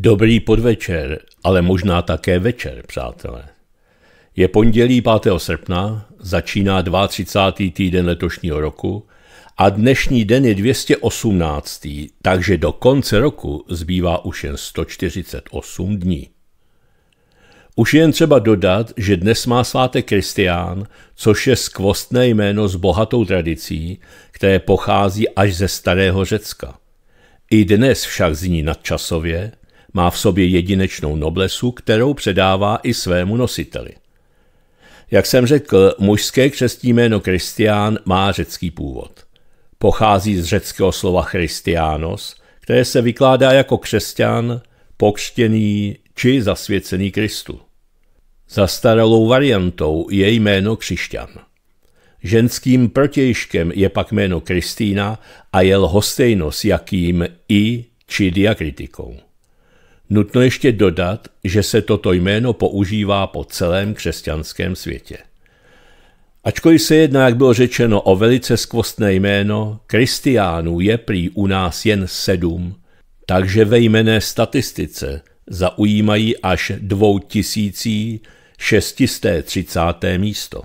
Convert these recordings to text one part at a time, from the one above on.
Dobrý podvečer, ale možná také večer, přátelé. Je pondělí 5. srpna, začíná 32. týden letošního roku a dnešní den je 218. takže do konce roku zbývá už jen 148 dní. Už jen třeba dodat, že dnes má svátek Kristián, což je skvostné jméno s bohatou tradicí, které pochází až ze starého Řecka. I dnes však zní nadčasově, má v sobě jedinečnou noblesu, kterou předává i svému nositeli. Jak jsem řekl, mužské křestní jméno Kristián má řecký původ. Pochází z řeckého slova Christianos, které se vykládá jako křesťan, pokřtěný či zasvěcený Kristu. Za Zastaralou variantou je jméno křišťan. Ženským protějškem je pak jméno Kristýna a je lhostejno jakým i či diakritikou. Nutno ještě dodat, že se toto jméno používá po celém křesťanském světě. Ačkoliv se jedná, jak bylo řečeno, o velice skvostné jméno, kristiánů je prý u nás jen sedm, takže ve jmené statistice zaujímají až 2630. místo.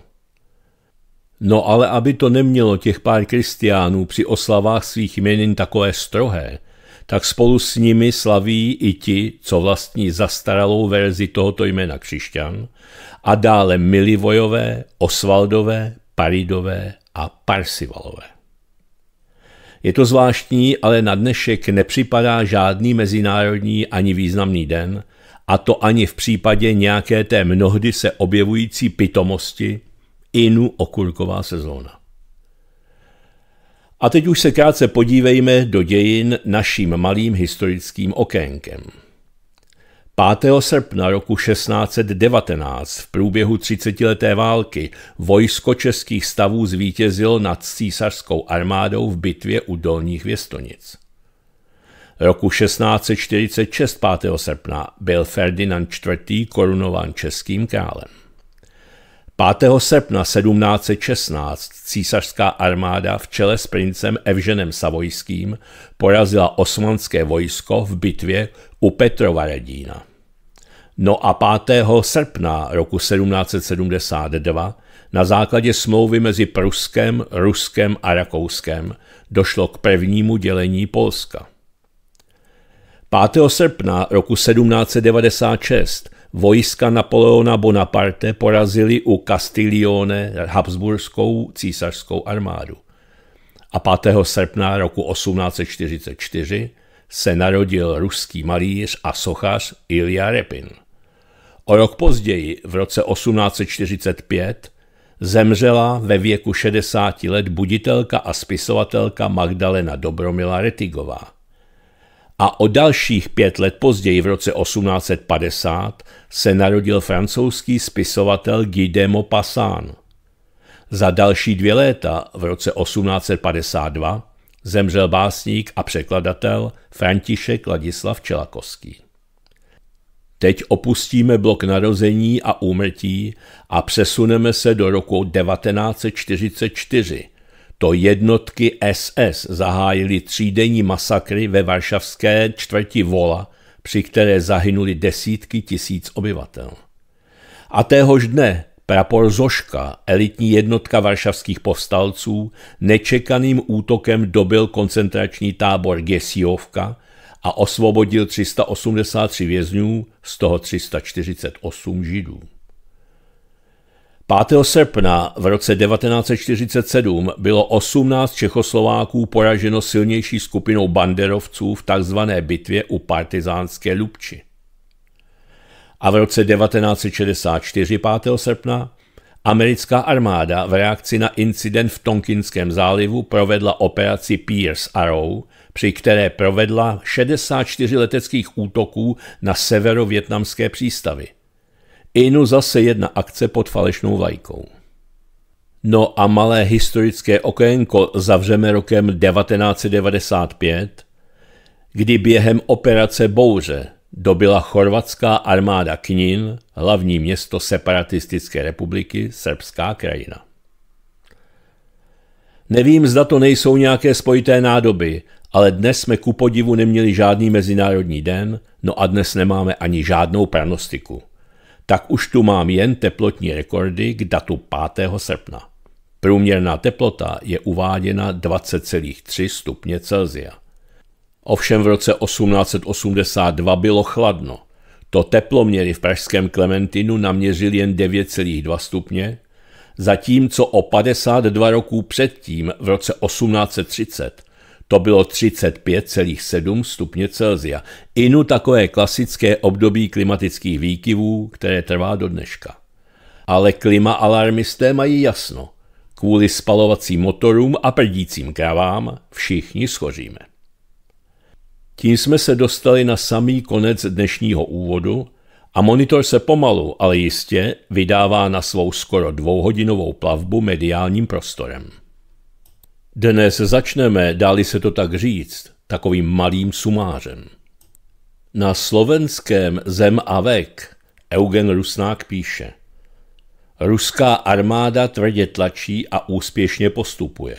No ale aby to nemělo těch pár kristiánů při oslavách svých jmenin takové strohé, tak spolu s nimi slaví i ti, co vlastní zastaralou verzi tohoto jména křišťan, a dále Milivojové, Osvaldové, Paridové a Parsivalové. Je to zvláštní, ale na dnešek nepřipadá žádný mezinárodní ani významný den, a to ani v případě nějaké té mnohdy se objevující pitomosti Inu okurková sezóna. A teď už se krátce podívejme do dějin naším malým historickým okénkem. 5. srpna roku 1619 v průběhu třicetileté války vojsko českých stavů zvítězilo nad císařskou armádou v bitvě u Dolních Věstonic. Roku 1646 5. srpna byl Ferdinand IV. korunován českým králem. 5. srpna 1716 císařská armáda v čele s princem Evženem Savojským porazila osmanské vojsko v bitvě u Petrovaradína. No a 5. srpna roku 1772 na základě smlouvy mezi Pruskem, Ruskem a Rakouskem došlo k prvnímu dělení Polska. 5. srpna roku 1796 vojska Napoleona Bonaparte porazili u Castiglione habsburskou císařskou armádu. A 5. srpna roku 1844 se narodil ruský malíř a sochař Ilya Repin. O rok později, v roce 1845, zemřela ve věku 60 let buditelka a spisovatelka Magdalena Dobromila Retigová, a o dalších pět let později v roce 1850 se narodil francouzský spisovatel Guy de Maupassant. Za další dvě léta v roce 1852 zemřel básník a překladatel František Ladislav Čelakovský. Teď opustíme blok narození a úmrtí a přesuneme se do roku 1944, to jednotky SS zahájily třídenní masakry ve varšavské čtvrti Vola, při které zahynuli desítky tisíc obyvatel. A téhož dne prapor Zoška, elitní jednotka varšavských povstalců, nečekaným útokem dobil koncentrační tábor Gesiovka a osvobodil 383 vězňů, z toho 348 židů. 5. srpna v roce 1947 bylo 18 Čechoslováků poraženo silnější skupinou banderovců v tzv. bitvě u partizánské Lubči. A v roce 1964 5. srpna americká armáda v reakci na incident v Tonkinském zálivu provedla operaci Pierce Arrow, při které provedla 64 leteckých útoků na severovětnamské přístavy. Inu zase jedna akce pod falešnou vlajkou. No a malé historické okénko zavřeme rokem 1995, kdy během operace Bouře dobila chorvatská armáda Knin, hlavní město separatistické republiky Srbská krajina. Nevím, zda to nejsou nějaké spojité nádoby, ale dnes jsme ku podivu neměli žádný mezinárodní den, no a dnes nemáme ani žádnou pranostiku tak už tu mám jen teplotní rekordy k datu 5. srpna. Průměrná teplota je uváděna 20,3 stupně Celsia. Ovšem v roce 1882 bylo chladno. To teploměry v pražském Klementinu naměřil jen 9,2 stupně, zatímco o 52 roků předtím, v roce 1830, to bylo 35,7 stupně Celsia. Inu takové klasické období klimatických výkyvů, které trvá do dneška. Ale klima alarmisté mají jasno. Kvůli spalovacím motorům a prdícím kravám všichni schoříme. Tím jsme se dostali na samý konec dnešního úvodu a monitor se pomalu, ale jistě vydává na svou skoro dvouhodinovou plavbu mediálním prostorem. Dnes začneme, dáli se to tak říct, takovým malým sumářem. Na slovenském Zem a vek Eugen Rusnák píše Ruská armáda tvrdě tlačí a úspěšně postupuje.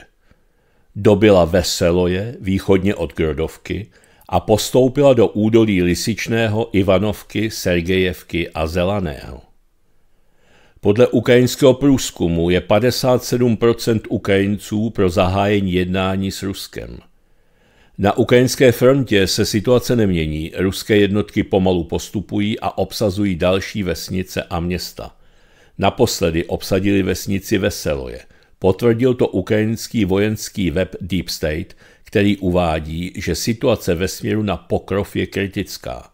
Dobila Veseloje, východně od Grodovky, a postoupila do údolí Lisičného, Ivanovky, Sergejevky a Zeleného. Podle ukrajinského průzkumu je 57% Ukrajinců pro zahájení jednání s Ruskem. Na ukrajinské frontě se situace nemění, ruské jednotky pomalu postupují a obsazují další vesnice a města. Naposledy obsadili vesnici Veseloje. Potvrdil to ukrajinský vojenský web Deep State, který uvádí, že situace ve směru na Pokrov je kritická.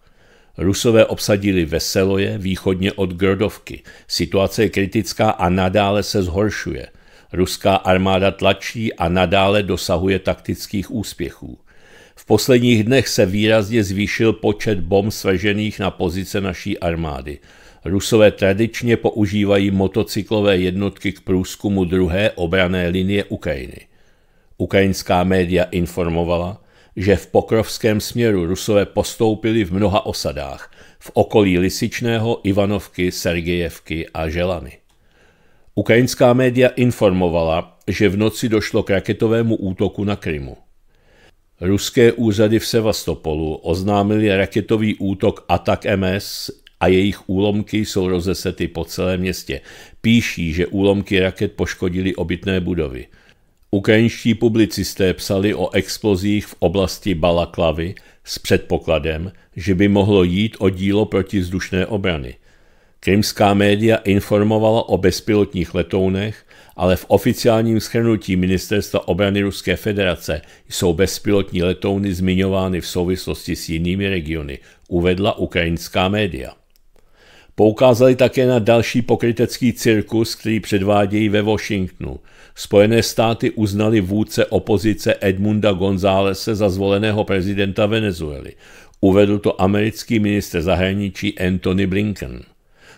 Rusové obsadili Veseloje východně od Grdovky. Situace je kritická a nadále se zhoršuje. Ruská armáda tlačí a nadále dosahuje taktických úspěchů. V posledních dnech se výrazně zvýšil počet bomb svržených na pozice naší armády. Rusové tradičně používají motocyklové jednotky k průzkumu druhé obrané linie Ukrajiny. Ukrajinská média informovala, že v pokrovském směru Rusové postoupili v mnoha osadách, v okolí Lisičného, Ivanovky, Sergejevky a Želany. Ukrajinská média informovala, že v noci došlo k raketovému útoku na Krymu. Ruské úřady v Sevastopolu oznámili raketový útok Atak MS a jejich úlomky jsou rozesety po celém městě. Píší, že úlomky raket poškodily obytné budovy – Ukrajinští publicisté psali o explozích v oblasti Balaklavy s předpokladem, že by mohlo jít o dílo protizdušné obrany. Krymská média informovala o bezpilotních letounech, ale v oficiálním schrnutí Ministerstva obrany Ruské federace jsou bezpilotní letouny zmiňovány v souvislosti s jinými regiony, uvedla ukrajinská média. Poukázali také na další pokrytecký cirkus, který předvádějí ve Washingtonu – Spojené státy uznali vůdce opozice Edmunda Gonzálese za zvoleného prezidenta Venezuely. Uvedl to americký minister zahraničí Anthony Blinken.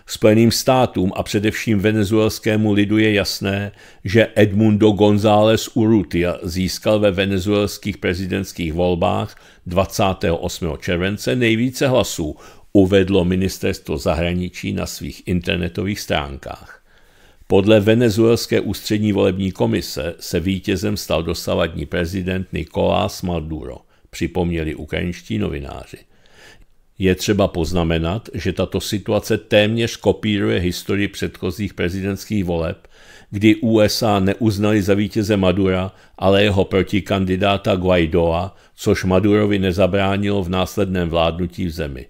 Spojeným státům a především venezuelskému lidu je jasné, že Edmundo González Urrutia získal ve venezuelských prezidentských volbách 28. července nejvíce hlasů, uvedlo ministerstvo zahraničí na svých internetových stránkách. Podle venezuelské ústřední volební komise se vítězem stal dosavadní prezident Nicolás Maduro, připomněli ukrajinští novináři. Je třeba poznamenat, že tato situace téměř kopíruje historii předchozích prezidentských voleb, kdy USA neuznali za vítěze Madura, ale jeho protikandidáta Guaidoa, což Madurovi nezabránilo v následném vládnutí v zemi.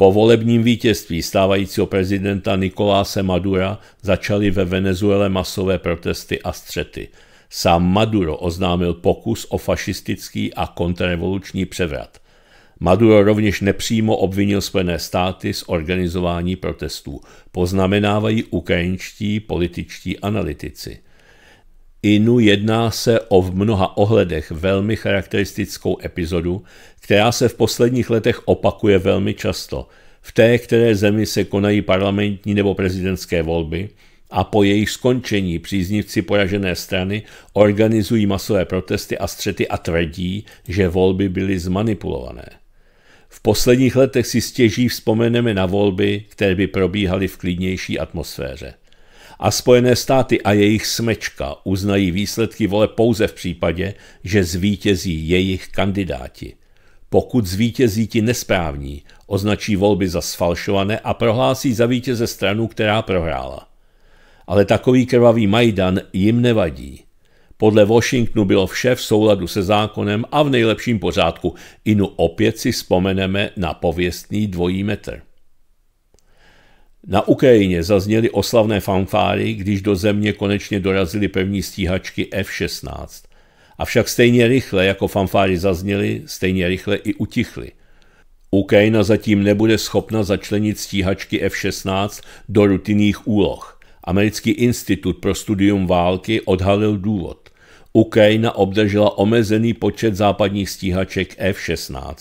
Po volebním vítězství stávajícího prezidenta Nikoláse Madura začaly ve Venezuele masové protesty a střety. Sám Maduro oznámil pokus o fašistický a kontrrevoluční převrat. Maduro rovněž nepřímo obvinil Spojené státy z organizování protestů, poznamenávají ukrajinští političtí analytici. Inu jedná se o v mnoha ohledech velmi charakteristickou epizodu, která se v posledních letech opakuje velmi často. V té, které zemi se konají parlamentní nebo prezidentské volby a po jejich skončení příznivci poražené strany organizují masové protesty a střety a tvrdí, že volby byly zmanipulované. V posledních letech si stěží vzpomeneme na volby, které by probíhaly v klidnější atmosféře a Spojené státy a jejich smečka uznají výsledky vole pouze v případě, že zvítězí jejich kandidáti. Pokud zvítězí ti nesprávní, označí volby za sfalšované a prohlásí za vítěze stranu, která prohrála. Ale takový krvavý Majdan jim nevadí. Podle Washingtonu bylo vše v souladu se zákonem a v nejlepším pořádku. Inu opět si vzpomeneme na pověstný dvojí metr. Na Ukrajině zazněly oslavné fanfáry, když do země konečně dorazily první stíhačky F-16. Avšak stejně rychle, jako fanfáry zazněly, stejně rychle i utichly. Ukrajina zatím nebude schopna začlenit stíhačky F-16 do rutinných úloh. Americký institut pro studium války odhalil důvod. Ukrajina obdržela omezený počet západních stíhaček F-16.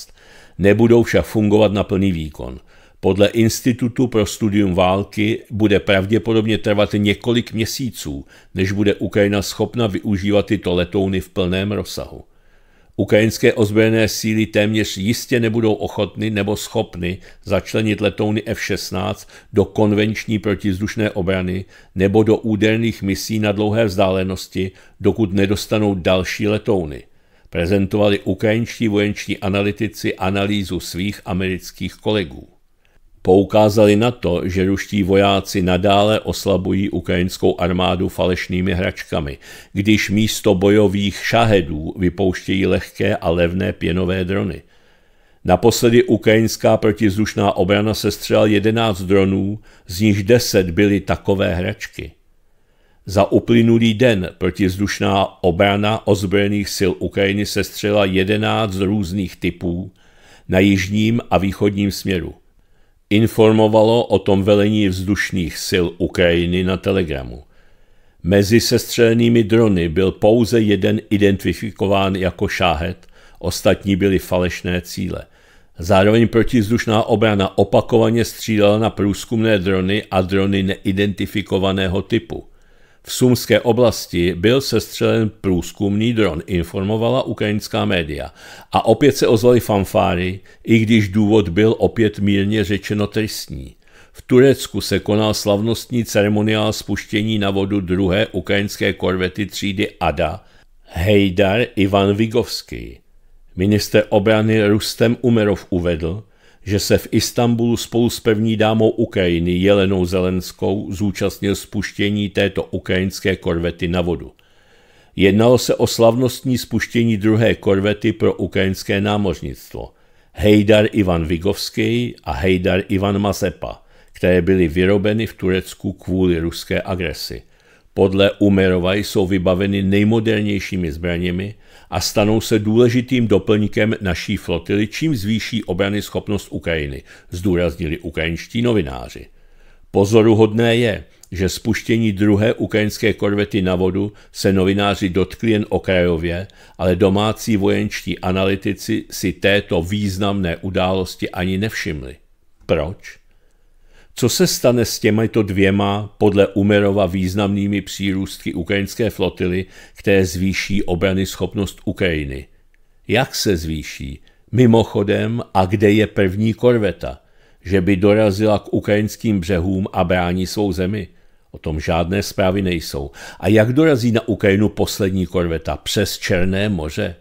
Nebudou však fungovat na plný výkon – podle Institutu pro studium války bude pravděpodobně trvat několik měsíců, než bude Ukrajina schopna využívat tyto letouny v plném rozsahu. Ukrajinské ozbrojené síly téměř jistě nebudou ochotny nebo schopny začlenit letouny F-16 do konvenční protizdušné obrany nebo do úderných misí na dlouhé vzdálenosti, dokud nedostanou další letouny. Prezentovali ukrajinští vojenční analytici analýzu svých amerických kolegů poukázali na to, že ruští vojáci nadále oslabují ukrajinskou armádu falešnými hračkami, když místo bojových šahedů vypouštějí lehké a levné pěnové drony. Naposledy ukrajinská protizdušná obrana sestřela 11 dronů, z nich 10 byly takové hračky. Za uplynulý den protizdušná obrana ozbrojených sil Ukrajiny sestřela 11 různých typů na jižním a východním směru informovalo o tom velení vzdušných sil Ukrajiny na Telegramu. Mezi sestřelenými drony byl pouze jeden identifikován jako šáhet, ostatní byly falešné cíle. Zároveň protizdušná obrana opakovaně střílela na průzkumné drony a drony neidentifikovaného typu – v Sumské oblasti byl sestřelen průzkumný dron, informovala ukrajinská média. A opět se ozvaly fanfáry, i když důvod byl opět mírně řečeno tristní. V Turecku se konal slavnostní ceremoniál spuštění na vodu druhé ukrajinské korvety třídy Ada Hejdar Ivan Vigovský. Minister obrany Rustem Umerov uvedl, že se v Istanbulu spolu s pevní dámou Ukrajiny Jelenou Zelenskou zúčastnil spuštění této ukrajinské korvety na vodu. Jednalo se o slavnostní spuštění druhé korvety pro ukrajinské námořnictvo Hejdar Ivan Vigovský a Hejdar Ivan Mazepa, které byly vyrobeny v Turecku kvůli ruské agresi. Podle Umerova jsou vybaveny nejmodernějšími zbraněmi, a stanou se důležitým doplníkem naší flotily, čím zvýší obrany schopnost Ukrajiny, zdůraznili ukrajinští novináři. Pozoruhodné je, že spuštění druhé ukrajinské korvety na vodu se novináři dotkli jen okrajově, ale domácí vojenští analytici si této významné události ani nevšimli. Proč? Co se stane s těmito dvěma podle Umerova významnými přírůstky ukrajinské flotily, které zvýší obrany schopnost Ukrajiny? Jak se zvýší? Mimochodem, a kde je první korveta? Že by dorazila k ukrajinským břehům a brání svou zemi? O tom žádné zprávy nejsou. A jak dorazí na Ukrajinu poslední korveta? Přes Černé moře?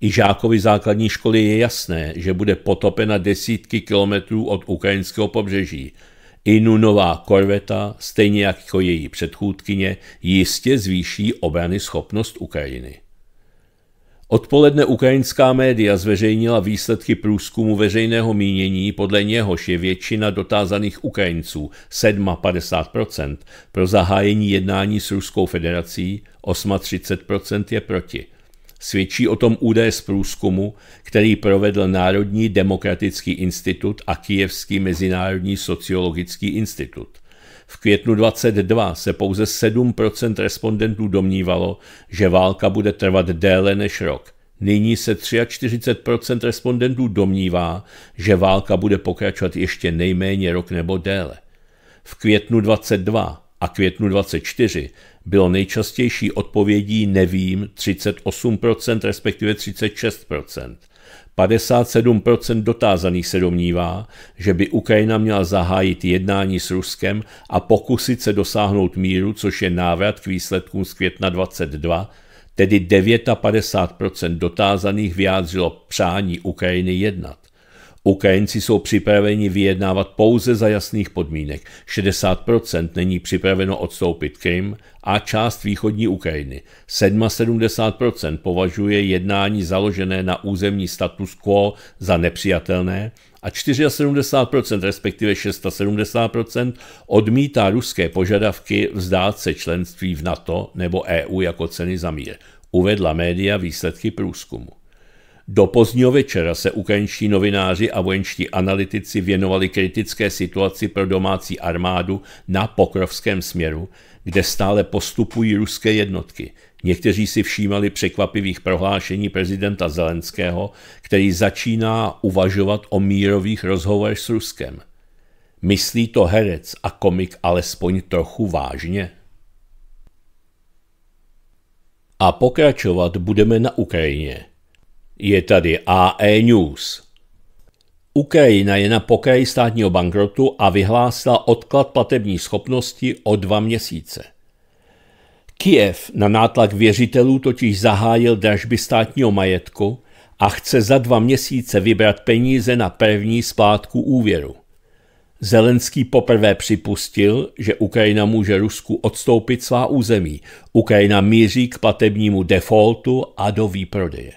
I žákovi základní školy je jasné, že bude potopena desítky kilometrů od ukrajinského pobřeží – Inu nová korveta, stejně jako její předchůdkyně, jistě zvýší obrany schopnost Ukrajiny. Odpoledne ukrajinská média zveřejnila výsledky průzkumu veřejného mínění, podle něhož je většina dotázaných Ukrajinců 57% pro zahájení jednání s Ruskou federací, 38% je proti. Svědčí o tom údaje z průzkumu, který provedl Národní demokratický institut a Kijevský mezinárodní sociologický institut. V květnu 22 se pouze 7% respondentů domnívalo, že válka bude trvat déle než rok. Nyní se 43% respondentů domnívá, že válka bude pokračovat ještě nejméně rok nebo déle. V květnu 22 a květnu 24 bylo nejčastější odpovědí nevím 38%, respektive 36%. 57% dotázaných se domnívá, že by Ukrajina měla zahájit jednání s Ruskem a pokusit se dosáhnout míru, což je návrat k výsledkům z května 22, tedy 59% dotázaných vyjádřilo přání Ukrajiny jednat. Ukrajinci jsou připraveni vyjednávat pouze za jasných podmínek. 60% není připraveno odstoupit Krym a část východní Ukrajiny. 77% považuje jednání založené na územní status quo za nepřijatelné a 74%, respektive 670%, odmítá ruské požadavky vzdát se členství v NATO nebo EU jako ceny za mír. Uvedla média výsledky průzkumu. Do pozdního večera se ukrajinští novináři a vojenští analytici věnovali kritické situaci pro domácí armádu na pokrovském směru, kde stále postupují ruské jednotky. Někteří si všímali překvapivých prohlášení prezidenta Zelenského, který začíná uvažovat o mírových rozhovorech s Ruskem. Myslí to herec a komik alespoň trochu vážně? A pokračovat budeme na Ukrajině – je tady AE News. Ukrajina je na pokraji státního bankrotu a vyhlásila odklad platební schopnosti o dva měsíce. Kiev na nátlak věřitelů totiž zahájil dražby státního majetku a chce za dva měsíce vybrat peníze na první splátku úvěru. Zelenský poprvé připustil, že Ukrajina může Rusku odstoupit svá území. Ukrajina míří k platebnímu defaultu a do výprodeje.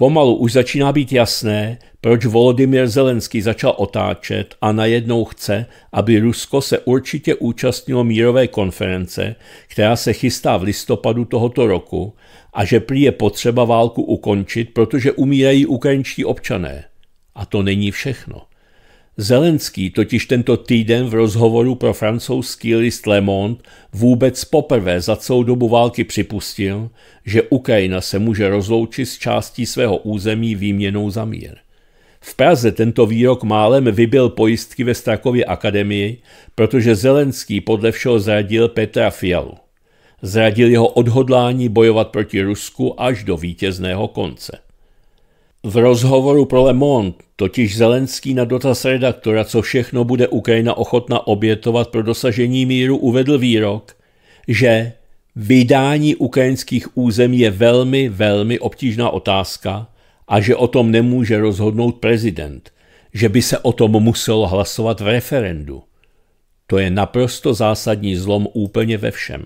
Pomalu už začíná být jasné, proč Volodymyr Zelenský začal otáčet a najednou chce, aby Rusko se určitě účastnilo mírové konference, která se chystá v listopadu tohoto roku a že prý je potřeba válku ukončit, protože umírají ukrajinští občané. A to není všechno. Zelenský totiž tento týden v rozhovoru pro francouzský list Le Monde vůbec poprvé za celou dobu války připustil, že Ukrajina se může rozloučit s částí svého území výměnou za mír. V Praze tento výrok málem vybil pojistky ve Strakově akademii, protože Zelenský podle všeho zradil Petra Fialu. Zradil jeho odhodlání bojovat proti Rusku až do vítězného konce. V rozhovoru pro Le Monde totiž Zelenský na dotaz redaktora, co všechno bude Ukrajina ochotna obětovat pro dosažení míru, uvedl výrok, že vydání ukrajinských území je velmi, velmi obtížná otázka a že o tom nemůže rozhodnout prezident, že by se o tom muselo hlasovat v referendu. To je naprosto zásadní zlom úplně ve všem.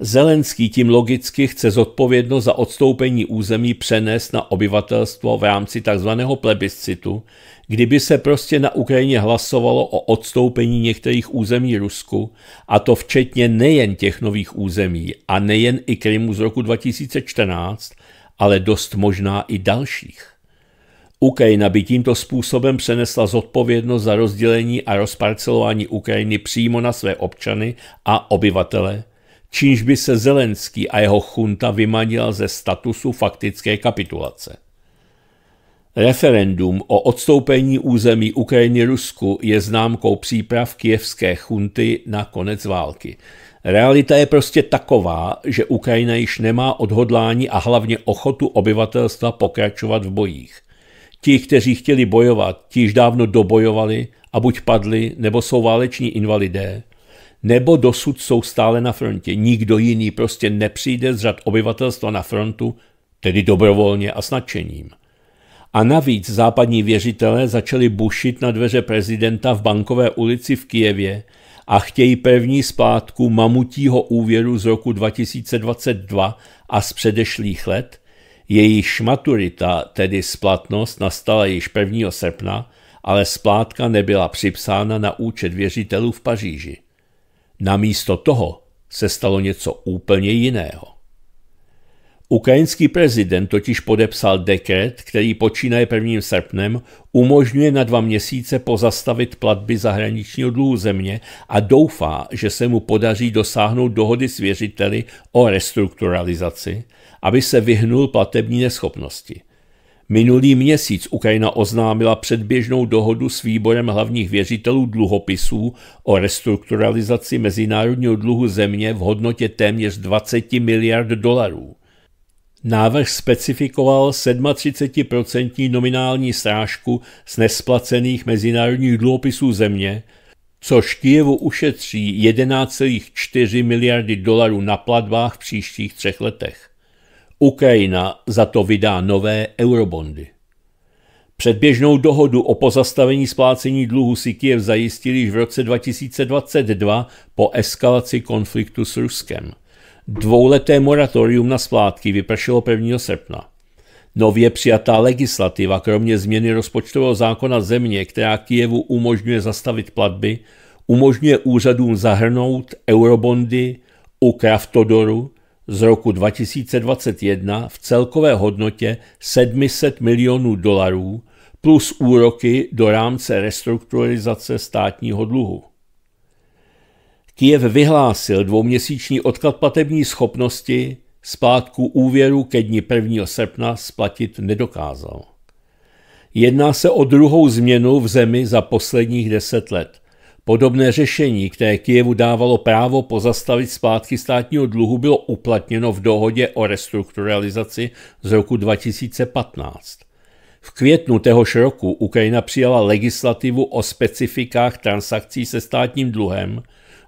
Zelenský tím logicky chce zodpovědnost za odstoupení území přenést na obyvatelstvo v rámci tzv. plebiscitu, kdyby se prostě na Ukrajině hlasovalo o odstoupení některých území Rusku, a to včetně nejen těch nových území a nejen i Krymu z roku 2014, ale dost možná i dalších. Ukrajina by tímto způsobem přenesla zodpovědnost za rozdělení a rozparcelování Ukrajiny přímo na své občany a obyvatele, čímž by se Zelenský a jeho chunta vymanil ze statusu faktické kapitulace. Referendum o odstoupení území Ukrajiny Rusku je známkou příprav kijevské chunty na konec války. Realita je prostě taková, že Ukrajina již nemá odhodlání a hlavně ochotu obyvatelstva pokračovat v bojích. Ti, kteří chtěli bojovat, ti již dávno dobojovali a buď padli, nebo jsou váleční invalidé, nebo dosud jsou stále na frontě. Nikdo jiný prostě nepřijde z řad obyvatelstva na frontu, tedy dobrovolně a s nadšením. A navíc západní věřitelé začali bušit na dveře prezidenta v Bankové ulici v Kijevě a chtějí první splátku mamutího úvěru z roku 2022 a z předešlých let, její maturita, tedy splatnost, nastala již 1. srpna, ale splátka nebyla připsána na účet věřitelů v Paříži. Namísto toho se stalo něco úplně jiného. Ukrajinský prezident totiž podepsal dekret, který počínaje 1. srpnem umožňuje na dva měsíce pozastavit platby zahraničního dluhu země a doufá, že se mu podaří dosáhnout dohody s věřiteli o restrukturalizaci, aby se vyhnul platební neschopnosti – Minulý měsíc Ukrajina oznámila předběžnou dohodu s výborem hlavních věřitelů dluhopisů o restrukturalizaci mezinárodního dluhu země v hodnotě téměř 20 miliard dolarů. Návrh specifikoval 37% nominální strážku z nesplacených mezinárodních dluhopisů země, což Kijevu ušetří 11,4 miliardy dolarů na platbách v příštích třech letech. Ukrajina za to vydá nové eurobondy. Předběžnou dohodu o pozastavení splácení dluhu si Kiev zajistil již v roce 2022 po eskalaci konfliktu s Ruskem. Dvouleté moratorium na splátky vypršelo 1. srpna. Nově přijatá legislativa, kromě změny rozpočtového zákona země, která Kijevu umožňuje zastavit platby, umožňuje úřadům zahrnout eurobondy u Kraftodoru, z roku 2021 v celkové hodnotě 700 milionů dolarů plus úroky do rámce restrukturalizace státního dluhu. Kiev vyhlásil dvouměsíční odklad platební schopnosti, splátku úvěru ke dni 1. srpna splatit nedokázal. Jedná se o druhou změnu v zemi za posledních deset let. Podobné řešení, které Kijevu dávalo právo pozastavit splátky státního dluhu, bylo uplatněno v dohodě o restrukturalizaci z roku 2015. V květnu téhož roku Ukrajina přijala legislativu o specifikách transakcí se státním dluhem,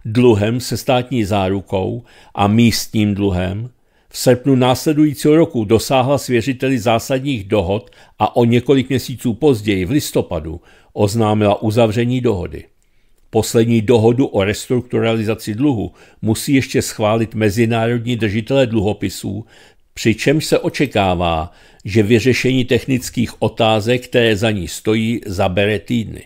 dluhem se státní zárukou a místním dluhem. V srpnu následujícího roku dosáhla svěřiteli zásadních dohod a o několik měsíců později v listopadu oznámila uzavření dohody. Poslední dohodu o restrukturalizaci dluhu musí ještě schválit mezinárodní držitele dluhopisů, přičemž se očekává, že vyřešení technických otázek, které za ní stojí, zabere týdny.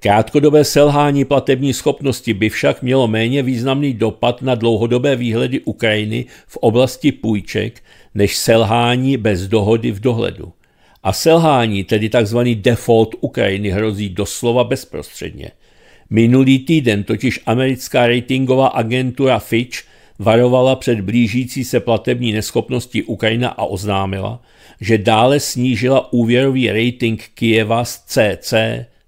Krátkodobé selhání platební schopnosti by však mělo méně významný dopad na dlouhodobé výhledy Ukrajiny v oblasti půjček než selhání bez dohody v dohledu. A selhání, tedy tzv. default Ukrajiny, hrozí doslova bezprostředně – Minulý týden totiž americká ratingová agentura Fitch varovala před blížící se platební neschopnosti Ukrajina a oznámila, že dále snížila úvěrový rating Kijeva z CC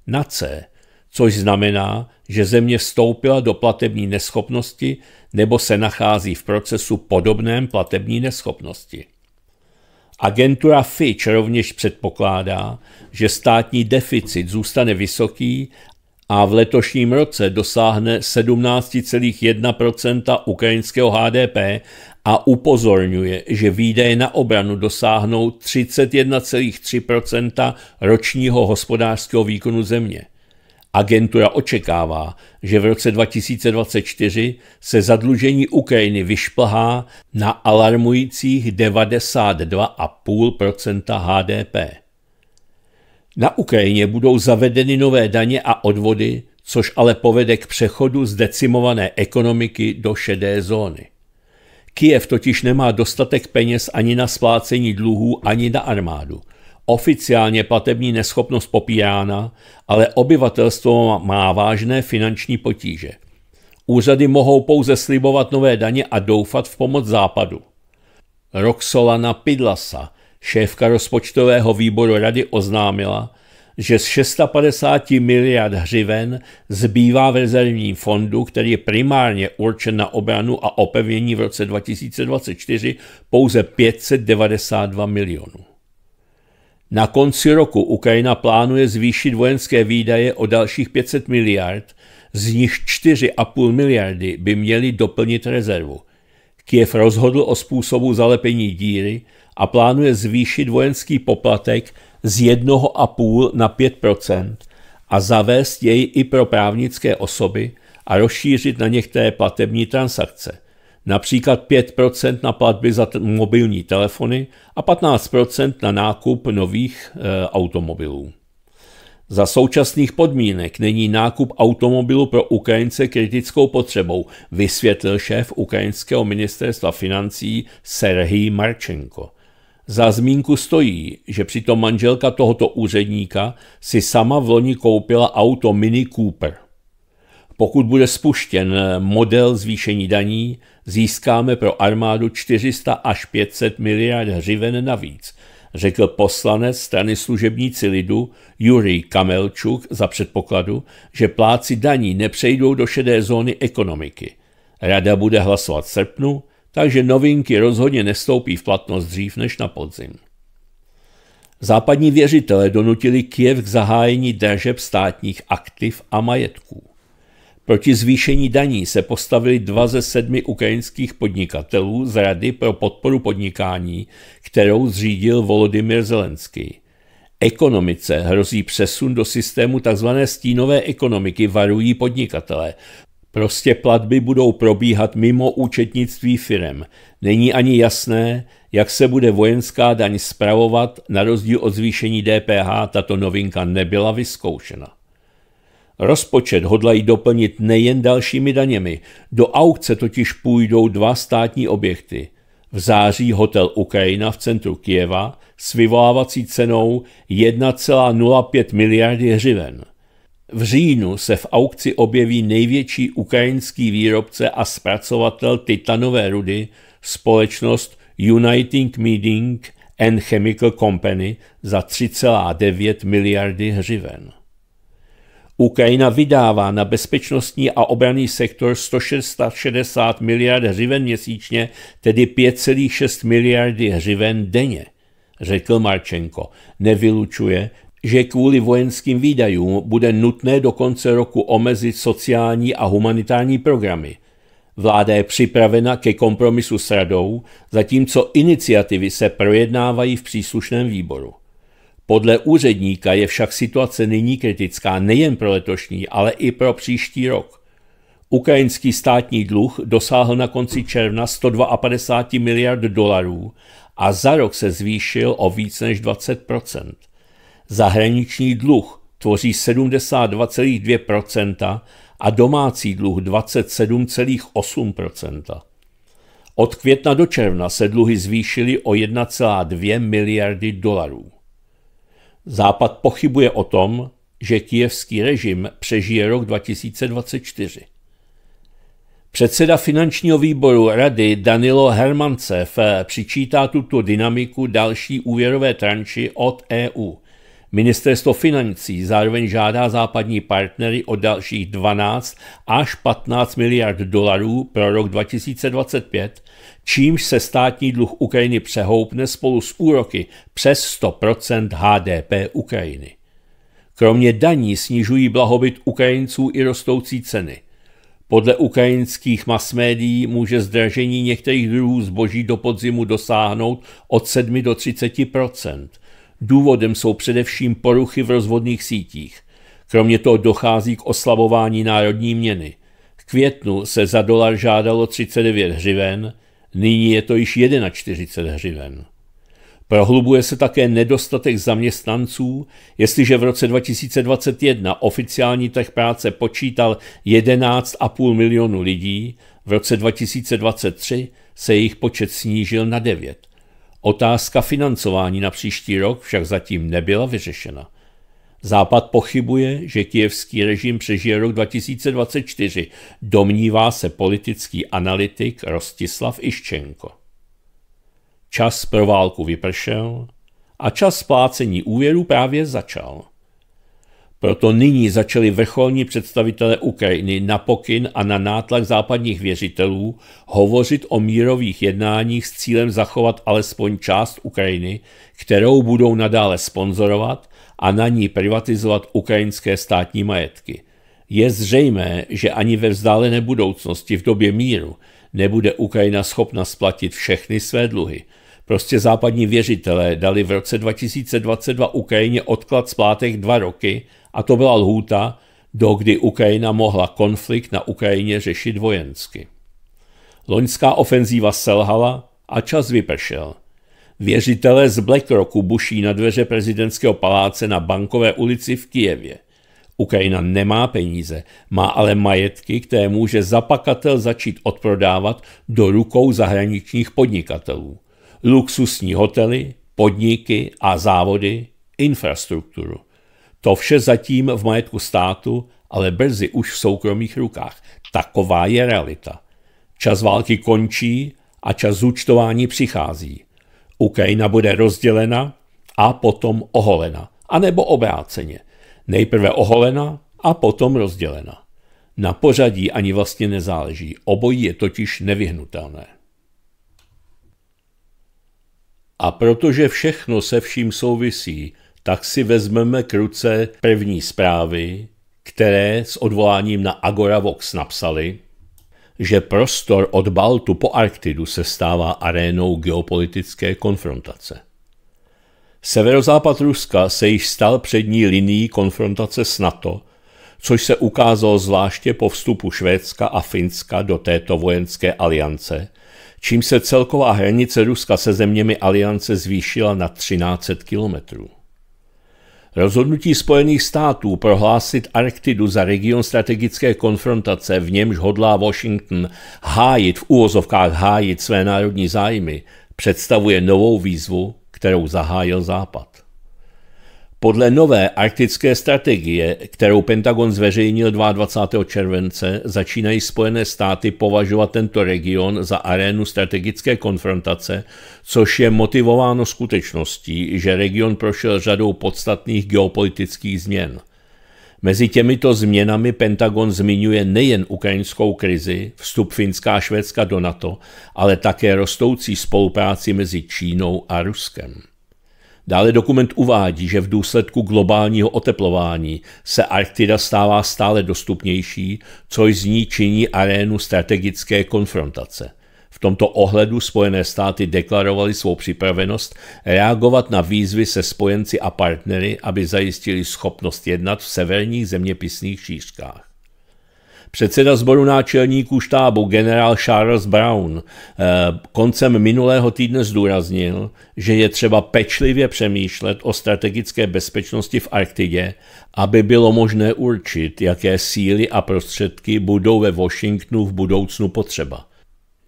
na C, což znamená, že země vstoupila do platební neschopnosti nebo se nachází v procesu podobném platební neschopnosti. Agentura Fitch rovněž předpokládá, že státní deficit zůstane vysoký a v letošním roce dosáhne 17,1 ukrajinského HDP a upozorňuje, že výdaje na obranu dosáhnou 31,3 ročního hospodářského výkonu země. Agentura očekává, že v roce 2024 se zadlužení Ukrajiny vyšplhá na alarmujících 92,5 HDP. Na Ukrajině budou zavedeny nové daně a odvody, což ale povede k přechodu z decimované ekonomiky do šedé zóny. Kiev totiž nemá dostatek peněz ani na splácení dluhů, ani na armádu. Oficiálně platební neschopnost popírána, ale obyvatelstvo má vážné finanční potíže. Úřady mohou pouze slibovat nové daně a doufat v pomoc západu. Roxolana Pidlasa, Šéfka rozpočtového výboru rady oznámila, že z 650 miliard hřiven zbývá v rezervním fondu, který je primárně určen na obranu a opevnění v roce 2024 pouze 592 milionů. Na konci roku Ukrajina plánuje zvýšit vojenské výdaje o dalších 500 miliard, z nich 4,5 miliardy by měly doplnit rezervu. Kiev rozhodl o způsobu zalepení díry, a plánuje zvýšit vojenský poplatek z 1,5 na 5 a zavést jej i pro právnické osoby a rozšířit na některé platební transakce. Například 5 na platby za mobilní telefony a 15 na nákup nových e, automobilů. Za současných podmínek není nákup automobilu pro Ukrajince kritickou potřebou, vysvětlil šéf ukrajinského ministerstva financí Serhii Marčenko. Za zmínku stojí, že přitom manželka tohoto úředníka si sama v loni koupila auto Mini Cooper. Pokud bude spuštěn model zvýšení daní, získáme pro armádu 400 až 500 miliard hřiven navíc, řekl poslanec strany služebníci lidu Jurij Kamelčuk za předpokladu, že pláci daní nepřejdou do šedé zóny ekonomiky. Rada bude hlasovat v srpnu, takže novinky rozhodně nestoupí v platnost dřív než na podzim. Západní věřitelé donutili Kiev k zahájení dražeb státních aktiv a majetků. Proti zvýšení daní se postavili dva ze sedmi ukrajinských podnikatelů z Rady pro podporu podnikání, kterou zřídil Volodymyr Zelenský. Ekonomice hrozí přesun do systému tzv. stínové ekonomiky, varují podnikatele. Prostě platby budou probíhat mimo účetnictví firem. Není ani jasné, jak se bude vojenská daň spravovat, na rozdíl od zvýšení DPH tato novinka nebyla vyzkoušena. Rozpočet hodlají doplnit nejen dalšími daněmi, do aukce totiž půjdou dva státní objekty. V září hotel Ukrajina v centru Kieva s vyvolávací cenou 1,05 miliardy hřiven – v říjnu se v aukci objeví největší ukrajinský výrobce a zpracovatel titanové rudy, společnost Uniting Meeting and Chemical Company za 3,9 miliardy hřiven. Ukrajina vydává na bezpečnostní a obraný sektor 160 miliard hřiven měsíčně, tedy 5,6 miliardy hřiven denně, řekl Marčenko. Nevylučuje, že kvůli vojenským výdajům bude nutné do konce roku omezit sociální a humanitární programy. Vláda je připravena ke kompromisu s radou, zatímco iniciativy se projednávají v příslušném výboru. Podle úředníka je však situace nyní kritická nejen pro letošní, ale i pro příští rok. Ukrajinský státní dluh dosáhl na konci června 152 miliard dolarů a za rok se zvýšil o víc než 20 Zahraniční dluh tvoří 72,2% a domácí dluh 27,8%. Od května do června se dluhy zvýšily o 1,2 miliardy dolarů. Západ pochybuje o tom, že kijevský režim přežije rok 2024. Předseda finančního výboru rady Danilo Hermancev přičítá tuto dynamiku další úvěrové tranči od EU – Ministerstvo financí zároveň žádá západní partnery o dalších 12 až 15 miliard dolarů pro rok 2025, čímž se státní dluh Ukrajiny přehoupne spolu s úroky přes 100 HDP Ukrajiny. Kromě daní snižují blahobyt Ukrajinců i rostoucí ceny. Podle ukrajinských masmédií může zdražení některých druhů zboží do podzimu dosáhnout od 7 do 30 Důvodem jsou především poruchy v rozvodných sítích. Kromě toho dochází k oslabování národní měny. V květnu se za dolar žádalo 39 hřiven, nyní je to již 41 hřiven. Prohlubuje se také nedostatek zaměstnanců, jestliže v roce 2021 oficiální trh práce počítal 11,5 milionu lidí, v roce 2023 se jejich počet snížil na 9. Otázka financování na příští rok však zatím nebyla vyřešena. Západ pochybuje, že kijevský režim přežije rok 2024, domnívá se politický analytik Rostislav Iščenko. Čas pro válku vypršel a čas splácení úvěru právě začal. Proto nyní začali vrcholní představitelé Ukrajiny na pokyn a na nátlak západních věřitelů hovořit o mírových jednáních s cílem zachovat alespoň část Ukrajiny, kterou budou nadále sponzorovat a na ní privatizovat ukrajinské státní majetky. Je zřejmé, že ani ve vzdálené budoucnosti v době míru nebude Ukrajina schopna splatit všechny své dluhy. Prostě západní věřitelé dali v roce 2022 Ukrajině odklad splátek dva roky a to byla lhůta, do kdy Ukrajina mohla konflikt na Ukrajině řešit vojensky. Loňská ofenzíva selhala a čas vypršel. Věřitelé z BlackRocku buší na dveře prezidentského paláce na Bankové ulici v Kijevě. Ukrajina nemá peníze, má ale majetky, které může zapakatel začít odprodávat do rukou zahraničních podnikatelů. Luxusní hotely, podniky a závody, infrastrukturu. To vše zatím v majetku státu, ale brzy už v soukromých rukách. Taková je realita. Čas války končí a čas zúčtování přichází. Ukrajina bude rozdělena a potom oholena, anebo obráceně. Nejprve oholena a potom rozdělena. Na pořadí ani vlastně nezáleží, obojí je totiž nevyhnutelné. A protože všechno se vším souvisí, tak si vezmeme k ruce první zprávy, které s odvoláním na Agoravox napsali, že prostor od Baltu po Arktidu se stává arénou geopolitické konfrontace. Severozápad Ruska se již stal přední linií konfrontace s NATO, což se ukázalo zvláště po vstupu Švédska a Finska do této vojenské aliance, čím se celková hranice Ruska se zeměmi aliance zvýšila na 1300 kilometrů. Rozhodnutí Spojených států prohlásit Arktidu za region strategické konfrontace, v němž hodlá Washington hájit v úvozovkách hájit své národní zájmy, představuje novou výzvu, kterou zahájil Západ. Podle nové arktické strategie, kterou Pentagon zveřejnil 22. července, začínají Spojené státy považovat tento region za arénu strategické konfrontace, což je motivováno skutečností, že region prošel řadou podstatných geopolitických změn. Mezi těmito změnami Pentagon zmiňuje nejen ukrajinskou krizi, vstup Finska a Švédska do NATO, ale také rostoucí spolupráci mezi Čínou a Ruskem. Dále dokument uvádí, že v důsledku globálního oteplování se Arktida stává stále dostupnější, což z ní činí arénu strategické konfrontace. V tomto ohledu Spojené státy deklarovaly svou připravenost reagovat na výzvy se spojenci a partnery, aby zajistili schopnost jednat v severních zeměpisných šířkách. Předseda sboru náčelníků štábu generál Charles Brown eh, koncem minulého týdne zdůraznil, že je třeba pečlivě přemýšlet o strategické bezpečnosti v Arktidě, aby bylo možné určit, jaké síly a prostředky budou ve Washingtonu v budoucnu potřeba.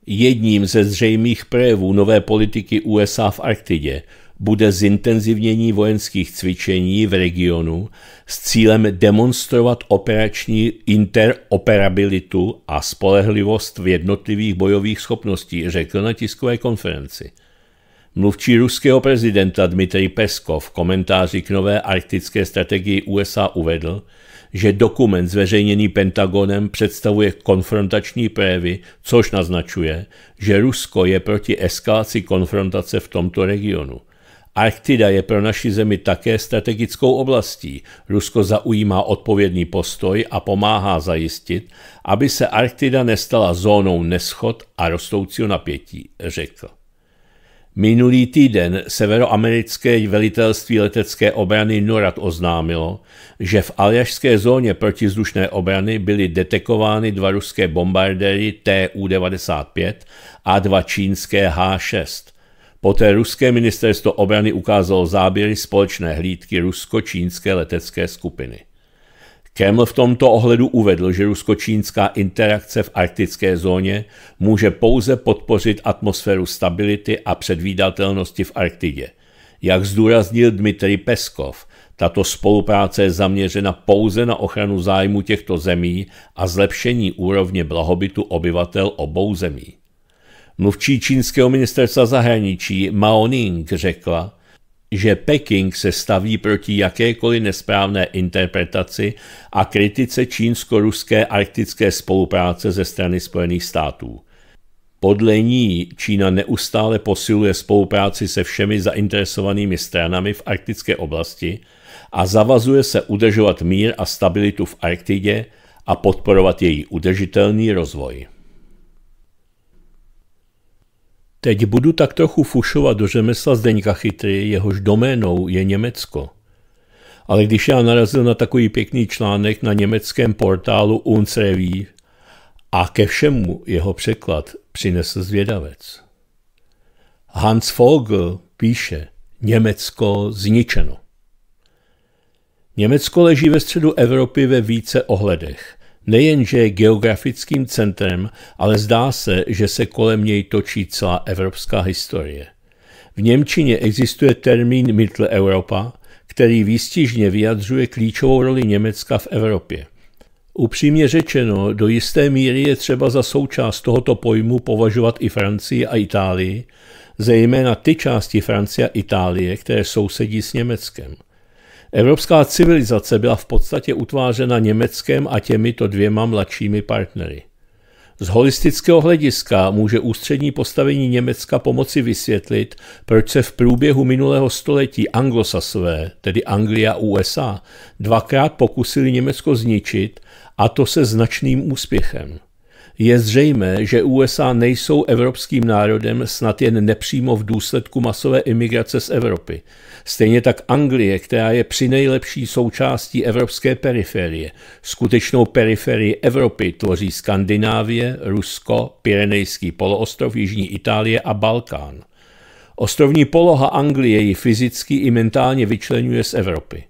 Jedním ze zřejmých projevů nové politiky USA v Arktidě bude zintenzivnění vojenských cvičení v regionu s cílem demonstrovat operační interoperabilitu a spolehlivost v jednotlivých bojových schopností, řekl na tiskové konferenci. Mluvčí ruského prezidenta Dmitrij Peskov v komentáři k nové arktické strategii USA uvedl, že dokument zveřejněný Pentagonem představuje konfrontační prévy, což naznačuje, že Rusko je proti eskalaci konfrontace v tomto regionu. Arktida je pro naši zemi také strategickou oblastí. Rusko zaujímá odpovědný postoj a pomáhá zajistit, aby se Arktida nestala zónou neschod a rostoucího napětí, řekl. Minulý týden severoamerické velitelství letecké obrany NORAD oznámilo, že v aljašské zóně protizdušné obrany byly detekovány dva ruské bombardéry Tu-95 a dva čínské H-6 – Poté ruské ministerstvo obrany ukázalo záběry společné hlídky rusko-čínské letecké skupiny. Kreml v tomto ohledu uvedl, že rusko-čínská interakce v arktické zóně může pouze podpořit atmosféru stability a předvídatelnosti v Arktidě. Jak zdůraznil Dmitrij Peskov, tato spolupráce je zaměřena pouze na ochranu zájmu těchto zemí a zlepšení úrovně blahobytu obyvatel obou zemí. Mluvčí čínského ministerstva zahraničí Mao Ning řekla, že Peking se staví proti jakékoliv nesprávné interpretaci a kritice čínsko-ruské arktické spolupráce ze strany Spojených států. Podle ní Čína neustále posiluje spolupráci se všemi zainteresovanými stranami v arktické oblasti a zavazuje se udržovat mír a stabilitu v Arktidě a podporovat její udržitelný rozvoj. Teď budu tak trochu fušovat do řemesla Zdeňka Chytry, jehož doménou je Německo. Ale když já narazil na takový pěkný článek na německém portálu Uns a ke všemu jeho překlad přinesl zvědavec. Hans Vogel píše Německo zničeno. Německo leží ve středu Evropy ve více ohledech. Nejenže je geografickým centrem, ale zdá se, že se kolem něj točí celá evropská historie. V Němčině existuje termín Mitteleuropa, který výstižně vyjadřuje klíčovou roli Německa v Evropě. Upřímně řečeno, do jisté míry je třeba za součást tohoto pojmu považovat i Francii a Itálii, zejména ty části Francie a Itálie, které sousedí s Německem – Evropská civilizace byla v podstatě utvářena Německem a těmito dvěma mladšími partnery. Z holistického hlediska může ústřední postavení Německa pomoci vysvětlit, proč se v průběhu minulého století anglosasové, tedy Anglia USA, dvakrát pokusili Německo zničit, a to se značným úspěchem. Je zřejmé, že USA nejsou evropským národem snad jen nepřímo v důsledku masové imigrace z Evropy. Stejně tak Anglie, která je při nejlepší součástí evropské periferie. Skutečnou periferii Evropy tvoří Skandinávie, Rusko, Pirenejský poloostrov, Jižní Itálie a Balkán. Ostrovní poloha Anglie ji fyzicky i mentálně vyčlenuje z Evropy.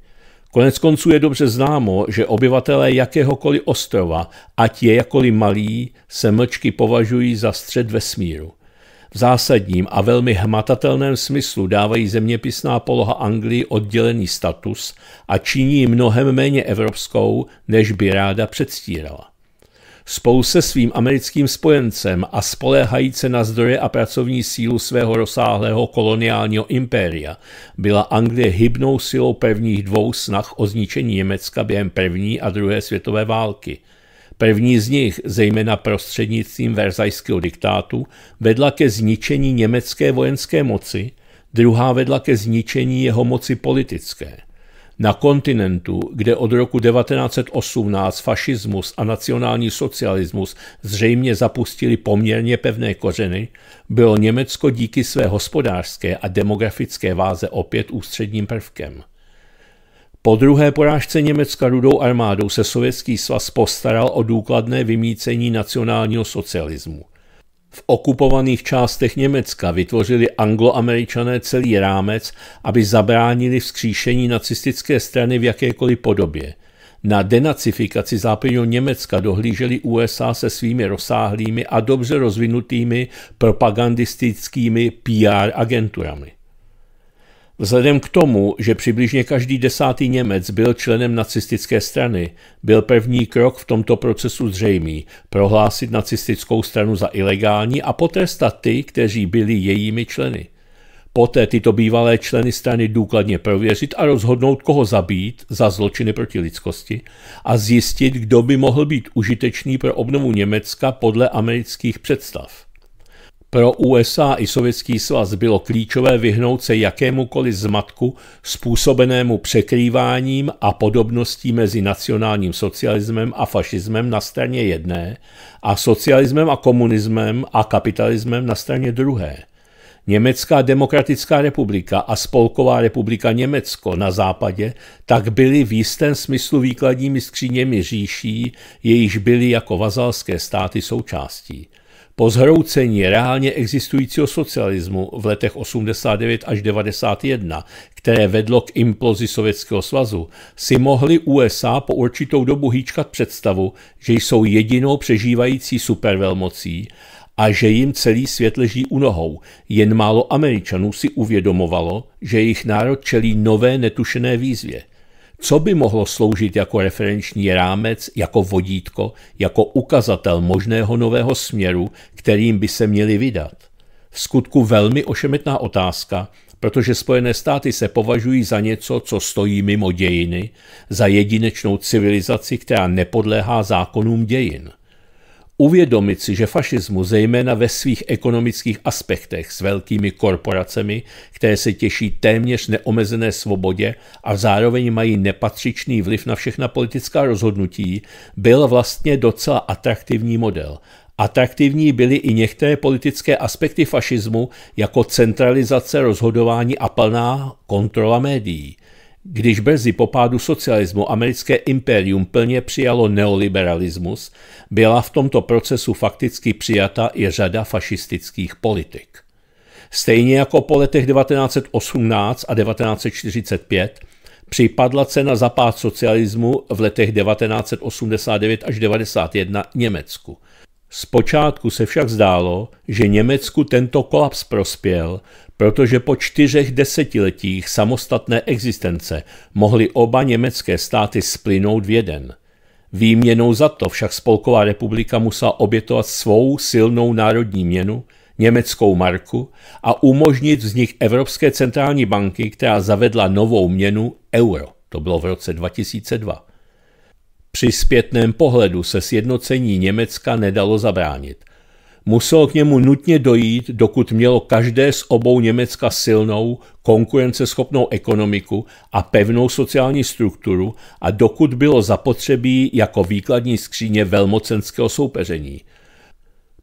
Konec konců je dobře známo, že obyvatelé jakéhokoliv ostrova, ať je jakoli malý, se mlčky považují za střed vesmíru. V zásadním a velmi hmatatelném smyslu dávají zeměpisná poloha Anglii oddělený status a činí mnohem méně evropskou, než by ráda předstírala. Spolu se svým americkým spojencem a se na zdroje a pracovní sílu svého rozsáhlého koloniálního impéria byla Anglie hybnou silou prvních dvou snah o zničení Německa během první a druhé světové války. První z nich, zejména prostřednictvím verzajského diktátu, vedla ke zničení německé vojenské moci, druhá vedla ke zničení jeho moci politické – na kontinentu, kde od roku 1918 fašismus a nacionální socialismus zřejmě zapustili poměrně pevné kořeny, bylo Německo díky své hospodářské a demografické váze opět ústředním prvkem. Po druhé porážce Německa rudou armádou se Sovětský svaz postaral o důkladné vymícení nacionálního socialismu – v okupovaných částech Německa vytvořili angloameričané celý rámec, aby zabránili vzkříšení nacistické strany v jakékoliv podobě. Na denacifikaci západního Německa dohlíželi USA se svými rozsáhlými a dobře rozvinutými propagandistickými PR agenturami. Vzhledem k tomu, že přibližně každý desátý Němec byl členem nacistické strany, byl první krok v tomto procesu zřejmý – prohlásit nacistickou stranu za ilegální a potrestat ty, kteří byli jejími členy. Poté tyto bývalé členy strany důkladně prověřit a rozhodnout, koho zabít za zločiny proti lidskosti a zjistit, kdo by mohl být užitečný pro obnovu Německa podle amerických představ – pro USA i Sovětský svaz bylo klíčové vyhnout se jakémukoliv zmatku způsobenému překrýváním a podobností mezi nacionálním socialismem a fašismem na straně jedné a socialismem a komunismem a kapitalismem na straně druhé. Německá demokratická republika a Spolková republika Německo na západě tak byly v jistém smyslu výkladními skříněmi říší, jejíž byly jako vazalské státy součástí. Po zhroucení reálně existujícího socialismu v letech 89 až 91, které vedlo k implozi Sovětského svazu, si mohli USA po určitou dobu hýčkat představu, že jsou jedinou přežívající supervelmocí a že jim celý svět leží u nohou. Jen málo Američanů si uvědomovalo, že jejich národ čelí nové netušené výzvě. Co by mohlo sloužit jako referenční rámec, jako vodítko, jako ukazatel možného nového směru, kterým by se měli vydat? V skutku velmi ošemetná otázka, protože Spojené státy se považují za něco, co stojí mimo dějiny, za jedinečnou civilizaci, která nepodléhá zákonům dějin. Uvědomit si, že fašismu zejména ve svých ekonomických aspektech s velkými korporacemi, které se těší téměř neomezené svobodě a zároveň mají nepatřičný vliv na všechna politická rozhodnutí, byl vlastně docela atraktivní model. Atraktivní byly i některé politické aspekty fašismu, jako centralizace rozhodování a plná kontrola médií. Když brzy po pádu socialismu americké impérium plně přijalo neoliberalismus, byla v tomto procesu fakticky přijata i řada fašistických politik. Stejně jako po letech 1918 a 1945 připadla cena za pád socialismu v letech 1989 až 1991 Německu. Zpočátku se však zdálo, že Německu tento kolaps prospěl, protože po čtyřech desetiletích samostatné existence mohly oba německé státy splynout v jeden. Výměnou za to však Spolková republika musela obětovat svou silnou národní měnu, německou marku a umožnit vznik Evropské centrální banky, která zavedla novou měnu euro. To bylo v roce 2002. Při zpětném pohledu se sjednocení Německa nedalo zabránit. Muselo k němu nutně dojít, dokud mělo každé z obou Německa silnou, konkurenceschopnou ekonomiku a pevnou sociální strukturu a dokud bylo zapotřebí jako výkladní skříně velmocenského soupeření –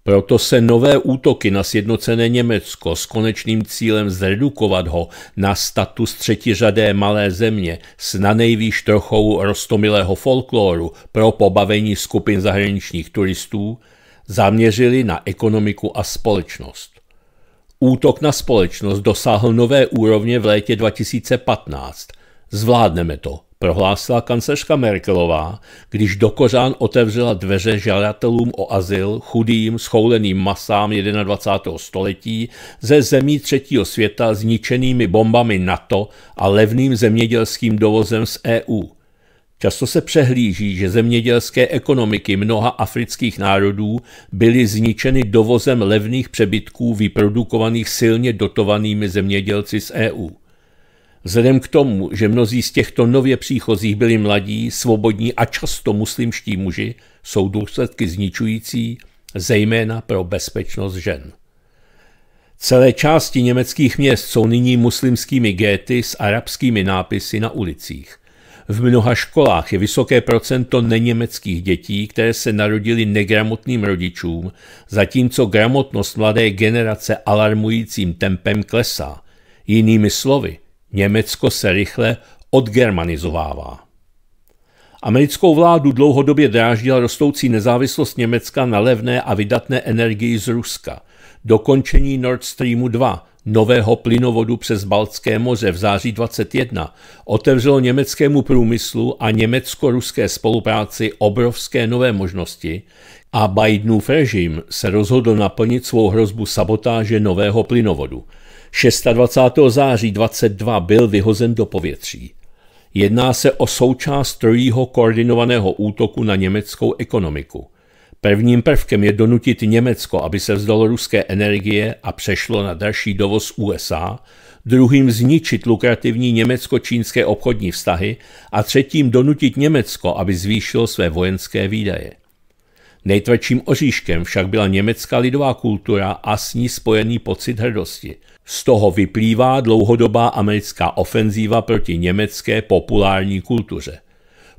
proto se nové útoky na sjednocené Německo s konečným cílem zredukovat ho na status třetiřadé malé země s nanejvýš trochou rostomilého folklóru pro pobavení skupin zahraničních turistů zaměřili na ekonomiku a společnost. Útok na společnost dosáhl nové úrovně v létě 2015. Zvládneme to, prohlásila kancelářka Merkelová, když do kořán otevřela dveře žadatelům o azyl chudým, schouleným masám 21. století ze zemí třetího světa zničenými bombami NATO a levným zemědělským dovozem z EU. Často se přehlíží, že zemědělské ekonomiky mnoha afrických národů byly zničeny dovozem levných přebytků vyprodukovaných silně dotovanými zemědělci z EU. Vzhledem k tomu, že mnozí z těchto nově příchozích byli mladí, svobodní a často muslimští muži, jsou důsledky zničující, zejména pro bezpečnost žen. Celé části německých měst jsou nyní muslimskými géty s arabskými nápisy na ulicích. V mnoha školách je vysoké procento neněmeckých dětí, které se narodili negramotným rodičům, zatímco gramotnost mladé generace alarmujícím tempem klesá. Jinými slovy, Německo se rychle odgermanizovává. Americkou vládu dlouhodobě dráždila rostoucí nezávislost Německa na levné a vydatné energii z Ruska, dokončení Nord Streamu 2, nového plynovodu přes Baltské moře v září 21 otevřelo německému průmyslu a německo-ruské spolupráci obrovské nové možnosti a Bidenův režim se rozhodl naplnit svou hrozbu sabotáže nového plynovodu – 26. září 22 byl vyhozen do povětří. Jedná se o součást trojího koordinovaného útoku na německou ekonomiku. Prvním prvkem je donutit Německo, aby se vzdalo ruské energie a přešlo na další dovoz USA, druhým zničit lukrativní německo-čínské obchodní vztahy a třetím donutit Německo, aby zvýšilo své vojenské výdaje. Nejtvrdším oříškem však byla německá lidová kultura a s ní spojený pocit hrdosti – z toho vyplývá dlouhodobá americká ofenzíva proti německé populární kultuře.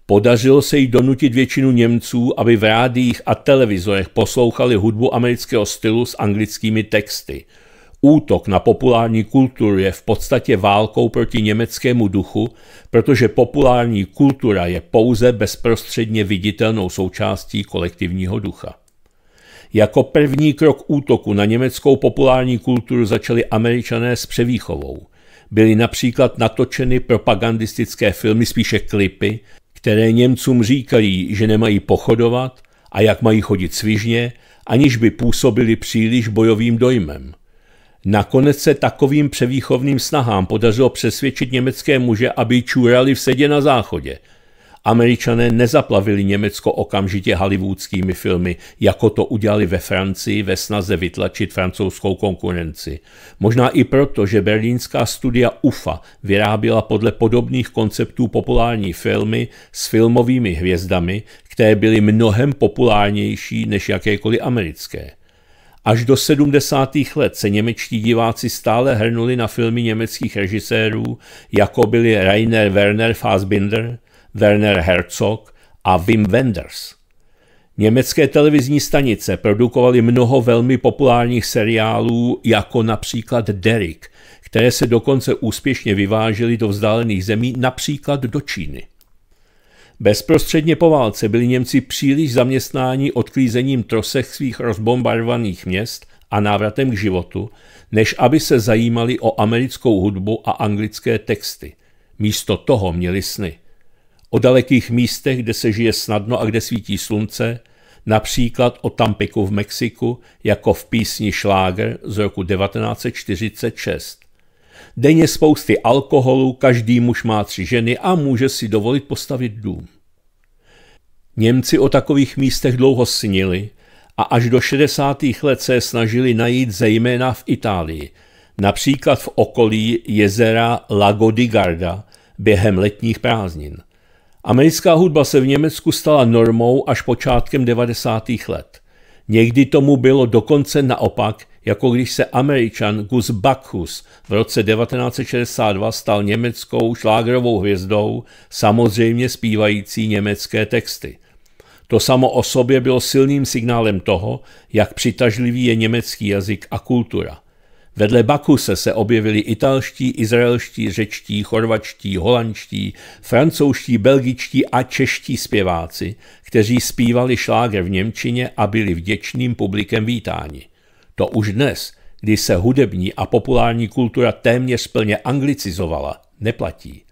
Podařilo se jí donutit většinu Němců, aby v rádiích a televizorech poslouchali hudbu amerického stylu s anglickými texty. Útok na populární kulturu je v podstatě válkou proti německému duchu, protože populární kultura je pouze bezprostředně viditelnou součástí kolektivního ducha. Jako první krok útoku na německou populární kulturu začali američané s převýchovou. Byly například natočeny propagandistické filmy, spíše klipy, které Němcům říkají, že nemají pochodovat a jak mají chodit svižně, aniž by působili příliš bojovým dojmem. Nakonec se takovým převýchovným snahám podařilo přesvědčit německé muže, aby čurali v sedě na záchodě – Američané nezaplavili Německo okamžitě hollywoodskými filmy, jako to udělali ve Francii ve snaze vytlačit francouzskou konkurenci. Možná i proto, že berlínská studia UFA vyráběla podle podobných konceptů populární filmy s filmovými hvězdami, které byly mnohem populárnější než jakékoliv americké. Až do 70. let se němečtí diváci stále hrnuli na filmy německých režisérů, jako byli Rainer Werner Fassbinder, Werner Herzog a Wim Wenders. Německé televizní stanice produkovaly mnoho velmi populárních seriálů, jako například Derrick, které se dokonce úspěšně vyvážely do vzdálených zemí, například do Číny. Bezprostředně po válce byli Němci příliš zaměstnáni odklízením trosech svých rozbombarovaných měst a návratem k životu, než aby se zajímali o americkou hudbu a anglické texty. Místo toho měli sny o dalekých místech, kde se žije snadno a kde svítí slunce, například o Tampiku v Mexiku, jako v písni Šláger z roku 1946. Denně spousty alkoholu, každý muž má tři ženy a může si dovolit postavit dům. Němci o takových místech dlouho snili a až do 60. let se snažili najít zejména v Itálii, například v okolí jezera Lago di Garda během letních prázdnin – Americká hudba se v Německu stala normou až počátkem 90. let. Někdy tomu bylo dokonce naopak, jako když se američan Gus Bacchus v roce 1962 stal německou šlágrovou hvězdou, samozřejmě zpívající německé texty. To samo o sobě bylo silným signálem toho, jak přitažlivý je německý jazyk a kultura. Vedle Bakuse se objevili italští, izraelští, řečtí, chorvačtí, holandští, francouzští, belgičtí a čeští zpěváci, kteří zpívali šláger v Němčině a byli vděčným publikem vítáni. To už dnes, kdy se hudební a populární kultura téměř plně anglicizovala, neplatí.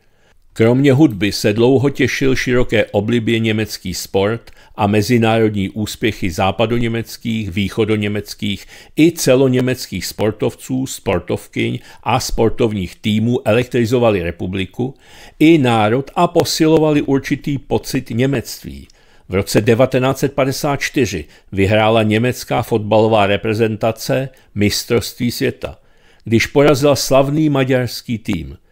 Kromě hudby se dlouho těšil široké oblibě německý sport a mezinárodní úspěchy západoněmeckých, východoněmeckých i celoněmeckých sportovců, sportovkyň a sportovních týmů elektrizovali republiku i národ a posilovali určitý pocit němectví. V roce 1954 vyhrála německá fotbalová reprezentace mistrovství světa, když porazila slavný maďarský tým –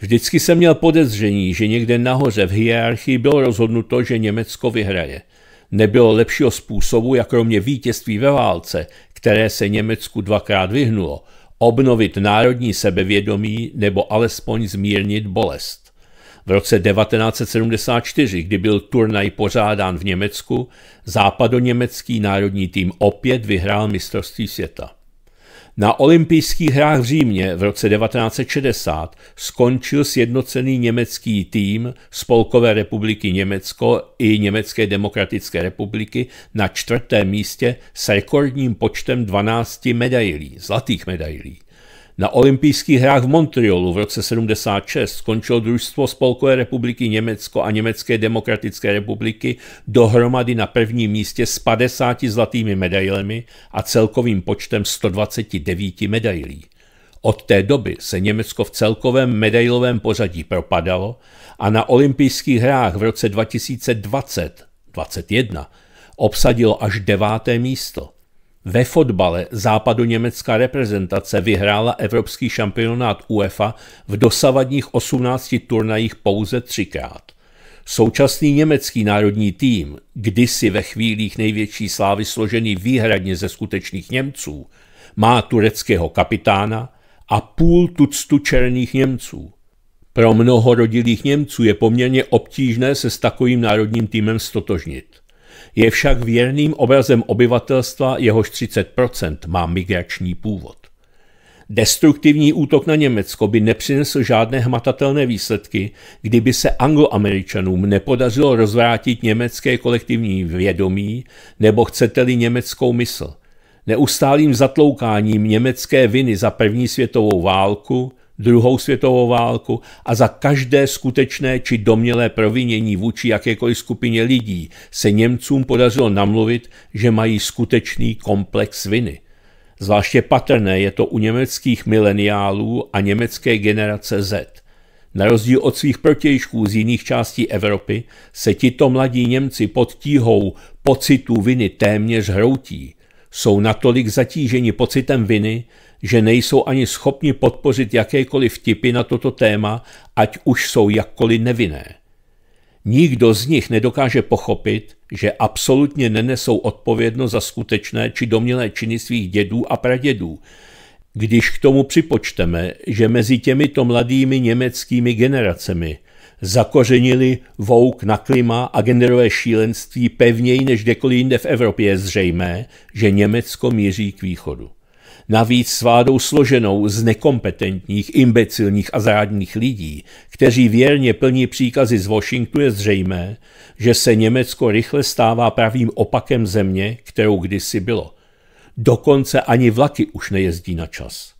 Vždycky jsem měl podezření, že někde nahoře v hierarchii bylo rozhodnuto, že Německo vyhraje. Nebylo lepšího způsobu, jak kromě vítězství ve válce, které se Německu dvakrát vyhnulo, obnovit národní sebevědomí nebo alespoň zmírnit bolest. V roce 1974, kdy byl turnaj pořádán v Německu, západoněmecký národní tým opět vyhrál mistrovství světa. Na olympijských hrách v Římě v roce 1960 skončil sjednocený německý tým Spolkové republiky Německo i Německé demokratické republiky na čtvrtém místě s rekordním počtem 12 medailí, zlatých medailí. Na olympijských hrách v Montrealu v roce 76 skončilo družstvo Spolkové republiky Německo a Německé demokratické republiky dohromady na prvním místě s 50 zlatými medailemi a celkovým počtem 129 medailí. Od té doby se Německo v celkovém medailovém pořadí propadalo a na olympijských hrách v roce 2020 21 obsadilo až deváté místo – ve fotbale západu německá reprezentace vyhrála evropský šampionát UEFA v dosavadních 18 turnajích pouze třikrát. Současný německý národní tým, kdysi ve chvílích největší slávy složený výhradně ze skutečných Němců, má tureckého kapitána a půl tuctu černých Němců. Pro mnoho rodilých Němců je poměrně obtížné se s takovým národním týmem stotožnit je však věrným obrazem obyvatelstva, jehož 30% má migrační původ. Destruktivní útok na Německo by nepřinesl žádné hmatatelné výsledky, kdyby se angloameričanům nepodařilo rozvrátit německé kolektivní vědomí nebo chcete-li německou mysl. Neustálým zatloukáním německé viny za první světovou válku, druhou světovou válku a za každé skutečné či domělé provinění vůči jakékoliv skupině lidí se Němcům podařilo namluvit, že mají skutečný komplex viny. Zvláště patrné je to u německých mileniálů a německé generace Z. Na rozdíl od svých protějšků z jiných částí Evropy se tito mladí Němci pod tíhou pocitů viny téměř hroutí. Jsou natolik zatíženi pocitem viny, že nejsou ani schopni podpořit jakékoliv tipy na toto téma, ať už jsou jakkoliv nevinné. Nikdo z nich nedokáže pochopit, že absolutně nenesou odpovědnost za skutečné či domělé činy svých dědů a pradědů, když k tomu připočteme, že mezi těmito mladými německými generacemi zakořenili vouk na klima a genderové šílenství pevněji než kdekoliv jinde v Evropě, je zřejmé, že Německo míří k východu navíc s vládou složenou z nekompetentních, imbecilních a zrádných lidí, kteří věrně plní příkazy z Washingtonu, je zřejmé, že se Německo rychle stává pravým opakem země, kterou kdysi bylo. Dokonce ani vlaky už nejezdí na čas.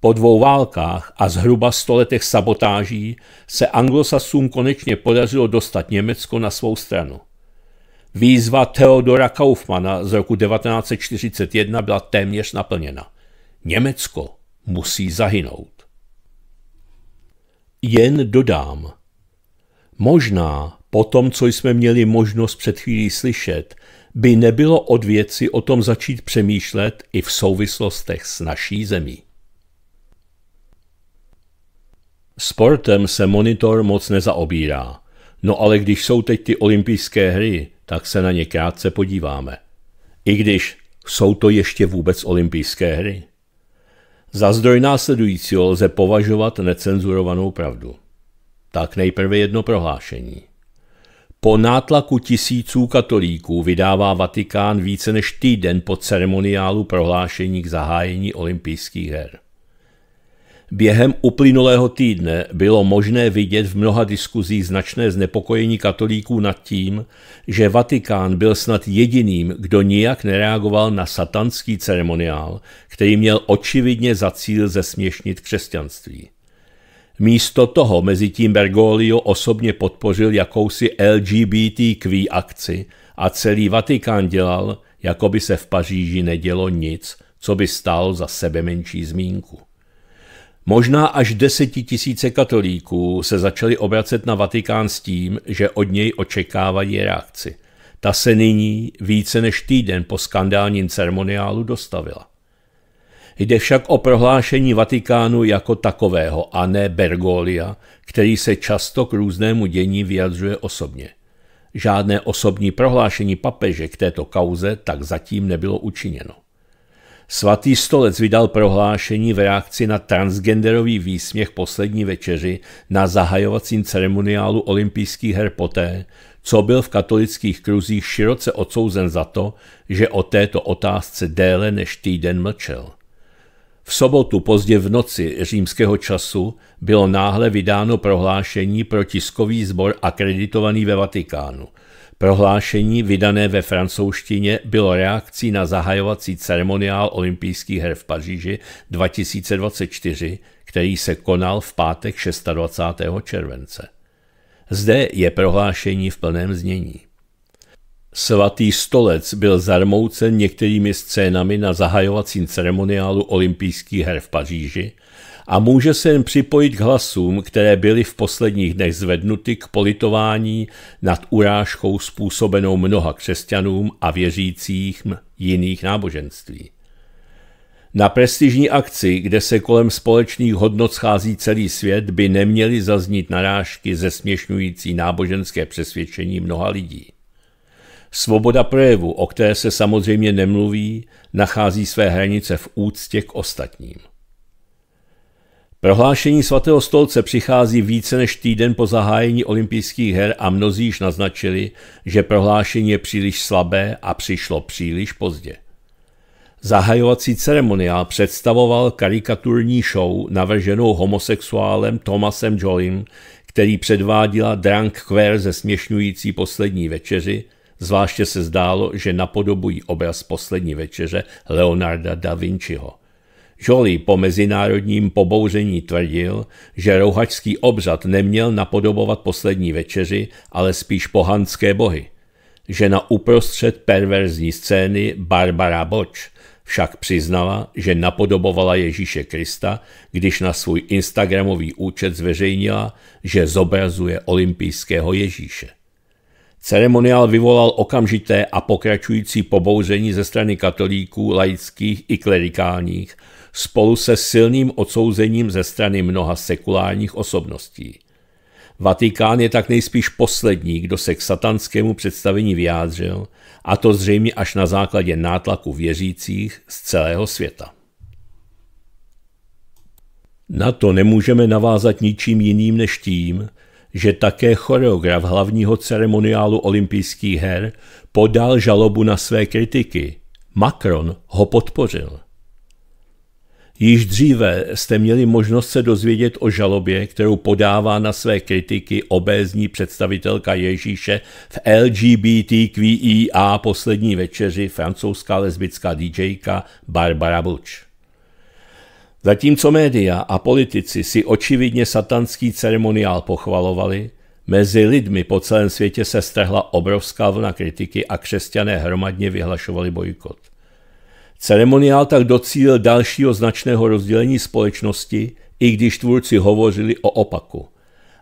Po dvou válkách a zhruba stoletech sabotáží se anglosasům konečně podařilo dostat Německo na svou stranu. Výzva Theodora Kaufmana z roku 1941 byla téměř naplněna. Německo musí zahynout. Jen dodám. Možná po tom, co jsme měli možnost před chvílí slyšet, by nebylo od věci o tom začít přemýšlet i v souvislostech s naší zemí. Sportem se monitor moc nezaobírá, no ale když jsou teď ty olympijské hry, tak se na ně krátce podíváme. I když jsou to ještě vůbec olympijské hry. Za zdroj následujícího lze považovat necenzurovanou pravdu. Tak nejprve jedno prohlášení. Po nátlaku tisíců katolíků vydává Vatikán více než týden po ceremoniálu prohlášení k zahájení olympijských her. Během uplynulého týdne bylo možné vidět v mnoha diskuzích značné znepokojení katolíků nad tím, že Vatikán byl snad jediným, kdo nijak nereagoval na satanský ceremoniál, který měl očividně za cíl zesměšnit křesťanství. Místo toho mezi tím Bergoglio osobně podpořil jakousi LGBTQ akci a celý Vatikán dělal, jako by se v Paříži nedělo nic, co by stálo za sebe menší zmínku. Možná až desetitisíce katolíků se začali obracet na Vatikán s tím, že od něj očekávají reakci. Ta se nyní, více než týden po skandálním ceremoniálu, dostavila. Jde však o prohlášení Vatikánu jako takového a ne Bergolia, který se často k různému dění vyjadřuje osobně. Žádné osobní prohlášení papeže k této kauze tak zatím nebylo učiněno. Svatý stolec vydal prohlášení v reakci na transgenderový výsměch poslední večeři na zahajovacím ceremoniálu olympijských her poté, co byl v katolických kruzích široce odsouzen za to, že o této otázce déle než týden mlčel. V sobotu pozdě v noci římského času bylo náhle vydáno prohlášení pro tiskový sbor akreditovaný ve Vatikánu – Prohlášení vydané ve francouzštině bylo reakcí na zahajovací ceremoniál olympijských her v Paříži 2024, který se konal v pátek 26. července. Zde je prohlášení v plném znění. Svatý stolec byl zarmoucen některými scénami na zahajovacím ceremoniálu olympijských her v Paříži, a může se jen připojit k hlasům, které byly v posledních dnech zvednuty k politování nad urážkou způsobenou mnoha křesťanům a věřících jiných náboženství. Na prestižní akci, kde se kolem společných hodnot schází celý svět, by neměly zaznít narážky zesměšňující náboženské přesvědčení mnoha lidí. Svoboda projevu, o které se samozřejmě nemluví, nachází své hranice v úctě k ostatním. Prohlášení svatého stolce přichází více než týden po zahájení olympijských her a mnozí již naznačili, že prohlášení je příliš slabé a přišlo příliš pozdě. Zahajovací ceremoniál představoval karikaturní show navrženou homosexuálem Thomasem Jolim, který předváděla Drunk queer ze směšňující poslední večeři, zvláště se zdálo, že napodobují obraz poslední večeře Leonarda da Vinciho. Jolie po mezinárodním pobouření tvrdil, že rouhačský obřad neměl napodobovat poslední večeři, ale spíš pohanské bohy. Že na uprostřed perverzní scény Barbara Boč však přiznala, že napodobovala Ježíše Krista, když na svůj instagramový účet zveřejnila, že zobrazuje olympijského Ježíše. Ceremoniál vyvolal okamžité a pokračující pobouření ze strany katolíků, laických i klerikálních, spolu se silným odsouzením ze strany mnoha sekulárních osobností. Vatikán je tak nejspíš poslední, kdo se k satanskému představení vyjádřil, a to zřejmě až na základě nátlaku věřících z celého světa. Na to nemůžeme navázat ničím jiným než tím, že také choreograf hlavního ceremoniálu olympijských her podal žalobu na své kritiky. Macron ho podpořil. Již dříve jste měli možnost se dozvědět o žalobě, kterou podává na své kritiky obézní představitelka Ježíše v LGBTQIA e poslední večeři francouzská lesbická DJka Barbara Butch. Zatímco média a politici si očividně satanský ceremoniál pochvalovali, mezi lidmi po celém světě se strhla obrovská vlna kritiky a křesťané hromadně vyhlašovali bojkot. Ceremoniál tak docílil dalšího značného rozdělení společnosti, i když tvůrci hovořili o opaku.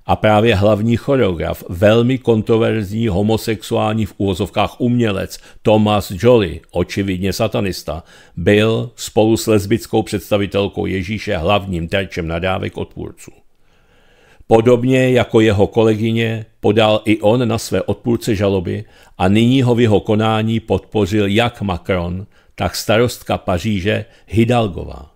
A právě hlavní choreograf, velmi kontroverzní homosexuální v úvozovkách umělec Thomas Jolly, očividně satanista, byl spolu s lesbickou představitelkou Ježíše hlavním terčem nadávek odpůrců. Podobně jako jeho kolegyně podal i on na své odpůrce žaloby a nyní ho v jeho konání podpořil jak Macron, tak starostka Paříže Hidalgová.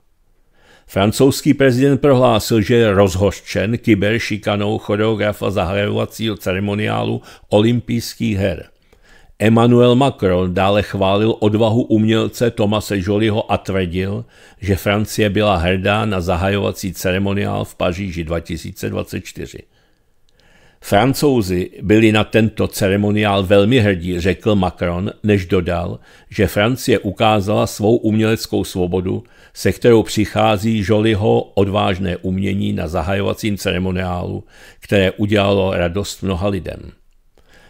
Francouzský prezident prohlásil, že je rozhořčen kyberšikanou choreografa zahrajovacího ceremoniálu olympijských her. Emmanuel Macron dále chválil odvahu umělce Tomase Joliho a tvrdil, že Francie byla hrdá na zahajovací ceremoniál v Paříži 2024. Francouzi byli na tento ceremoniál velmi hrdí, řekl Macron, než dodal, že Francie ukázala svou uměleckou svobodu, se kterou přichází Joliho odvážné umění na zahajovacím ceremoniálu, které udělalo radost mnoha lidem.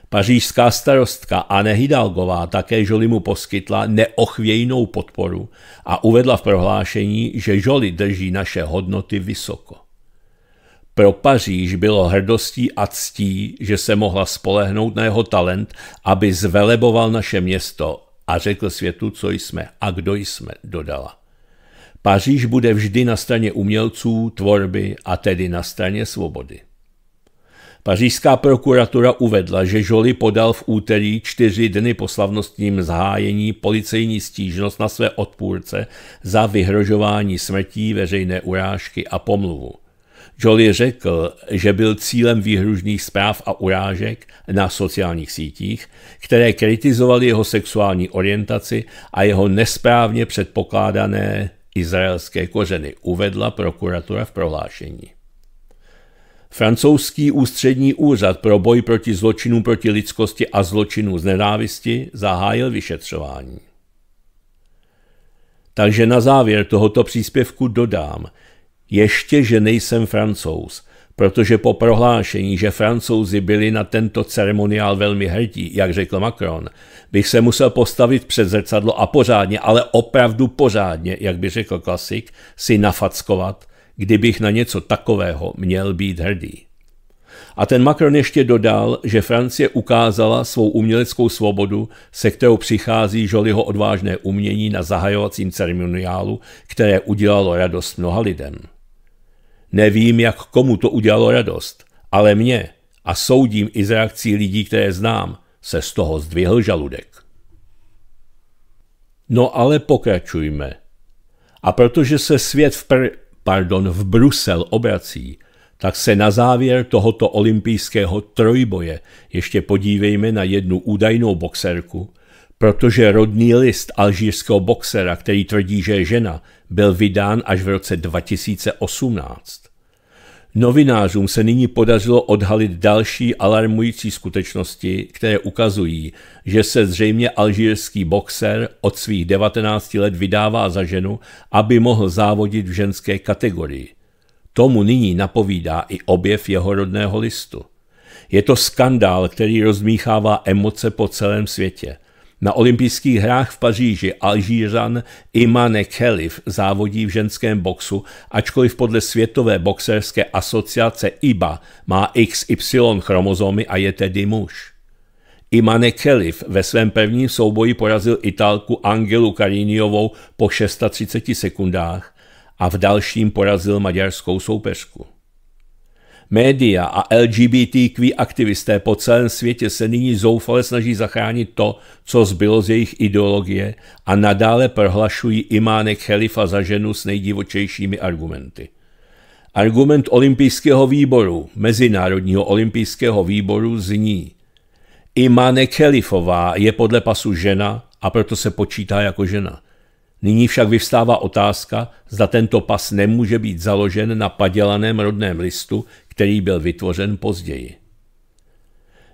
Pařížská starostka Anne Hidalgová také Jolimu poskytla neochvějnou podporu a uvedla v prohlášení, že Joli drží naše hodnoty vysoko. Pro Paříž bylo hrdostí a ctí, že se mohla spolehnout na jeho talent, aby zveleboval naše město a řekl světu, co jsme a kdo jsme, dodala. Paříž bude vždy na straně umělců, tvorby a tedy na straně svobody. Pařížská prokuratura uvedla, že Žoli podal v úterý čtyři dny po slavnostním zahájení policejní stížnost na své odpůrce za vyhrožování smrtí, veřejné urážky a pomluvu. Jolie řekl, že byl cílem výhružných zpráv a urážek na sociálních sítích, které kritizovaly jeho sexuální orientaci a jeho nesprávně předpokládané izraelské kořeny, uvedla prokuratura v prohlášení. Francouzský ústřední úřad pro boj proti zločinům proti lidskosti a zločinů z nenávisti zahájil vyšetřování. Takže na závěr tohoto příspěvku dodám, ještě, že nejsem francouz, protože po prohlášení, že francouzi byli na tento ceremoniál velmi hrdí, jak řekl Macron, bych se musel postavit před zrcadlo a pořádně, ale opravdu pořádně, jak by řekl klasik, si nafackovat, kdybych na něco takového měl být hrdý. A ten Macron ještě dodal, že Francie ukázala svou uměleckou svobodu, se kterou přichází Žoliho odvážné umění na zahajovacím ceremoniálu, které udělalo radost mnoha lidem. Nevím, jak komu to udělalo radost, ale mě a soudím i z reakcí lidí, které znám, se z toho zdvihl žaludek. No ale pokračujme. A protože se svět v, pr- pardon, v Brusel obrací, tak se na závěr tohoto olympijského trojboje ještě podívejme na jednu údajnou boxerku, protože rodný list alžírského boxera, který tvrdí, že je žena, byl vydán až v roce 2018. Novinářům se nyní podařilo odhalit další alarmující skutečnosti, které ukazují, že se zřejmě alžírský boxer od svých 19 let vydává za ženu, aby mohl závodit v ženské kategorii. Tomu nyní napovídá i objev jeho rodného listu. Je to skandál, který rozmíchává emoce po celém světě – na olympijských hrách v Paříži Alžířan Imane Khelif závodí v ženském boxu, ačkoliv podle Světové boxerské asociace IBA má XY chromozomy a je tedy muž. Imane Kelif ve svém prvním souboji porazil Italku Angelu Kariniovou po 630 sekundách a v dalším porazil maďarskou soupeřku. Média a LGBTQ aktivisté po celém světě se nyní zoufale snaží zachránit to, co zbylo z jejich ideologie a nadále prohlašují imánek Chelifa za ženu s nejdivočejšími argumenty. Argument olympijského výboru, Mezinárodního olympijského výboru zní Imane Kelifová je podle pasu žena a proto se počítá jako žena. Nyní však vyvstává otázka, zda tento pas nemůže být založen na padělaném rodném listu, který byl vytvořen později.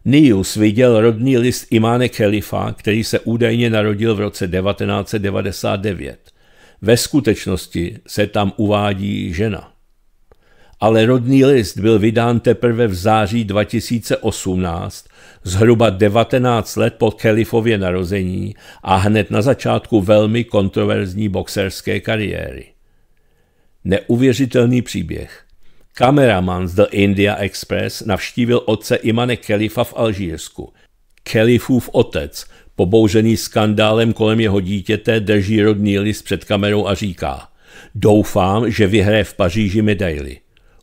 Nius viděl rodný list Imáne Khalifa, který se údajně narodil v roce 1999. Ve skutečnosti se tam uvádí žena. Ale rodný list byl vydán teprve v září 2018, zhruba 19 let po Khalifově narození a hned na začátku velmi kontroverzní boxerské kariéry. Neuvěřitelný příběh. Kameraman z The India Express navštívil otce Imane Kelifa v Alžírsku. Kelifův otec, pobouřený skandálem kolem jeho dítěte, drží rodný list před kamerou a říká Doufám, že vyhraje v Paříži medaily.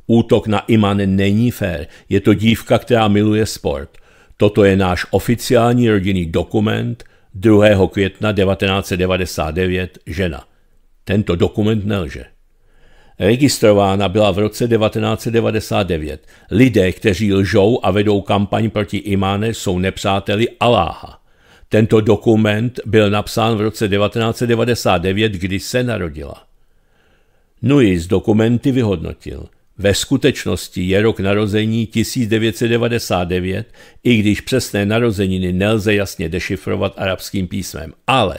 Útok na Imane není fér, je to dívka, která miluje sport. Toto je náš oficiální rodinný dokument 2. května 1999 žena. Tento dokument nelže. Registrována byla v roce 1999. Lidé, kteří lžou a vedou kampaň proti imáne, jsou nepřáteli Aláha. Tento dokument byl napsán v roce 1999, kdy se narodila. Nui z dokumenty vyhodnotil. Ve skutečnosti je rok narození 1999, i když přesné narozeniny nelze jasně dešifrovat arabským písmem. Ale,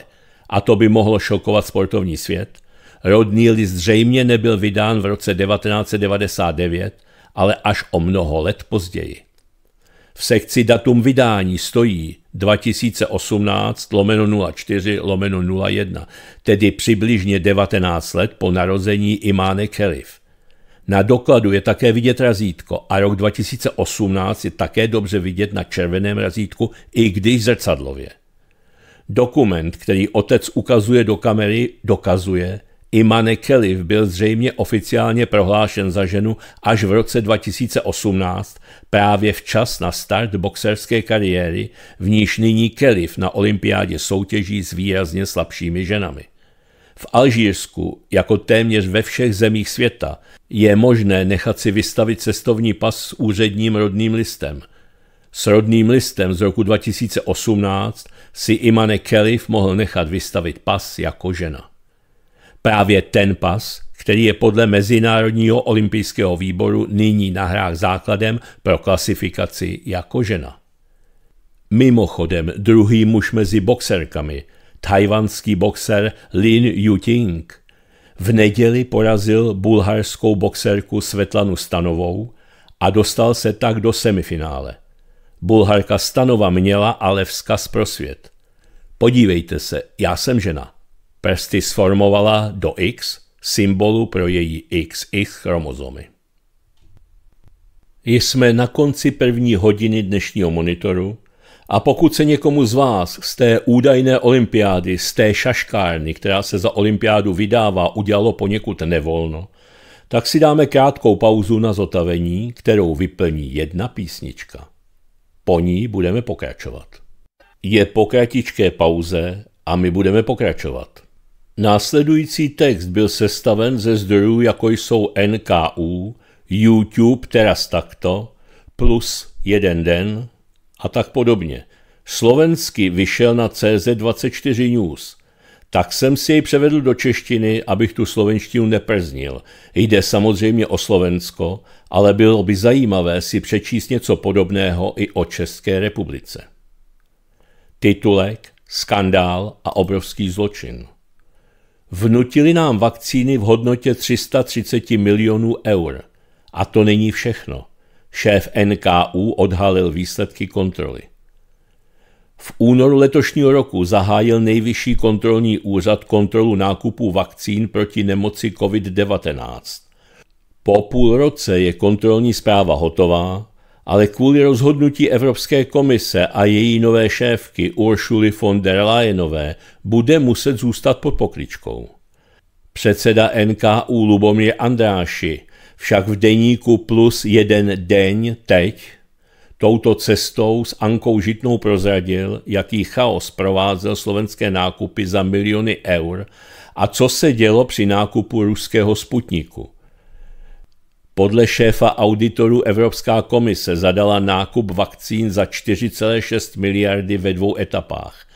a to by mohlo šokovat sportovní svět – Rodný list zřejmě nebyl vydán v roce 1999, ale až o mnoho let později. V sekci datum vydání stojí 2018 lomeno 04 lomeno 01, tedy přibližně 19 let po narození Imáne Kerif. Na dokladu je také vidět razítko a rok 2018 je také dobře vidět na červeném razítku, i když zrcadlově. Dokument, který otec ukazuje do kamery, dokazuje, Imane Kelly byl zřejmě oficiálně prohlášen za ženu až v roce 2018, právě včas na start boxerské kariéry, v níž nyní Kelly na olympiádě soutěží s výrazně slabšími ženami. V Alžírsku, jako téměř ve všech zemích světa, je možné nechat si vystavit cestovní pas s úředním rodným listem. S rodným listem z roku 2018 si Imane Kelly mohl nechat vystavit pas jako žena právě ten pas, který je podle Mezinárodního olympijského výboru nyní na hrách základem pro klasifikaci jako žena. Mimochodem, druhý muž mezi boxerkami, tajvanský boxer Lin Yuting, v neděli porazil bulharskou boxerku Svetlanu Stanovou a dostal se tak do semifinále. Bulharka Stanova měla ale vzkaz pro svět. Podívejte se, já jsem žena. Prsty sformovala do X, symbolu pro její XX chromozomy. Jsme na konci první hodiny dnešního monitoru a pokud se někomu z vás z té údajné olympiády, z té šaškárny, která se za olympiádu vydává, udělalo poněkud nevolno, tak si dáme krátkou pauzu na zotavení, kterou vyplní jedna písnička. Po ní budeme pokračovat. Je po pauze a my budeme pokračovat. Následující text byl sestaven ze zdrojů, jako jsou NKU, YouTube, teraz takto, plus jeden den a tak podobně. Slovensky vyšel na CZ24 News. Tak jsem si jej převedl do češtiny, abych tu slovenštinu neprznil. Jde samozřejmě o Slovensko, ale bylo by zajímavé si přečíst něco podobného i o České republice. Titulek Skandál a obrovský zločin. Vnutili nám vakcíny v hodnotě 330 milionů eur. A to není všechno. Šéf NKU odhalil výsledky kontroly. V únoru letošního roku zahájil nejvyšší kontrolní úřad kontrolu nákupu vakcín proti nemoci COVID-19. Po půl roce je kontrolní zpráva hotová, ale kvůli rozhodnutí Evropské komise a její nové šéfky Uršuly von der Leyenové bude muset zůstat pod pokličkou. Předseda NKU Lubomír Andráši však v deníku plus jeden deň teď touto cestou s Ankou Žitnou prozradil, jaký chaos provázel slovenské nákupy za miliony eur a co se dělo při nákupu ruského sputniku – podle šéfa auditorů Evropská komise zadala nákup vakcín za 4,6 miliardy ve dvou etapách.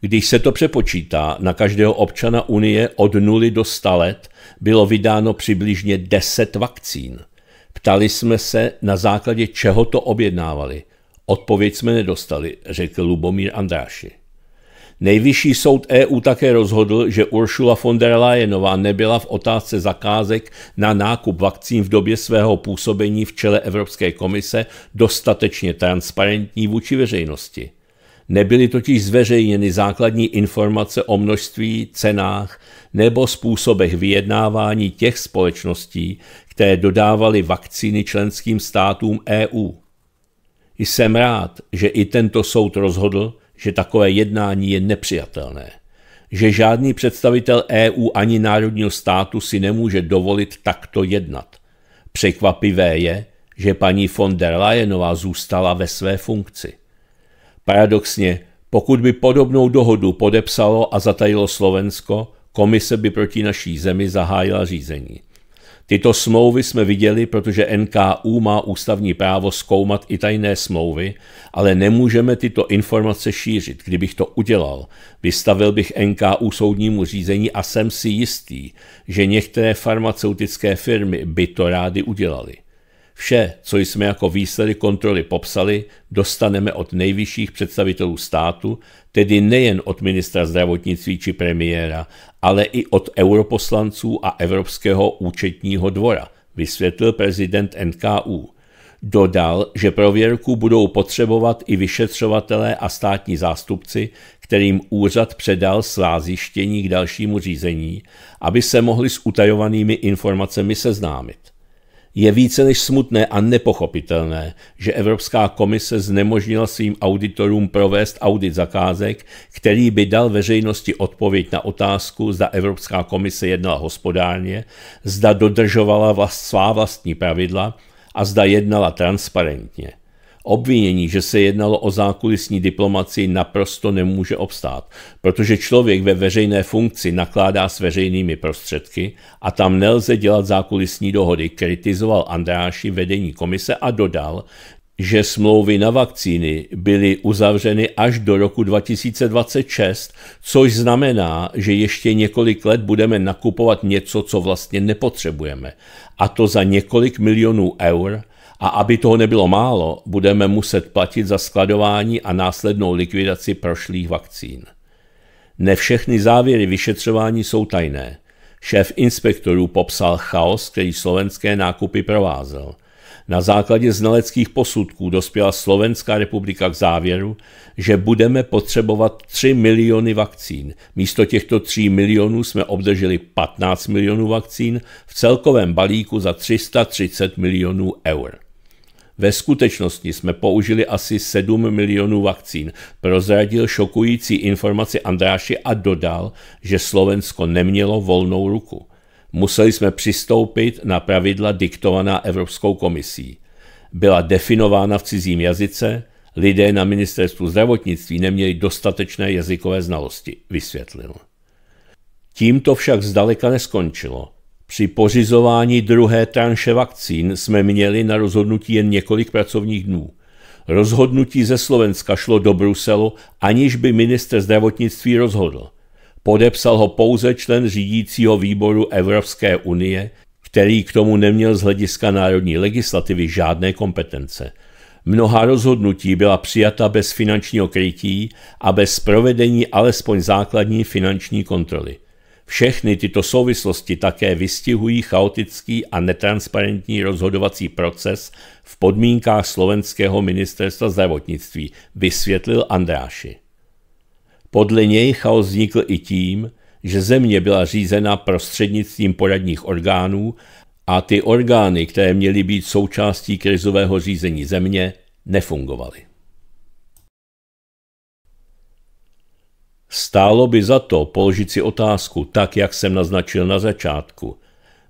Když se to přepočítá, na každého občana Unie od 0 do 100 let bylo vydáno přibližně 10 vakcín. Ptali jsme se, na základě čeho to objednávali. Odpověď jsme nedostali, řekl Lubomír Andráši. Nejvyšší soud EU také rozhodl, že Ursula von der Leyenová nebyla v otázce zakázek na nákup vakcín v době svého působení v čele Evropské komise dostatečně transparentní vůči veřejnosti. Nebyly totiž zveřejněny základní informace o množství, cenách nebo způsobech vyjednávání těch společností, které dodávaly vakcíny členským státům EU. Jsem rád, že i tento soud rozhodl, že takové jednání je nepřijatelné, že žádný představitel EU ani národního státu si nemůže dovolit takto jednat. Překvapivé je, že paní von der Leyenová zůstala ve své funkci. Paradoxně, pokud by podobnou dohodu podepsalo a zatajilo Slovensko, komise by proti naší zemi zahájila řízení. Tyto smlouvy jsme viděli, protože NKU má ústavní právo zkoumat i tajné smlouvy, ale nemůžeme tyto informace šířit. Kdybych to udělal, vystavil bych NKU soudnímu řízení a jsem si jistý, že některé farmaceutické firmy by to rády udělali. Vše, co jsme jako výsledy kontroly popsali, dostaneme od nejvyšších představitelů státu, tedy nejen od ministra zdravotnictví či premiéra, ale i od europoslanců a Evropského účetního dvora, vysvětlil prezident NKU. Dodal, že prověrku budou potřebovat i vyšetřovatelé a státní zástupci, kterým úřad předal svá zjištění k dalšímu řízení, aby se mohli s utajovanými informacemi seznámit. Je více než smutné a nepochopitelné, že Evropská komise znemožnila svým auditorům provést audit zakázek, který by dal veřejnosti odpověď na otázku, zda Evropská komise jednala hospodárně, zda dodržovala vlast, svá vlastní pravidla a zda jednala transparentně. Obvinění, že se jednalo o zákulisní diplomaci, naprosto nemůže obstát, protože člověk ve veřejné funkci nakládá s veřejnými prostředky a tam nelze dělat zákulisní dohody, kritizoval Andráši vedení komise a dodal, že smlouvy na vakcíny byly uzavřeny až do roku 2026, což znamená, že ještě několik let budeme nakupovat něco, co vlastně nepotřebujeme, a to za několik milionů eur a aby toho nebylo málo, budeme muset platit za skladování a následnou likvidaci prošlých vakcín. Ne všechny závěry vyšetřování jsou tajné. Šéf inspektorů popsal chaos, který slovenské nákupy provázel. Na základě znaleckých posudků dospěla Slovenská republika k závěru, že budeme potřebovat 3 miliony vakcín. Místo těchto 3 milionů jsme obdrželi 15 milionů vakcín v celkovém balíku za 330 milionů eur. Ve skutečnosti jsme použili asi 7 milionů vakcín, prozradil šokující informaci Andráši a dodal, že Slovensko nemělo volnou ruku. Museli jsme přistoupit na pravidla diktovaná Evropskou komisí. Byla definována v cizím jazyce, lidé na ministerstvu zdravotnictví neměli dostatečné jazykové znalosti, vysvětlil. Tím to však zdaleka neskončilo. Při pořizování druhé tranše vakcín jsme měli na rozhodnutí jen několik pracovních dnů. Rozhodnutí ze Slovenska šlo do Bruselu, aniž by minister zdravotnictví rozhodl. Podepsal ho pouze člen řídícího výboru Evropské unie, který k tomu neměl z hlediska národní legislativy žádné kompetence. Mnoha rozhodnutí byla přijata bez finančního krytí a bez provedení alespoň základní finanční kontroly. Všechny tyto souvislosti také vystihují chaotický a netransparentní rozhodovací proces v podmínkách slovenského ministerstva zdravotnictví, vysvětlil Andráši. Podle něj chaos vznikl i tím, že země byla řízena prostřednictvím poradních orgánů a ty orgány, které měly být součástí krizového řízení země, nefungovaly. Stálo by za to položit si otázku, tak jak jsem naznačil na začátku.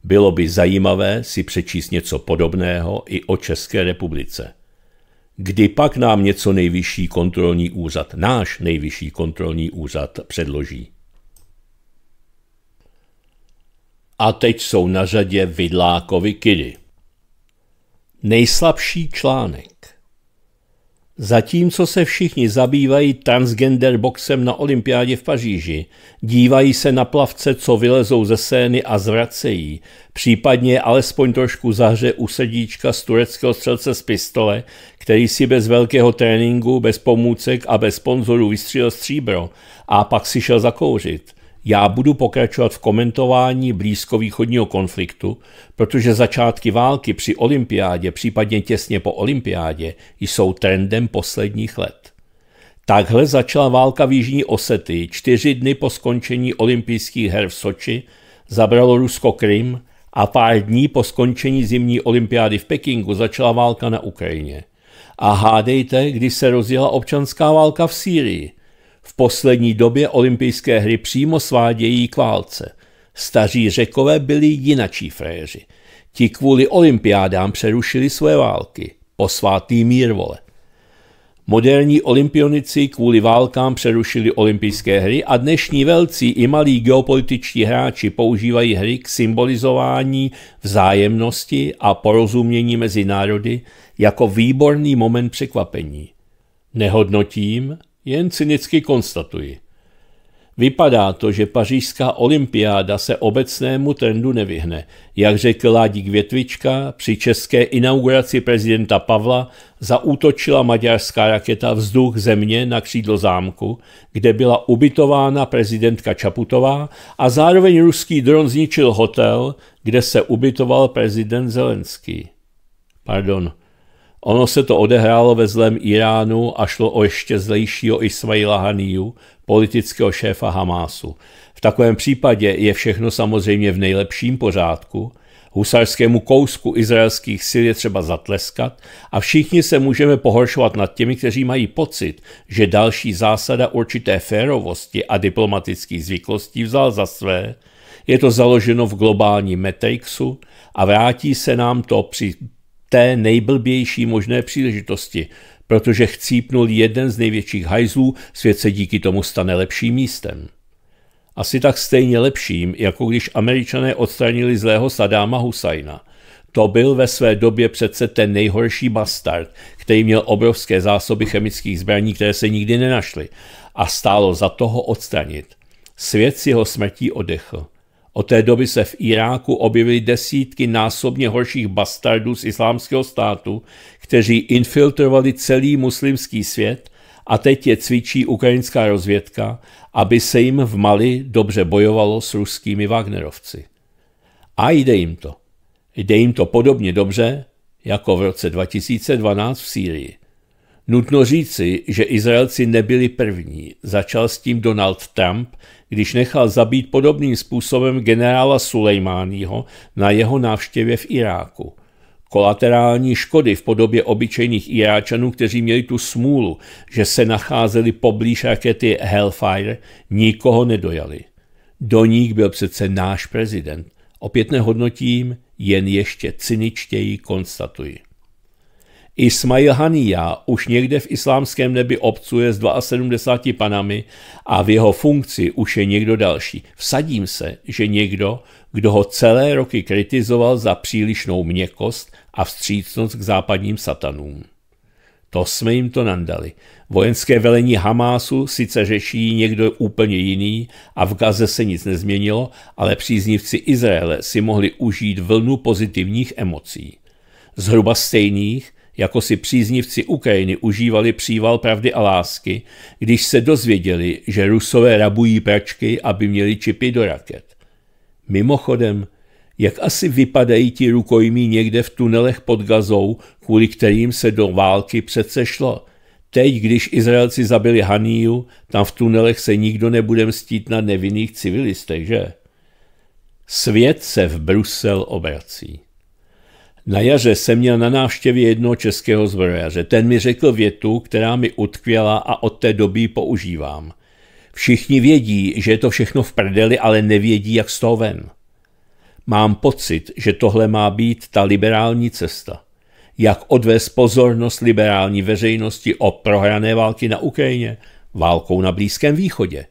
Bylo by zajímavé si přečíst něco podobného i o České republice. Kdy pak nám něco nejvyšší kontrolní úřad, náš nejvyšší kontrolní úřad, předloží? A teď jsou na řadě Vidlákovi kidy. Nejslabší článek. Zatímco se všichni zabývají transgender boxem na olympiádě v Paříži, dívají se na plavce, co vylezou ze scény a zvracejí, případně alespoň trošku zahře u sedíčka z tureckého střelce z pistole, který si bez velkého tréninku, bez pomůcek a bez sponzorů vystřelil stříbro a pak si šel zakouřit – já budu pokračovat v komentování blízkovýchodního konfliktu, protože začátky války při olympiádě, případně těsně po olympiádě, jsou trendem posledních let. Takhle začala válka v Jižní Osety čtyři dny po skončení olympijských her v Soči, zabralo Rusko Krym a pár dní po skončení zimní olympiády v Pekingu začala válka na Ukrajině. A hádejte, kdy se rozjela občanská válka v Sýrii – v poslední době olympijské hry přímo svádějí k válce. Staří řekové byli jinačí fréři. Ti kvůli olympiádám přerušili své války. Posvátý mír vole. Moderní olympionici kvůli válkám přerušili olympijské hry a dnešní velcí i malí geopolitičtí hráči používají hry k symbolizování vzájemnosti a porozumění mezi národy jako výborný moment překvapení. Nehodnotím, jen cynicky konstatuji. Vypadá to, že pařížská olympiáda se obecnému trendu nevyhne, jak řekl Ládík Větvička, při české inauguraci prezidenta Pavla zaútočila maďarská raketa vzduch země na křídlo zámku, kde byla ubytována prezidentka Čaputová a zároveň ruský dron zničil hotel, kde se ubytoval prezident Zelenský. Pardon, Ono se to odehrálo ve zlém Iránu a šlo o ještě zlejšího Ismaila Haniju, politického šéfa Hamásu. V takovém případě je všechno samozřejmě v nejlepším pořádku, husarskému kousku izraelských sil je třeba zatleskat a všichni se můžeme pohoršovat nad těmi, kteří mají pocit, že další zásada určité férovosti a diplomatických zvyklostí vzal za své, je to založeno v globálním Matrixu a vrátí se nám to při té nejblbější možné příležitosti, protože chcípnul jeden z největších hajzlů, svět se díky tomu stane lepším místem. Asi tak stejně lepším, jako když američané odstranili zlého Sadáma Husajna. To byl ve své době přece ten nejhorší bastard, který měl obrovské zásoby chemických zbraní, které se nikdy nenašly a stálo za toho odstranit. Svět si ho smrtí odechl. Od té doby se v Iráku objevily desítky násobně horších bastardů z islámského státu, kteří infiltrovali celý muslimský svět a teď je cvičí ukrajinská rozvědka, aby se jim v Mali dobře bojovalo s ruskými Wagnerovci. A jde jim to. Jde jim to podobně dobře, jako v roce 2012 v Sýrii. Nutno říci, že Izraelci nebyli první. Začal s tím Donald Trump, když nechal zabít podobným způsobem generála Sulejmáního na jeho návštěvě v Iráku. Kolaterální škody v podobě obyčejných Iráčanů, kteří měli tu smůlu, že se nacházeli poblíž rakety Hellfire, nikoho nedojali. Do nich byl přece náš prezident. Opět nehodnotím, jen ještě cyničtěji konstatuji. Ismail Hania už někde v islámském nebi obcuje s 72 panami a v jeho funkci už je někdo další. Vsadím se, že někdo, kdo ho celé roky kritizoval za přílišnou měkost a vstřícnost k západním satanům. To jsme jim to nandali. Vojenské velení Hamásu sice řeší někdo úplně jiný a v Gaze se nic nezměnilo, ale příznivci Izraele si mohli užít vlnu pozitivních emocí. Zhruba stejných, jako si příznivci Ukrajiny užívali příval pravdy a lásky, když se dozvěděli, že rusové rabují pračky, aby měli čipy do raket. Mimochodem, jak asi vypadají ti rukojmí někde v tunelech pod gazou, kvůli kterým se do války přece šlo. Teď, když Izraelci zabili Haníju, tam v tunelech se nikdo nebude mstít na nevinných civilistech, že? Svět se v Brusel obrací. Na jaře jsem měl na návštěvě jednoho českého zbrojaře. Ten mi řekl větu, která mi utkvěla a od té doby používám. Všichni vědí, že je to všechno v prdeli, ale nevědí, jak z toho ven. Mám pocit, že tohle má být ta liberální cesta. Jak odvést pozornost liberální veřejnosti o prohrané války na Ukrajině, válkou na Blízkém východě.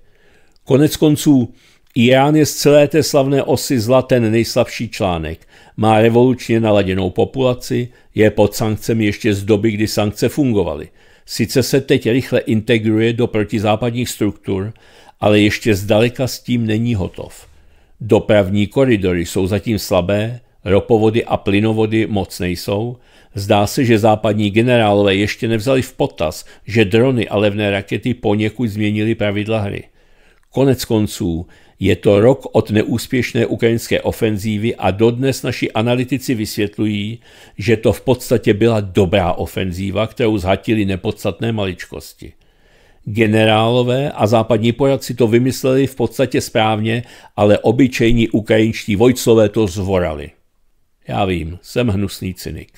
Konec konců, Irán je z celé té slavné osy zla ten nejslabší článek má revolučně naladěnou populaci, je pod sankcemi ještě z doby, kdy sankce fungovaly. Sice se teď rychle integruje do protizápadních struktur, ale ještě zdaleka s tím není hotov. Dopravní koridory jsou zatím slabé, ropovody a plynovody moc nejsou, zdá se, že západní generálové ještě nevzali v potaz, že drony a levné rakety poněkud změnily pravidla hry. Konec konců, je to rok od neúspěšné ukrajinské ofenzívy a dodnes naši analytici vysvětlují, že to v podstatě byla dobrá ofenzíva, kterou zhatili nepodstatné maličkosti. Generálové a západní poradci to vymysleli v podstatě správně, ale obyčejní ukrajinští vojcové to zvorali. Já vím, jsem hnusný cynik.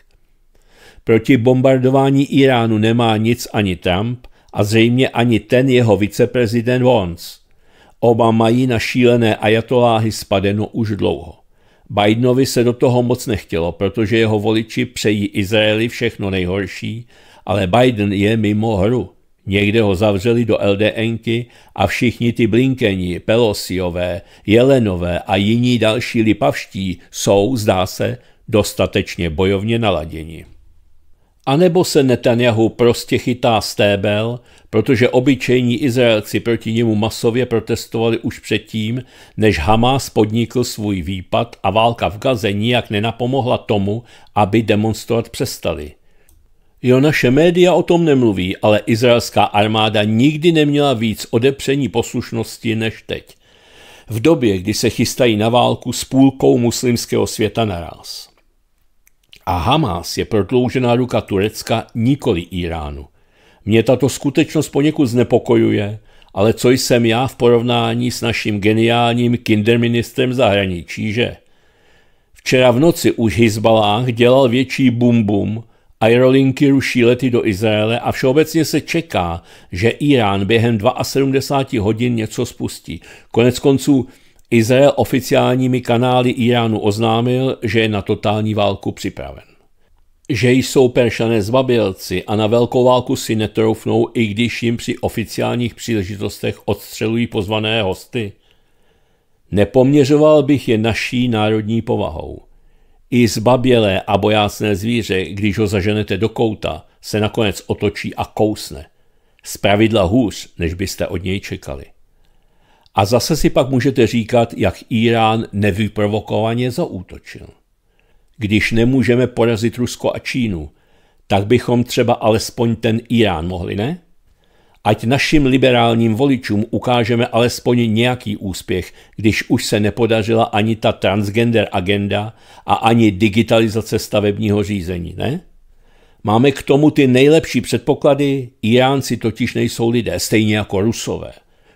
Proti bombardování Iránu nemá nic ani Trump a zřejmě ani ten jeho viceprezident Vance. Oba mají na šílené ajatoláhy spadeno už dlouho. Bidenovi se do toho moc nechtělo, protože jeho voliči přejí Izraeli všechno nejhorší, ale Biden je mimo hru. Někde ho zavřeli do LDNky a všichni ty Blinkeni, Pelosiové, Jelenové a jiní další lipavští jsou, zdá se, dostatečně bojovně naladěni. A nebo se Netanyahu prostě chytá stébel, protože obyčejní Izraelci proti němu masově protestovali už předtím, než Hamas podnikl svůj výpad a válka v Gaze nijak nenapomohla tomu, aby demonstrovat přestali. Jo, naše média o tom nemluví, ale izraelská armáda nikdy neměla víc odepření poslušnosti než teď. V době, kdy se chystají na válku s půlkou muslimského světa naraz. A Hamas je prodloužená ruka Turecka, nikoli Iránu. Mě tato skutečnost poněkud znepokojuje, ale co jsem já v porovnání s naším geniálním kinderministrem zahraničí, že? Včera v noci už Hezbalah dělal větší bum-bum, aerolinky ruší lety do Izraele a všeobecně se čeká, že Irán během 72 hodin něco spustí. Konec konců Izrael oficiálními kanály Iránu oznámil, že je na totální válku připraven. Že jsou peršané zbabělci a na velkou válku si netroufnou, i když jim při oficiálních příležitostech odstřelují pozvané hosty? Nepoměřoval bych je naší národní povahou. I zbabělé a bojácné zvíře, když ho zaženete do kouta, se nakonec otočí a kousne. Zpravidla hůř, než byste od něj čekali. A zase si pak můžete říkat, jak Irán nevyprovokovaně zaútočil. Když nemůžeme porazit Rusko a Čínu, tak bychom třeba alespoň ten Irán mohli, ne? Ať našim liberálním voličům ukážeme alespoň nějaký úspěch, když už se nepodařila ani ta transgender agenda a ani digitalizace stavebního řízení, ne? Máme k tomu ty nejlepší předpoklady, Iránci totiž nejsou lidé, stejně jako Rusové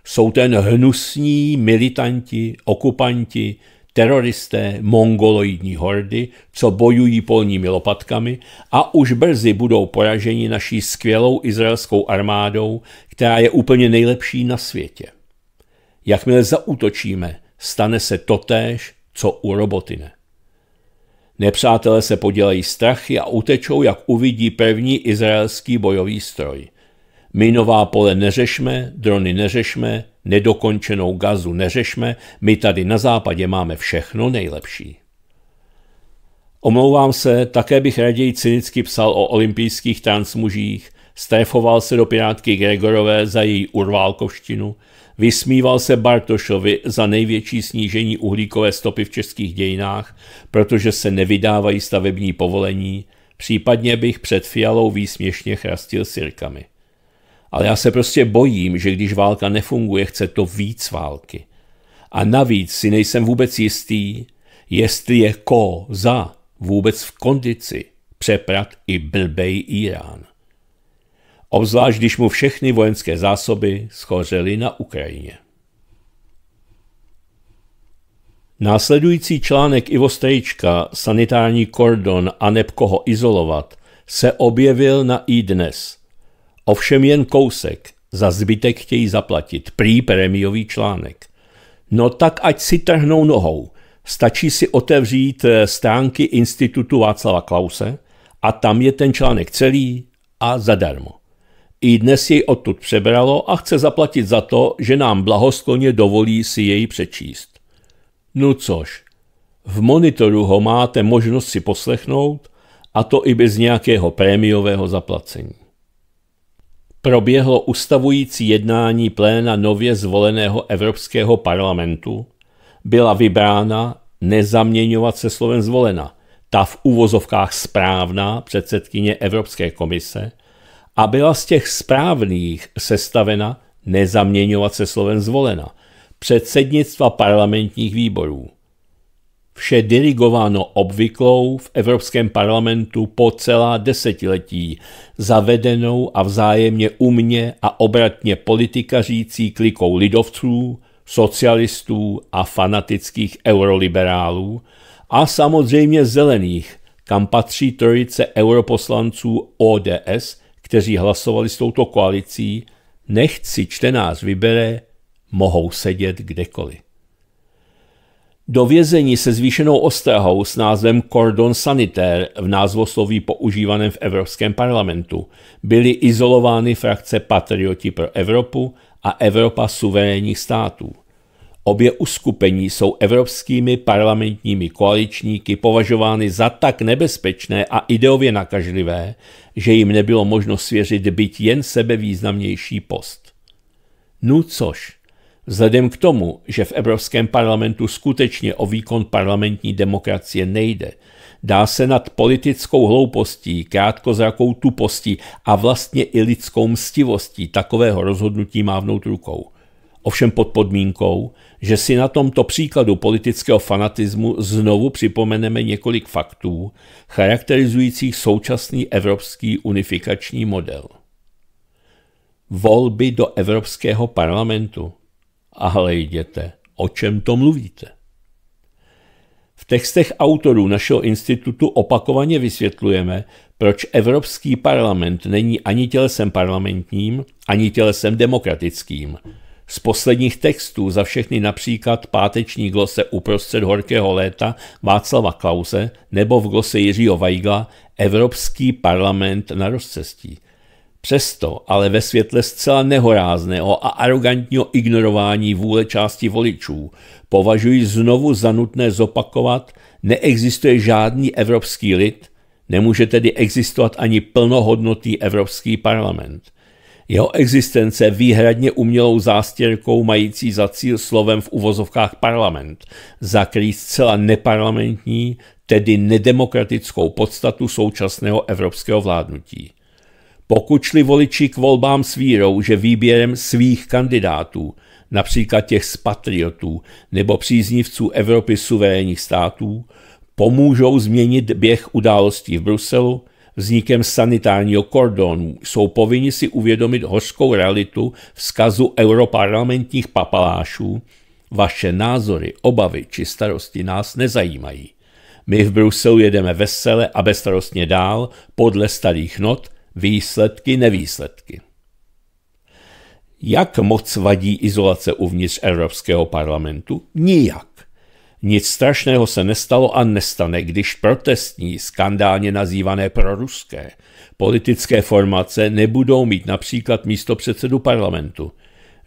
jsou ten hnusní militanti, okupanti, teroristé mongoloidní hordy, co bojují polními lopatkami a už brzy budou poraženi naší skvělou izraelskou armádou, která je úplně nejlepší na světě. Jakmile zaútočíme, stane se totéž, co u robotine. Nepřátelé se podělají strachy a utečou, jak uvidí první izraelský bojový stroj. Minová pole neřešme, drony neřešme, nedokončenou gazu neřešme, my tady na západě máme všechno nejlepší. Omlouvám se, také bych raději cynicky psal o olympijských transmužích, strefoval se do pirátky Gregorové za její urválkovštinu, vysmíval se Bartošovi za největší snížení uhlíkové stopy v českých dějinách, protože se nevydávají stavební povolení, případně bych před Fialou výsměšně chrastil sirkami. Ale já se prostě bojím, že když válka nefunguje, chce to víc války. A navíc si nejsem vůbec jistý, jestli je ko za vůbec v kondici přeprat i blbej Irán. Obzvlášť, když mu všechny vojenské zásoby schořely na Ukrajině. Následující článek Ivo Strejčka Sanitární kordon a neb izolovat se objevil na i dnes – Ovšem jen kousek, za zbytek chtějí zaplatit, prý prémiový článek. No tak ať si trhnou nohou. Stačí si otevřít eh, stránky Institutu Václava Klause a tam je ten článek celý a zadarmo. I dnes jej odtud přebralo a chce zaplatit za to, že nám blahoskloně dovolí si jej přečíst. No což, v monitoru ho máte možnost si poslechnout a to i bez nějakého prémiového zaplacení proběhlo ustavující jednání pléna nově zvoleného Evropského parlamentu, byla vybrána nezaměňovat se slovem zvolena, ta v uvozovkách správná předsedkyně Evropské komise a byla z těch správných sestavena nezaměňovat se slovem zvolena, předsednictva parlamentních výborů vše dirigováno obvyklou v Evropském parlamentu po celá desetiletí, zavedenou a vzájemně umně a obratně politikařící klikou lidovců, socialistů a fanatických euroliberálů a samozřejmě zelených, kam patří trojice europoslanců ODS, kteří hlasovali s touto koalicí, nechci čtenář vybere, mohou sedět kdekoliv. Do vězení se zvýšenou ostrahou s názvem Cordon Sanitaire v názvosloví používaném v Evropském parlamentu byly izolovány frakce Patrioti pro Evropu a Evropa suverénních států. Obě uskupení jsou evropskými parlamentními koaličníky považovány za tak nebezpečné a ideově nakažlivé, že jim nebylo možno svěřit byť jen sebevýznamnější post. No což. Vzhledem k tomu, že v Evropském parlamentu skutečně o výkon parlamentní demokracie nejde, dá se nad politickou hloupostí, krátkozrakou tupostí a vlastně i lidskou mstivostí takového rozhodnutí mávnout rukou. Ovšem pod podmínkou, že si na tomto příkladu politického fanatismu znovu připomeneme několik faktů charakterizujících současný evropský unifikační model. Volby do Evropského parlamentu ale jděte, o čem to mluvíte? V textech autorů našeho institutu opakovaně vysvětlujeme, proč Evropský parlament není ani tělesem parlamentním, ani tělesem demokratickým. Z posledních textů za všechny například páteční glose uprostřed horkého léta Václava Klause nebo v glose Jiřího Vajgla Evropský parlament na rozcestí – Přesto ale ve světle zcela nehorázného a arrogantního ignorování vůle části voličů považuji znovu za nutné zopakovat, neexistuje žádný evropský lid, nemůže tedy existovat ani plnohodnotný Evropský parlament. Jeho existence výhradně umělou zástěrkou mající za cíl slovem v uvozovkách parlament, zakrý zcela neparlamentní, tedy nedemokratickou podstatu současného evropského vládnutí. Pokud šli voliči k volbám s vírou, že výběrem svých kandidátů, například těch z patriotů nebo příznivců Evropy suverénních států, pomůžou změnit běh událostí v Bruselu, vznikem sanitárního kordonu jsou povinni si uvědomit hořkou realitu vzkazu europarlamentních papalášů. Vaše názory, obavy či starosti nás nezajímají. My v Bruselu jedeme vesele a bezstarostně dál podle starých not výsledky, nevýsledky. Jak moc vadí izolace uvnitř Evropského parlamentu? Nijak. Nic strašného se nestalo a nestane, když protestní, skandálně nazývané proruské, politické formace nebudou mít například místo předsedu parlamentu.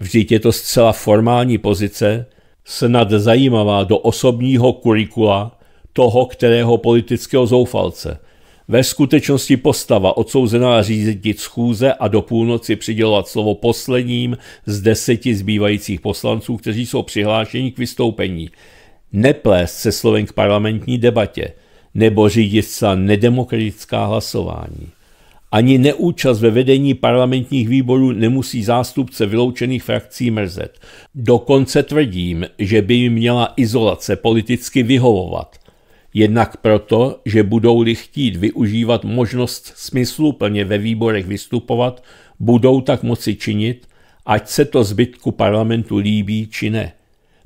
Vždyť je to zcela formální pozice, snad zajímavá do osobního kurikula toho, kterého politického zoufalce – ve skutečnosti postava odsouzená řídit schůze a do půlnoci přidělovat slovo posledním z deseti zbývajících poslanců, kteří jsou přihlášeni k vystoupení. Neplést se slovem k parlamentní debatě nebo řídit se nedemokratická hlasování. Ani neúčast ve vedení parlamentních výborů nemusí zástupce vyloučených frakcí mrzet. Dokonce tvrdím, že by jim měla izolace politicky vyhovovat. Jednak proto, že budou-li chtít využívat možnost smysluplně ve výborech vystupovat, budou tak moci činit, ať se to zbytku parlamentu líbí či ne.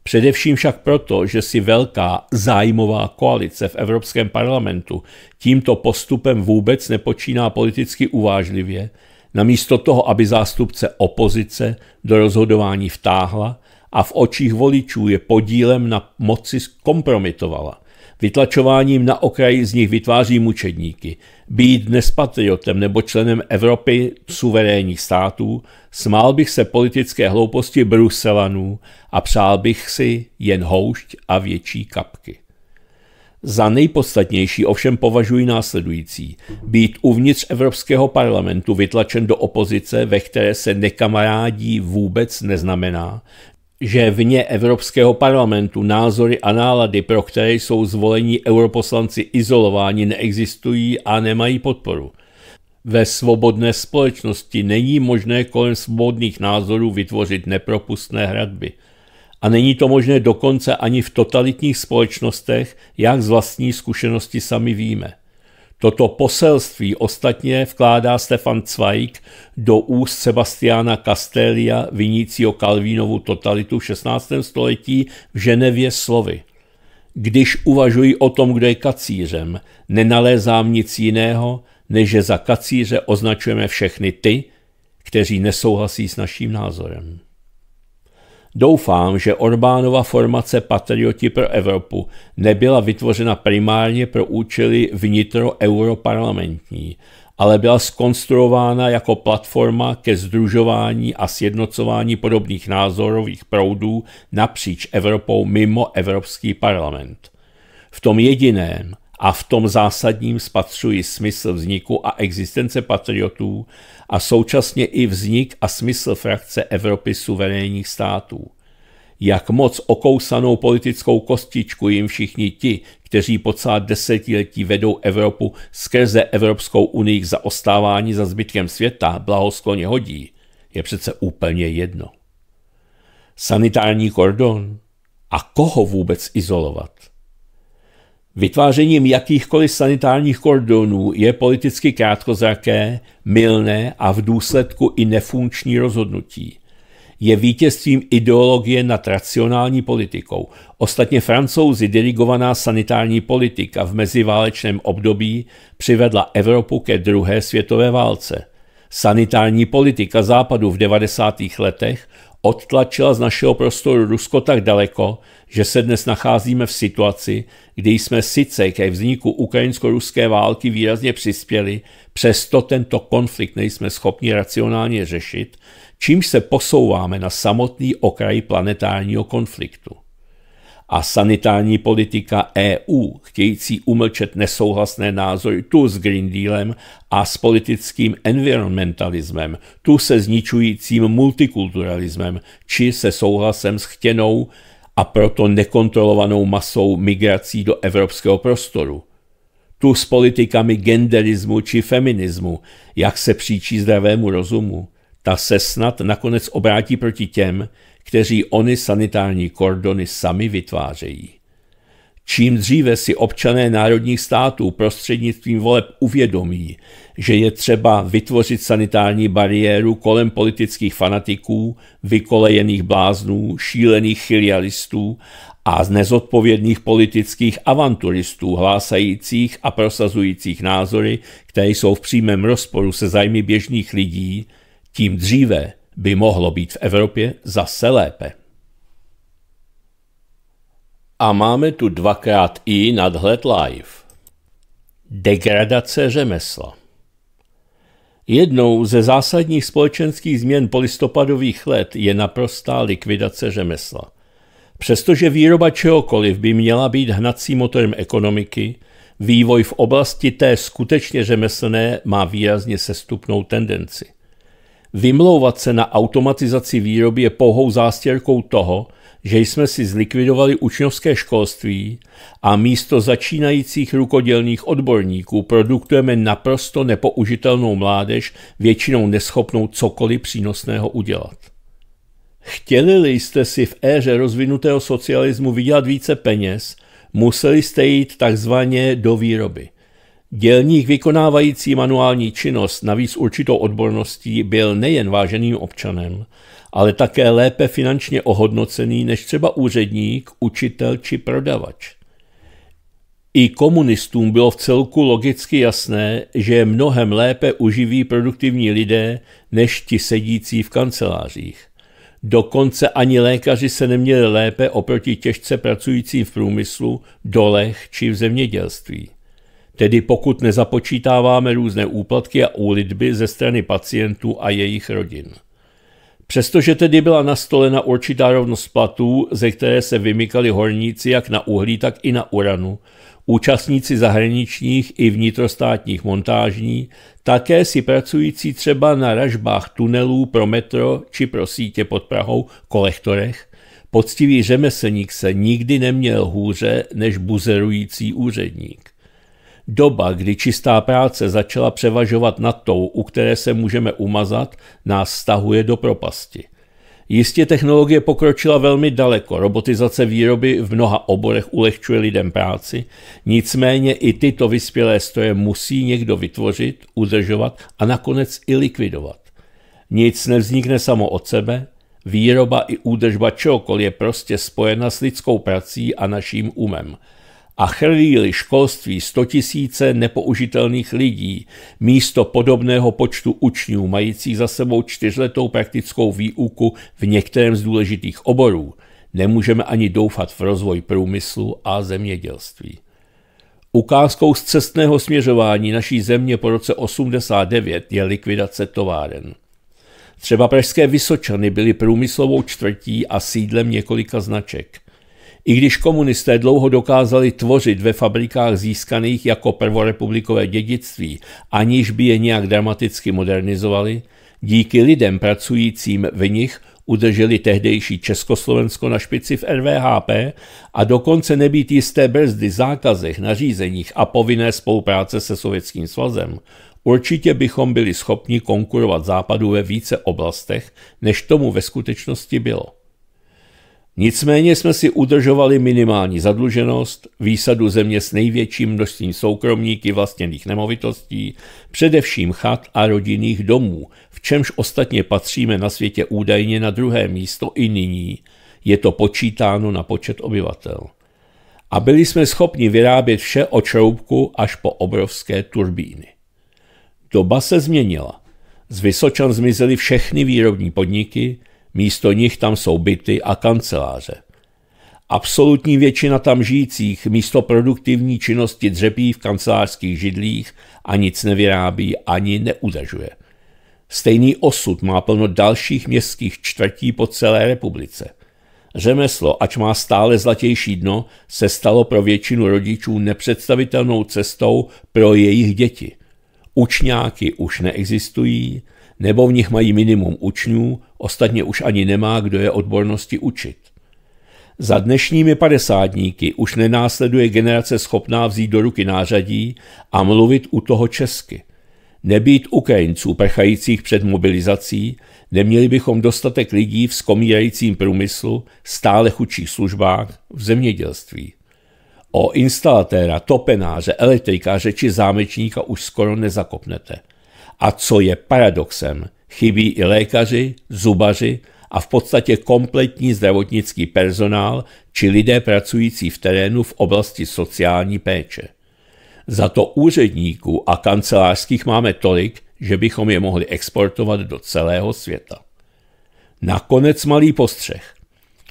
Především však proto, že si velká zájmová koalice v Evropském parlamentu tímto postupem vůbec nepočíná politicky uvážlivě, namísto toho, aby zástupce opozice do rozhodování vtáhla a v očích voličů je podílem na moci kompromitovala. Vytlačováním na okraji z nich vytváří mučedníky. Být dnes patriotem nebo členem Evropy suverénních států, smál bych se politické hlouposti Bruselanů a přál bych si jen houšť a větší kapky. Za nejpodstatnější ovšem považuji následující. Být uvnitř Evropského parlamentu vytlačen do opozice, ve které se nekamarádí vůbec neznamená, že vně Evropského parlamentu názory a nálady, pro které jsou zvolení europoslanci izolováni, neexistují a nemají podporu. Ve svobodné společnosti není možné kolem svobodných názorů vytvořit nepropustné hradby. A není to možné dokonce ani v totalitních společnostech, jak z vlastní zkušenosti sami víme. Toto poselství ostatně vkládá Stefan Zweig do úst Sebastiana Castelia vinícího Kalvínovu totalitu v 16. století v Ženevě slovy. Když uvažuji o tom, kdo je kacířem, nenalézám nic jiného, než že za kacíře označujeme všechny ty, kteří nesouhlasí s naším názorem. Doufám, že Orbánova formace Patrioti pro Evropu nebyla vytvořena primárně pro účely vnitroeuroparlamentní, ale byla skonstruována jako platforma ke združování a sjednocování podobných názorových proudů napříč Evropou mimo Evropský parlament. V tom jediném a v tom zásadním spatřuji smysl vzniku a existence patriotů a současně i vznik a smysl frakce Evropy suverénních států. Jak moc okousanou politickou kostičku jim všichni ti, kteří po celá desetiletí vedou Evropu skrze Evropskou unii k zaostávání za zbytkem světa, blahoskloně hodí, je přece úplně jedno. Sanitární kordon? A koho vůbec izolovat? Vytvářením jakýchkoliv sanitárních kordonů je politicky krátkozraké, mylné a v důsledku i nefunkční rozhodnutí. Je vítězstvím ideologie nad racionální politikou. Ostatně francouzi dirigovaná sanitární politika v meziválečném období přivedla Evropu ke druhé světové válce. Sanitární politika západu v 90. letech odtlačila z našeho prostoru Rusko tak daleko, že se dnes nacházíme v situaci, kdy jsme sice ke vzniku ukrajinsko-ruské války výrazně přispěli, přesto tento konflikt nejsme schopni racionálně řešit, čímž se posouváme na samotný okraj planetárního konfliktu a sanitární politika EU, chtějící umlčet nesouhlasné názory tu s Green Dealem a s politickým environmentalismem, tu se zničujícím multikulturalismem či se souhlasem s chtěnou a proto nekontrolovanou masou migrací do evropského prostoru. Tu s politikami genderismu či feminismu, jak se příčí zdravému rozumu. Ta se snad nakonec obrátí proti těm, kteří oni sanitární kordony sami vytvářejí. Čím dříve si občané národních států prostřednictvím voleb uvědomí, že je třeba vytvořit sanitární bariéru kolem politických fanatiků, vykolejených bláznů, šílených chilialistů a z nezodpovědných politických avanturistů hlásajících a prosazujících názory, které jsou v přímém rozporu se zájmy běžných lidí, tím dříve by mohlo být v Evropě zase lépe. A máme tu dvakrát i nadhled live. Degradace řemesla. Jednou ze zásadních společenských změn polistopadových let je naprostá likvidace řemesla. Přestože výroba čehokoliv by měla být hnacím motorem ekonomiky, vývoj v oblasti té skutečně řemeslné má výrazně sestupnou tendenci. Vymlouvat se na automatizaci výroby je pouhou zástěrkou toho, že jsme si zlikvidovali učňovské školství a místo začínajících rukodělných odborníků produktujeme naprosto nepoužitelnou mládež, většinou neschopnou cokoliv přínosného udělat. chtěli jste si v éře rozvinutého socialismu vydělat více peněz, museli jste jít takzvaně do výroby. Dělník vykonávající manuální činnost navíc určitou odborností byl nejen váženým občanem, ale také lépe finančně ohodnocený než třeba úředník, učitel či prodavač. I komunistům bylo v celku logicky jasné, že mnohem lépe uživí produktivní lidé než ti sedící v kancelářích. Dokonce ani lékaři se neměli lépe oproti těžce pracujícím v průmyslu, dolech či v zemědělství tedy pokud nezapočítáváme různé úplatky a úlitby ze strany pacientů a jejich rodin. Přestože tedy byla nastolena určitá rovnost platů, ze které se vymykali horníci jak na uhlí, tak i na uranu, účastníci zahraničních i vnitrostátních montážní, také si pracující třeba na ražbách tunelů pro metro či pro sítě pod Prahou, kolektorech, poctivý řemeslník se nikdy neměl hůře než buzerující úředník. Doba, kdy čistá práce začala převažovat nad tou, u které se můžeme umazat, nás stahuje do propasti. Jistě technologie pokročila velmi daleko, robotizace výroby v mnoha oborech ulehčuje lidem práci, nicméně i tyto vyspělé stroje musí někdo vytvořit, udržovat a nakonec i likvidovat. Nic nevznikne samo od sebe, výroba i údržba čehokoliv je prostě spojena s lidskou prací a naším umem – a chrlíli školství 100 tisíce nepoužitelných lidí místo podobného počtu učňů majících za sebou čtyřletou praktickou výuku v některém z důležitých oborů, nemůžeme ani doufat v rozvoj průmyslu a zemědělství. Ukázkou z cestného směřování naší země po roce 89 je likvidace továren. Třeba pražské Vysočany byly průmyslovou čtvrtí a sídlem několika značek – i když komunisté dlouho dokázali tvořit ve fabrikách získaných jako prvorepublikové dědictví, aniž by je nějak dramaticky modernizovali, díky lidem pracujícím v nich udrželi tehdejší Československo na špici v RVHP a dokonce nebýt jisté brzdy, zákazech, nařízeních a povinné spolupráce se Sovětským svazem, určitě bychom byli schopni konkurovat západu ve více oblastech, než tomu ve skutečnosti bylo. Nicméně jsme si udržovali minimální zadluženost, výsadu země s největším množstvím soukromníky vlastněných nemovitostí, především chat a rodinných domů, v čemž ostatně patříme na světě údajně na druhé místo i nyní. Je to počítáno na počet obyvatel. A byli jsme schopni vyrábět vše od šroubku až po obrovské turbíny. Doba se změnila. Z Vysočan zmizely všechny výrobní podniky, místo nich tam jsou byty a kanceláře. Absolutní většina tam žijících místo produktivní činnosti dřepí v kancelářských židlích a nic nevyrábí ani neudržuje. Stejný osud má plno dalších městských čtvrtí po celé republice. Řemeslo, ač má stále zlatější dno, se stalo pro většinu rodičů nepředstavitelnou cestou pro jejich děti. Učňáky už neexistují, nebo v nich mají minimum učňů, ostatně už ani nemá, kdo je odbornosti učit. Za dnešními padesátníky už nenásleduje generace schopná vzít do ruky nářadí a mluvit u toho česky. Nebýt Ukrajinců prchajících před mobilizací, neměli bychom dostatek lidí v skomírajícím průmyslu, stále chudších službách, v zemědělství. O instalatéra, topenáře, elektrikáře či zámečníka už skoro nezakopnete – a co je paradoxem, chybí i lékaři, zubaři a v podstatě kompletní zdravotnický personál či lidé pracující v terénu v oblasti sociální péče. Za to úředníků a kancelářských máme tolik, že bychom je mohli exportovat do celého světa. Nakonec malý postřeh.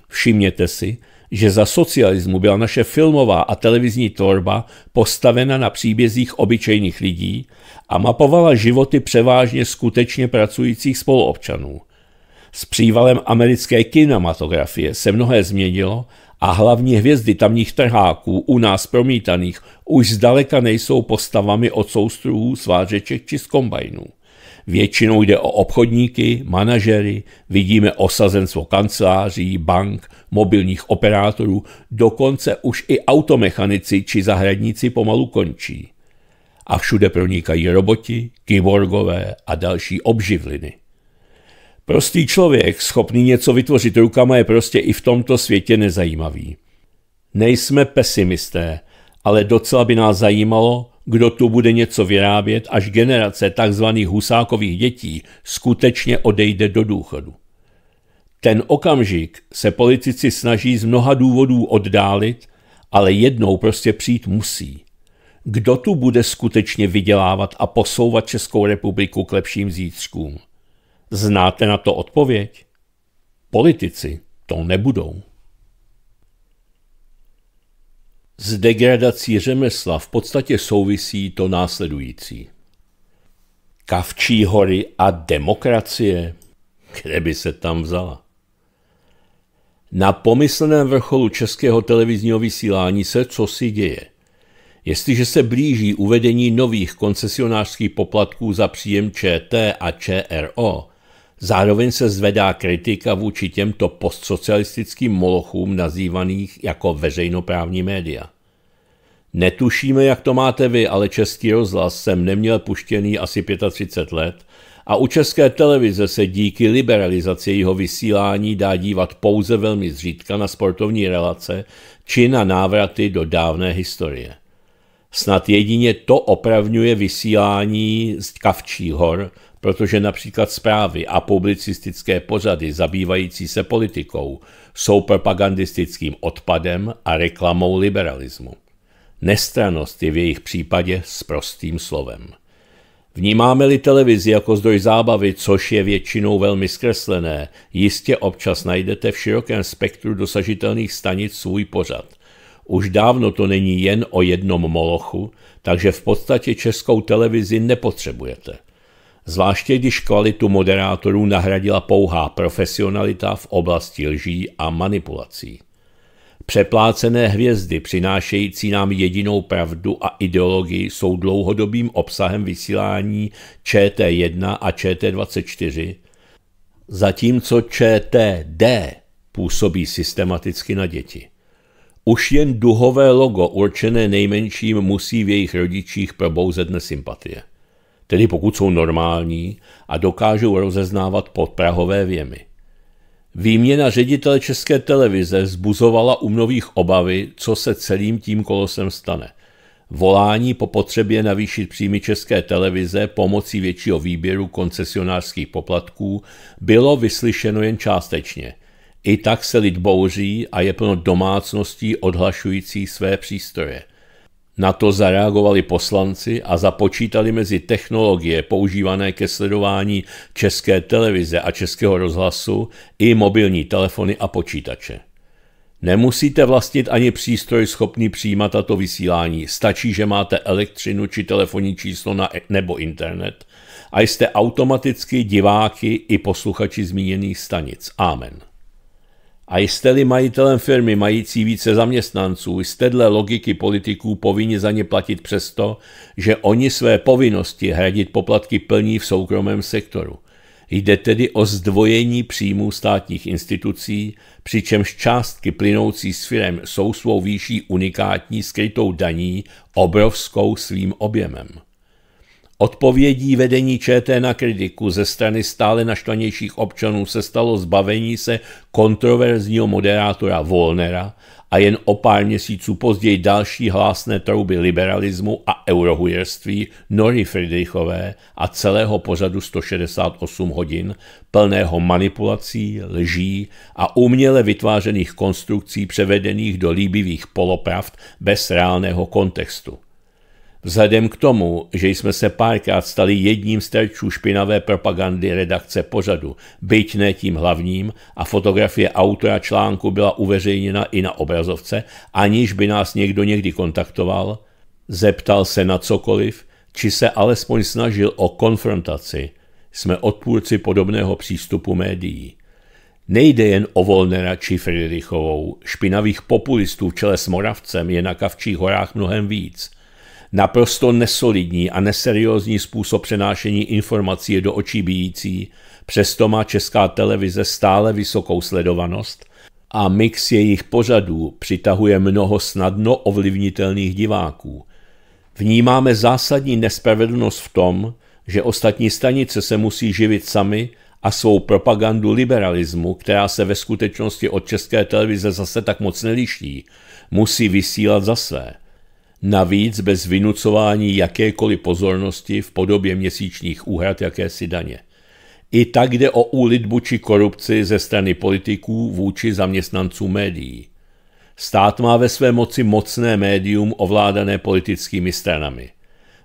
Všimněte si, že za socialismu byla naše filmová a televizní tvorba postavena na příbězích obyčejných lidí a mapovala životy převážně skutečně pracujících spoluobčanů. S přívalem americké kinematografie se mnohé změnilo a hlavní hvězdy tamních trháků u nás promítaných už zdaleka nejsou postavami od soustruhů svářeček či z kombajnů. Většinou jde o obchodníky, manažery, vidíme osazenstvo kanceláří, bank, mobilních operátorů, dokonce už i automechanici či zahradníci pomalu končí. A všude pronikají roboti, kyborgové a další obživliny. Prostý člověk, schopný něco vytvořit rukama, je prostě i v tomto světě nezajímavý. Nejsme pesimisté, ale docela by nás zajímalo, kdo tu bude něco vyrábět, až generace tzv. husákových dětí skutečně odejde do důchodu. Ten okamžik se politici snaží z mnoha důvodů oddálit, ale jednou prostě přijít musí. Kdo tu bude skutečně vydělávat a posouvat Českou republiku k lepším zítřkům? Znáte na to odpověď? Politici to nebudou. S degradací řemesla v podstatě souvisí to následující. Kavčí hory a demokracie? Kde by se tam vzala? Na pomyslném vrcholu českého televizního vysílání se co si děje. Jestliže se blíží uvedení nových koncesionářských poplatků za příjem ČT a ČRO, zároveň se zvedá kritika vůči těmto postsocialistickým molochům nazývaných jako veřejnoprávní média. Netušíme, jak to máte vy, ale český rozhlas jsem neměl puštěný asi 35 let a u české televize se díky liberalizaci jeho vysílání dá dívat pouze velmi zřídka na sportovní relace či na návraty do dávné historie. Snad jedině to opravňuje vysílání z Kavčí hor, protože například zprávy a publicistické pořady zabývající se politikou jsou propagandistickým odpadem a reklamou liberalismu. Nestranost je v jejich případě s prostým slovem. Vnímáme-li televizi jako zdroj zábavy, což je většinou velmi zkreslené, jistě občas najdete v širokém spektru dosažitelných stanic svůj pořad. Už dávno to není jen o jednom molochu, takže v podstatě českou televizi nepotřebujete. Zvláště když kvalitu moderátorů nahradila pouhá profesionalita v oblasti lží a manipulací. Přeplácené hvězdy, přinášející nám jedinou pravdu a ideologii, jsou dlouhodobým obsahem vysílání ČT1 a ČT24, zatímco ČTD působí systematicky na děti. Už jen duhové logo určené nejmenším musí v jejich rodičích probouzet nesympatie. Tedy pokud jsou normální a dokážou rozeznávat podprahové věmy. Výměna ředitele České televize zbuzovala u mnohých obavy, co se celým tím kolosem stane. Volání po potřebě navýšit příjmy České televize pomocí většího výběru koncesionářských poplatků bylo vyslyšeno jen částečně. I tak se lid bouří a je plno domácností odhlašující své přístroje – na to zareagovali poslanci a započítali mezi technologie používané ke sledování české televize a českého rozhlasu i mobilní telefony a počítače. Nemusíte vlastnit ani přístroj schopný přijímat tato vysílání, stačí, že máte elektřinu či telefonní číslo na, nebo internet a jste automaticky diváky i posluchači zmíněných stanic. Amen. A jste-li majitelem firmy mající více zaměstnanců, jste dle logiky politiků povinni za ně platit přesto, že oni své povinnosti hradit poplatky plní v soukromém sektoru. Jde tedy o zdvojení příjmů státních institucí, přičemž částky plynoucí s firem jsou svou výší unikátní skrytou daní obrovskou svým objemem. Odpovědí vedení ČT na kritiku ze strany stále naštvanějších občanů se stalo zbavení se kontroverzního moderátora Volnera a jen o pár měsíců později další hlásné trouby liberalismu a eurohujerství Nory Friedrichové a celého pořadu 168 hodin, plného manipulací, lží a uměle vytvářených konstrukcí převedených do líbivých polopravd bez reálného kontextu. Vzhledem k tomu, že jsme se párkrát stali jedním z terčů špinavé propagandy redakce pořadu, byť ne tím hlavním, a fotografie autora článku byla uveřejněna i na obrazovce, aniž by nás někdo někdy kontaktoval, zeptal se na cokoliv, či se alespoň snažil o konfrontaci, jsme odpůrci podobného přístupu médií. Nejde jen o Volnera či Friedrichovou, špinavých populistů v čele s Moravcem je na Kavčích horách mnohem víc – Naprosto nesolidní a neseriózní způsob přenášení informací je do očí bíjící, přesto má česká televize stále vysokou sledovanost a mix jejich pořadů přitahuje mnoho snadno ovlivnitelných diváků. Vnímáme zásadní nespravedlnost v tom, že ostatní stanice se musí živit sami a svou propagandu liberalismu, která se ve skutečnosti od české televize zase tak moc neliší, musí vysílat za své navíc bez vynucování jakékoliv pozornosti v podobě měsíčních úhrad jakési daně. I tak jde o úlitbu či korupci ze strany politiků vůči zaměstnancům médií. Stát má ve své moci mocné médium ovládané politickými stranami.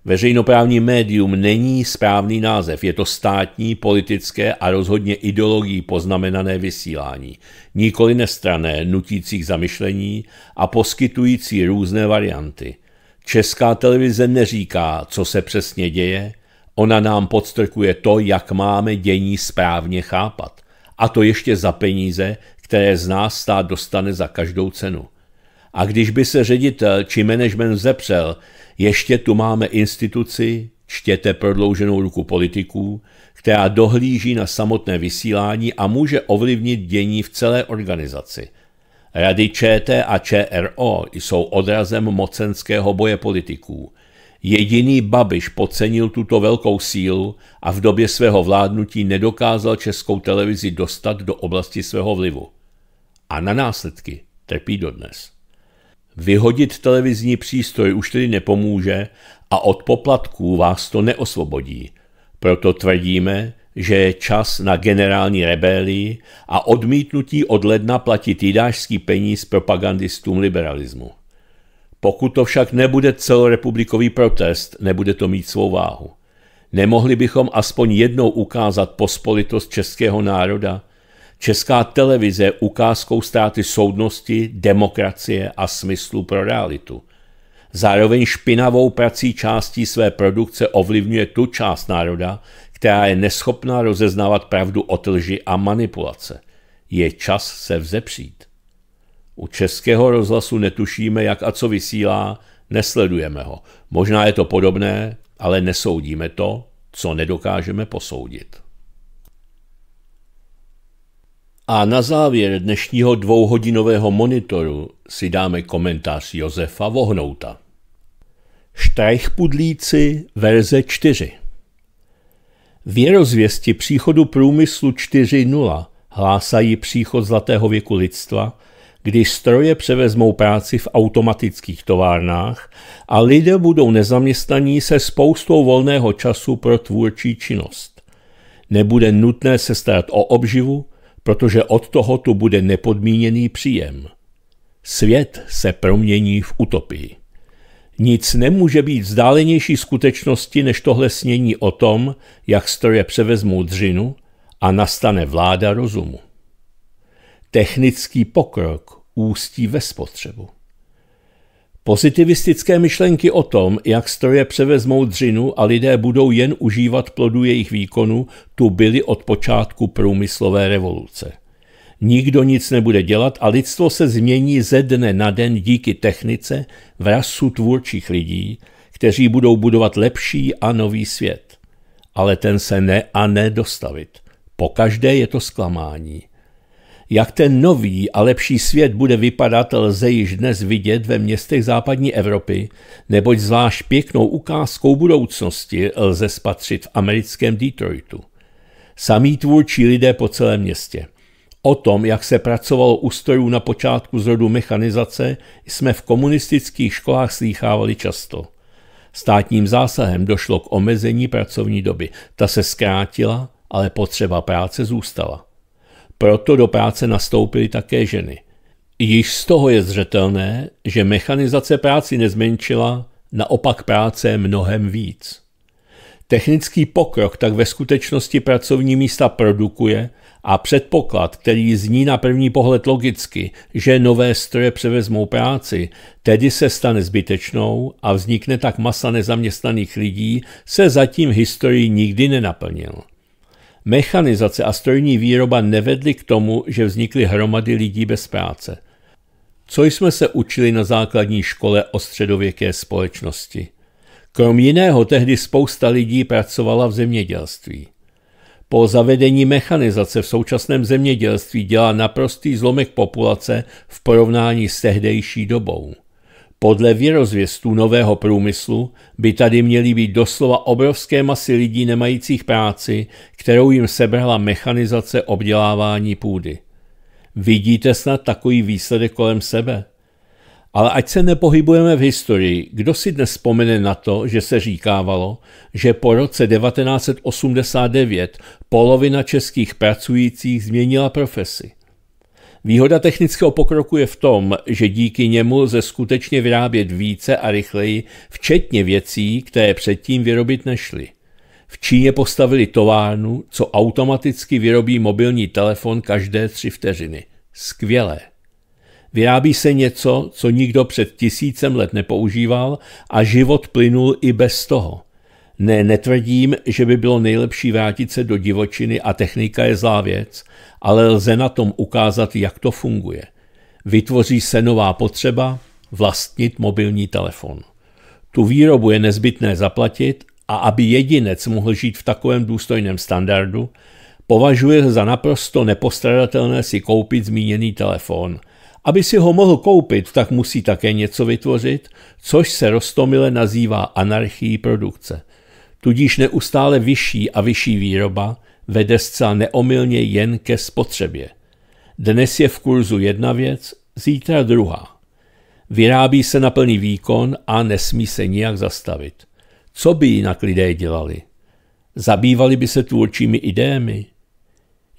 Veřejnoprávní médium není správný název, je to státní, politické a rozhodně ideologií poznamenané vysílání, nikoli nestrané, nutících zamyšlení a poskytující různé varianty – Česká televize neříká, co se přesně děje, ona nám podstrkuje to, jak máme dění správně chápat. A to ještě za peníze, které z nás stát dostane za každou cenu. A když by se ředitel či management zepřel, ještě tu máme instituci, čtěte prodlouženou ruku politiků, která dohlíží na samotné vysílání a může ovlivnit dění v celé organizaci – Rady ČT a ČRO jsou odrazem mocenského boje politiků. Jediný Babiš podcenil tuto velkou sílu a v době svého vládnutí nedokázal českou televizi dostat do oblasti svého vlivu. A na následky trpí dodnes. Vyhodit televizní přístroj už tedy nepomůže a od poplatků vás to neosvobodí. Proto tvrdíme, že je čas na generální rebelii a odmítnutí od ledna platit jidášský peníz propagandistům liberalismu. Pokud to však nebude celorepublikový protest, nebude to mít svou váhu. Nemohli bychom aspoň jednou ukázat pospolitost českého národa? Česká televize ukázkou ztráty soudnosti, demokracie a smyslu pro realitu. Zároveň špinavou prací částí své produkce ovlivňuje tu část národa, která je neschopná rozeznávat pravdu od lži a manipulace. Je čas se vzepřít. U českého rozhlasu netušíme, jak a co vysílá, nesledujeme ho. Možná je to podobné, ale nesoudíme to, co nedokážeme posoudit. A na závěr dnešního dvouhodinového monitoru si dáme komentář Josefa Vohnouta. Štrajchpudlíci verze 4 Věrozvěsti příchodu průmyslu 4.0 hlásají příchod zlatého věku lidstva, když stroje převezmou práci v automatických továrnách a lidé budou nezaměstnaní se spoustou volného času pro tvůrčí činnost. Nebude nutné se starat o obživu, protože od toho tu bude nepodmíněný příjem. Svět se promění v utopii. Nic nemůže být vzdálenější skutečnosti než tohle snění o tom, jak stroje převezmou dřinu a nastane vláda rozumu. Technický pokrok ústí ve spotřebu. Pozitivistické myšlenky o tom, jak stroje převezmou dřinu a lidé budou jen užívat plodu jejich výkonu, tu byly od počátku průmyslové revoluce – Nikdo nic nebude dělat a lidstvo se změní ze dne na den díky technice v rasu tvůrčích lidí, kteří budou budovat lepší a nový svět. Ale ten se ne a ne dostavit. Po každé je to zklamání. Jak ten nový a lepší svět bude vypadat, lze již dnes vidět ve městech západní Evropy, neboť zvlášť pěknou ukázkou budoucnosti lze spatřit v americkém Detroitu. Samí tvůrčí lidé po celém městě – O tom, jak se pracovalo u strojů na počátku zrodu mechanizace, jsme v komunistických školách slýchávali často. Státním zásahem došlo k omezení pracovní doby. Ta se zkrátila, ale potřeba práce zůstala. Proto do práce nastoupily také ženy. Již z toho je zřetelné, že mechanizace práci nezmenšila, naopak práce mnohem víc. Technický pokrok tak ve skutečnosti pracovní místa produkuje, a předpoklad, který zní na první pohled logicky, že nové stroje převezmou práci, tedy se stane zbytečnou a vznikne tak masa nezaměstnaných lidí, se zatím historii nikdy nenaplnil. Mechanizace a strojní výroba nevedly k tomu, že vznikly hromady lidí bez práce. Co jsme se učili na základní škole o středověké společnosti? Krom jiného tehdy spousta lidí pracovala v zemědělství. Po zavedení mechanizace v současném zemědělství dělá naprostý zlomek populace v porovnání s tehdejší dobou. Podle věrozvěstů nového průmyslu by tady měly být doslova obrovské masy lidí nemajících práci, kterou jim sebrala mechanizace obdělávání půdy. Vidíte snad takový výsledek kolem sebe? Ale ať se nepohybujeme v historii, kdo si dnes vzpomene na to, že se říkávalo, že po roce 1989 polovina českých pracujících změnila profesi. Výhoda technického pokroku je v tom, že díky němu lze skutečně vyrábět více a rychleji, včetně věcí, které předtím vyrobit nešly. V Číně postavili továrnu, co automaticky vyrobí mobilní telefon každé tři vteřiny. Skvělé. Vyrábí se něco, co nikdo před tisícem let nepoužíval a život plynul i bez toho. Ne, netvrdím, že by bylo nejlepší vrátit se do divočiny a technika je zlá věc, ale lze na tom ukázat, jak to funguje. Vytvoří se nová potřeba vlastnit mobilní telefon. Tu výrobu je nezbytné zaplatit a aby jedinec mohl žít v takovém důstojném standardu, považuje za naprosto nepostradatelné si koupit zmíněný telefon, aby si ho mohl koupit, tak musí také něco vytvořit, což se rostomile nazývá anarchií produkce. Tudíž neustále vyšší a vyšší výroba vede zcela neomylně jen ke spotřebě. Dnes je v kurzu jedna věc, zítra druhá. Vyrábí se na plný výkon a nesmí se nijak zastavit. Co by jinak lidé dělali? Zabývali by se tvůrčími ideemi?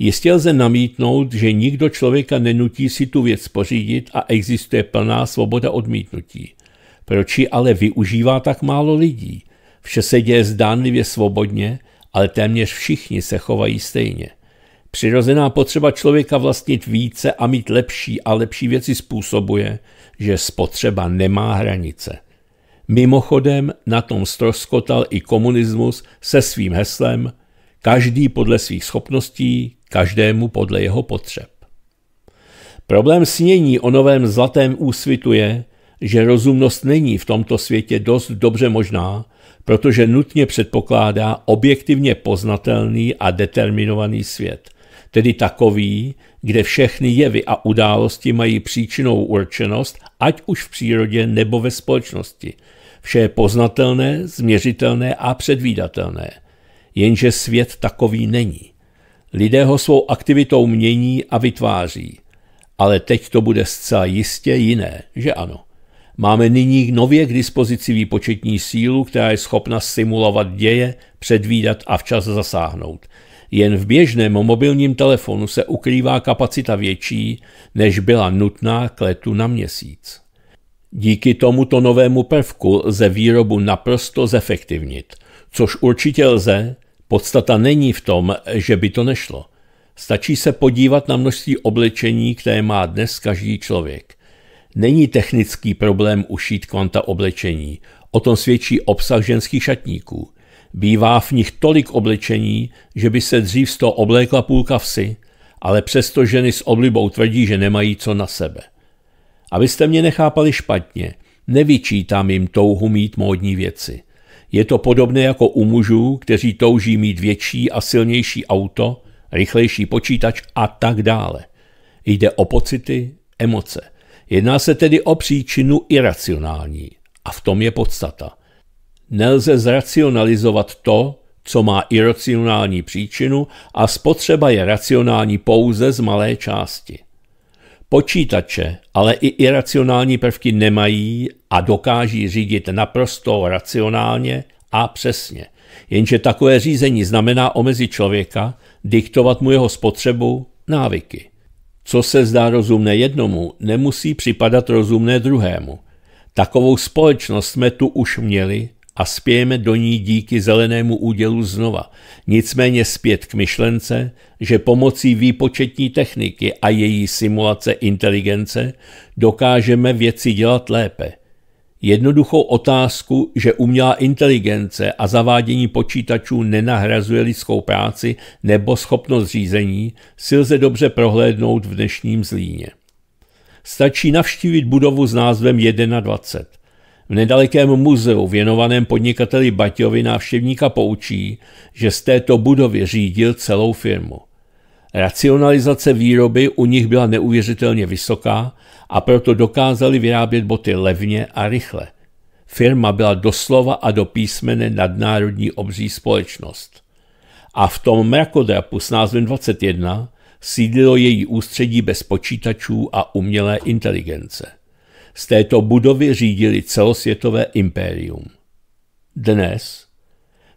Jistě lze namítnout, že nikdo člověka nenutí si tu věc pořídit a existuje plná svoboda odmítnutí. Proč ji ale využívá tak málo lidí? Vše se děje zdánlivě svobodně, ale téměř všichni se chovají stejně. Přirozená potřeba člověka vlastnit více a mít lepší a lepší věci způsobuje, že spotřeba nemá hranice. Mimochodem na tom stroskotal i komunismus se svým heslem každý podle svých schopností, každému podle jeho potřeb. Problém snění o novém zlatém úsvitu je, že rozumnost není v tomto světě dost dobře možná, protože nutně předpokládá objektivně poznatelný a determinovaný svět, tedy takový, kde všechny jevy a události mají příčinou určenost, ať už v přírodě nebo ve společnosti. Vše je poznatelné, změřitelné a předvídatelné. Jenže svět takový není. Lidé ho svou aktivitou mění a vytváří. Ale teď to bude zcela jistě jiné, že ano. Máme nyní nově k dispozici výpočetní sílu, která je schopna simulovat děje, předvídat a včas zasáhnout. Jen v běžném mobilním telefonu se ukrývá kapacita větší, než byla nutná k letu na měsíc. Díky tomuto novému prvku lze výrobu naprosto zefektivnit, což určitě lze, Podstata není v tom, že by to nešlo. Stačí se podívat na množství oblečení, které má dnes každý člověk. Není technický problém ušít kvanta oblečení, o tom svědčí obsah ženských šatníků. Bývá v nich tolik oblečení, že by se dřív z toho oblékla půlka vsi, ale přesto ženy s oblibou tvrdí, že nemají co na sebe. Abyste mě nechápali špatně, nevyčítám jim touhu mít módní věci. Je to podobné jako u mužů, kteří touží mít větší a silnější auto, rychlejší počítač a tak dále. Jde o pocity, emoce. Jedná se tedy o příčinu iracionální. A v tom je podstata. Nelze zracionalizovat to, co má iracionální příčinu a spotřeba je racionální pouze z malé části. Počítače ale i iracionální prvky nemají a dokáží řídit naprosto racionálně a přesně. Jenže takové řízení znamená omezit člověka, diktovat mu jeho spotřebu, návyky. Co se zdá rozumné jednomu, nemusí připadat rozumné druhému. Takovou společnost jsme tu už měli a spějeme do ní díky zelenému údělu znova. Nicméně zpět k myšlence, že pomocí výpočetní techniky a její simulace inteligence dokážeme věci dělat lépe. Jednoduchou otázku, že umělá inteligence a zavádění počítačů nenahrazuje lidskou práci nebo schopnost řízení, si lze dobře prohlédnout v dnešním zlíně. Stačí navštívit budovu s názvem 21 v nedalekém muzeu věnovaném podnikateli Baťovi návštěvníka poučí, že z této budovy řídil celou firmu. Racionalizace výroby u nich byla neuvěřitelně vysoká a proto dokázali vyrábět boty levně a rychle. Firma byla doslova a do písmene nadnárodní obří společnost. A v tom mrakodrapu s názvem 21 sídlilo její ústředí bez počítačů a umělé inteligence. Z této budovy řídili celosvětové impérium. Dnes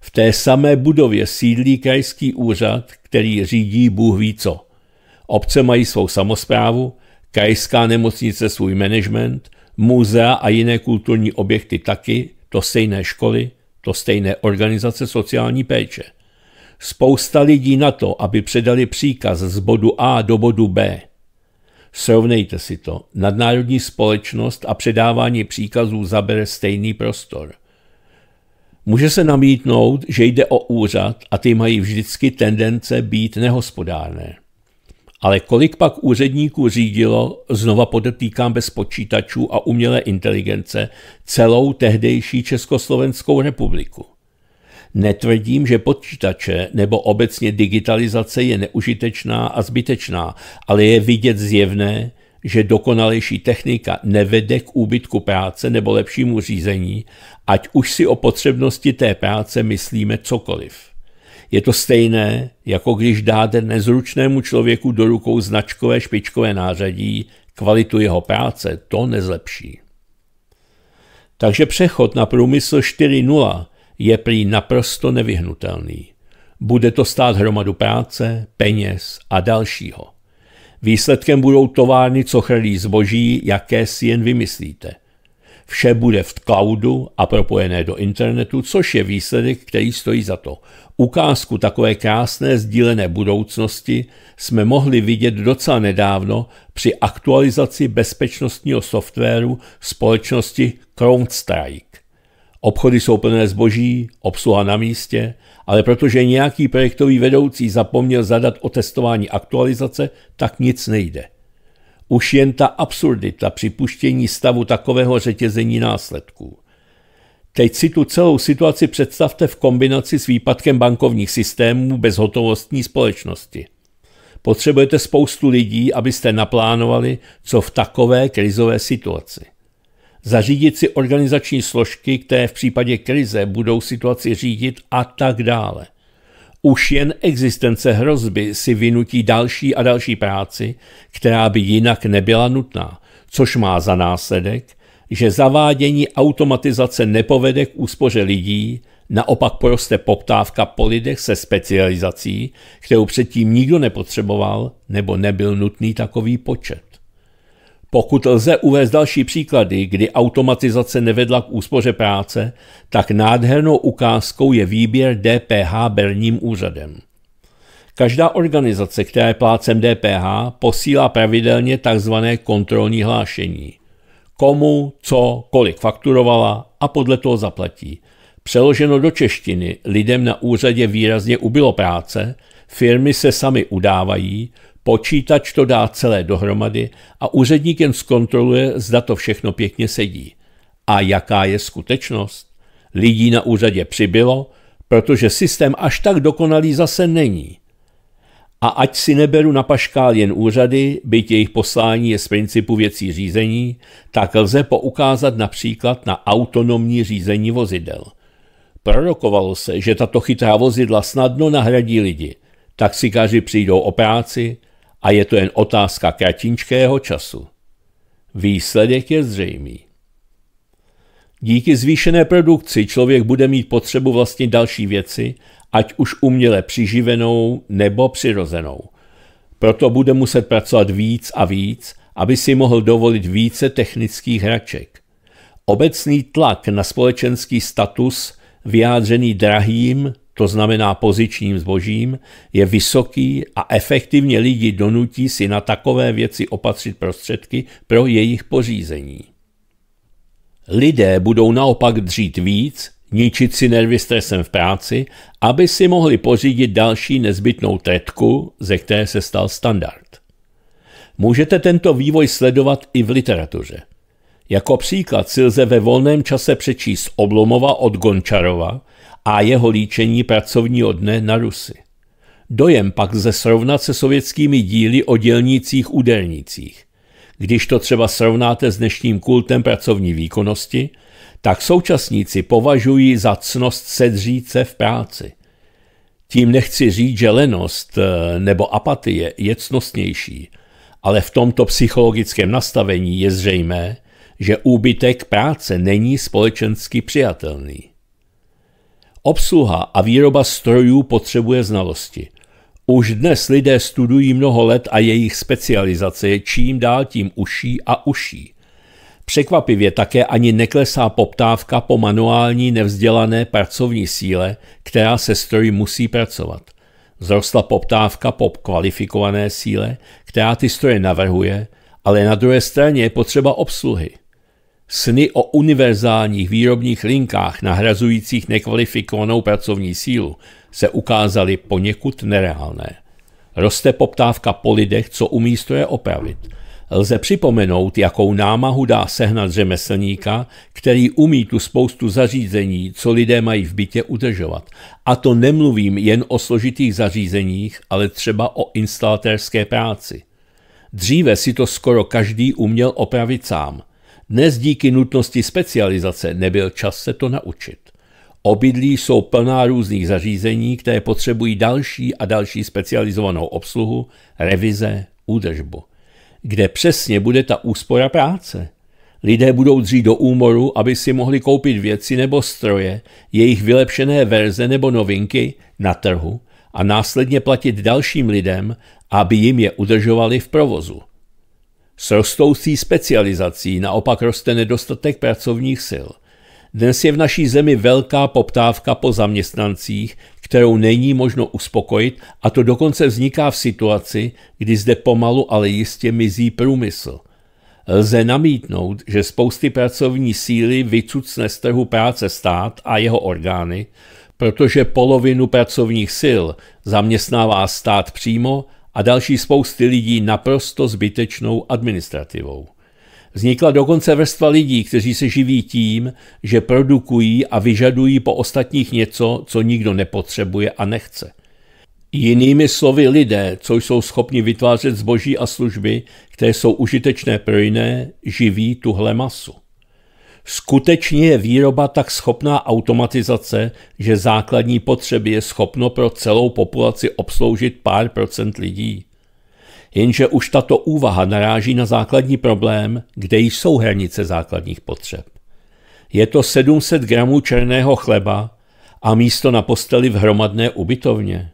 v té samé budově sídlí krajský úřad, který řídí Bůh ví co. Obce mají svou samozprávu, krajská nemocnice svůj management, muzea a jiné kulturní objekty taky, to stejné školy, to stejné organizace sociální péče. Spousta lidí na to, aby předali příkaz z bodu A do bodu B, Srovnejte si to. Nadnárodní společnost a předávání příkazů zabere stejný prostor. Může se namítnout, že jde o úřad a ty mají vždycky tendence být nehospodárné. Ale kolik pak úředníků řídilo, znova podotýkám bez počítačů a umělé inteligence, celou tehdejší Československou republiku? Netvrdím, že počítače nebo obecně digitalizace je neužitečná a zbytečná, ale je vidět zjevné, že dokonalejší technika nevede k úbytku práce nebo lepšímu řízení, ať už si o potřebnosti té práce myslíme cokoliv. Je to stejné, jako když dáte nezručnému člověku do rukou značkové špičkové nářadí, kvalitu jeho práce to nezlepší. Takže přechod na průmysl je prý naprosto nevyhnutelný. Bude to stát hromadu práce, peněz a dalšího. Výsledkem budou továrny chrlí zboží, jaké si jen vymyslíte. Vše bude v cloudu a propojené do internetu, což je výsledek, který stojí za to. Ukázku takové krásné sdílené budoucnosti jsme mohli vidět docela nedávno při aktualizaci bezpečnostního softwaru společnosti CrowdStrike. Obchody jsou plné zboží, obsluha na místě, ale protože nějaký projektový vedoucí zapomněl zadat o testování aktualizace, tak nic nejde. Už jen ta absurdita připuštění stavu takového řetězení následků. Teď si tu celou situaci představte v kombinaci s výpadkem bankovních systémů bezhotovostní společnosti. Potřebujete spoustu lidí, abyste naplánovali, co v takové krizové situaci zařídit si organizační složky, které v případě krize budou situaci řídit a tak dále. Už jen existence hrozby si vynutí další a další práci, která by jinak nebyla nutná, což má za následek, že zavádění automatizace nepovede k úspoře lidí, naopak poroste poptávka po lidech se specializací, kterou předtím nikdo nepotřeboval nebo nebyl nutný takový počet. Pokud lze uvést další příklady, kdy automatizace nevedla k úspoře práce, tak nádhernou ukázkou je výběr DPH berním úřadem. Každá organizace, která je plácem DPH, posílá pravidelně tzv. kontrolní hlášení. Komu, co, kolik fakturovala a podle toho zaplatí. Přeloženo do češtiny, lidem na úřadě výrazně ubylo práce, firmy se sami udávají, Počítač to dá celé dohromady a úředník jen zkontroluje, zda to všechno pěkně sedí. A jaká je skutečnost? Lidí na úřadě přibylo, protože systém až tak dokonalý zase není. A ať si neberu na paškál jen úřady, byť jejich poslání je z principu věcí řízení, tak lze poukázat například na autonomní řízení vozidel. Prorokovalo se, že tato chytrá vozidla snadno nahradí lidi. Taxikáři přijdou o práci, a je to jen otázka kratinčkého času. Výsledek je zřejmý. Díky zvýšené produkci člověk bude mít potřebu vlastně další věci, ať už uměle přiživenou nebo přirozenou. Proto bude muset pracovat víc a víc, aby si mohl dovolit více technických hraček. Obecný tlak na společenský status, vyjádřený drahým, to znamená pozičním zbožím, je vysoký a efektivně lidi donutí si na takové věci opatřit prostředky pro jejich pořízení. Lidé budou naopak dřít víc, ničit si nervy stresem v práci, aby si mohli pořídit další nezbytnou tretku, ze které se stal standard. Můžete tento vývoj sledovat i v literatuře. Jako příklad si lze ve volném čase přečíst Oblomova od Gončarova, a jeho líčení pracovního dne na Rusy. Dojem pak ze srovnat se sovětskými díly o dělnících údelnicích. Když to třeba srovnáte s dnešním kultem pracovní výkonnosti, tak současníci považují za cnost sedřít se v práci. Tím nechci říct, že lenost eh, nebo apatie je cnostnější, ale v tomto psychologickém nastavení je zřejmé, že úbytek práce není společensky přijatelný. Obsluha a výroba strojů potřebuje znalosti. Už dnes lidé studují mnoho let a jejich specializace je čím dál tím uší a uší. Překvapivě také ani neklesá poptávka po manuální nevzdělané pracovní síle, která se stroji musí pracovat. Zrostla poptávka po kvalifikované síle, která ty stroje navrhuje, ale na druhé straně je potřeba obsluhy – Sny o univerzálních výrobních linkách nahrazujících nekvalifikovanou pracovní sílu se ukázaly poněkud nereálné. Roste poptávka po lidech, co umí stroje opravit. Lze připomenout, jakou námahu dá sehnat řemeslníka, který umí tu spoustu zařízení, co lidé mají v bytě udržovat. A to nemluvím jen o složitých zařízeních, ale třeba o instalatérské práci. Dříve si to skoro každý uměl opravit sám – dnes díky nutnosti specializace nebyl čas se to naučit. Obydlí jsou plná různých zařízení, které potřebují další a další specializovanou obsluhu, revize, údržbu. Kde přesně bude ta úspora práce? Lidé budou dřít do úmoru, aby si mohli koupit věci nebo stroje, jejich vylepšené verze nebo novinky na trhu a následně platit dalším lidem, aby jim je udržovali v provozu. S rostoucí specializací naopak roste nedostatek pracovních sil. Dnes je v naší zemi velká poptávka po zaměstnancích, kterou není možno uspokojit a to dokonce vzniká v situaci, kdy zde pomalu, ale jistě mizí průmysl. Lze namítnout, že spousty pracovní síly vycucne z trhu práce stát a jeho orgány, protože polovinu pracovních sil zaměstnává stát přímo a další spousty lidí naprosto zbytečnou administrativou. Vznikla dokonce vrstva lidí, kteří se živí tím, že produkují a vyžadují po ostatních něco, co nikdo nepotřebuje a nechce. Jinými slovy lidé, co jsou schopni vytvářet zboží a služby, které jsou užitečné pro jiné, živí tuhle masu. Skutečně je výroba tak schopná automatizace, že základní potřeby je schopno pro celou populaci obsloužit pár procent lidí. Jenže už tato úvaha naráží na základní problém, kde jsou hranice základních potřeb. Je to 700 gramů černého chleba a místo na posteli v hromadné ubytovně.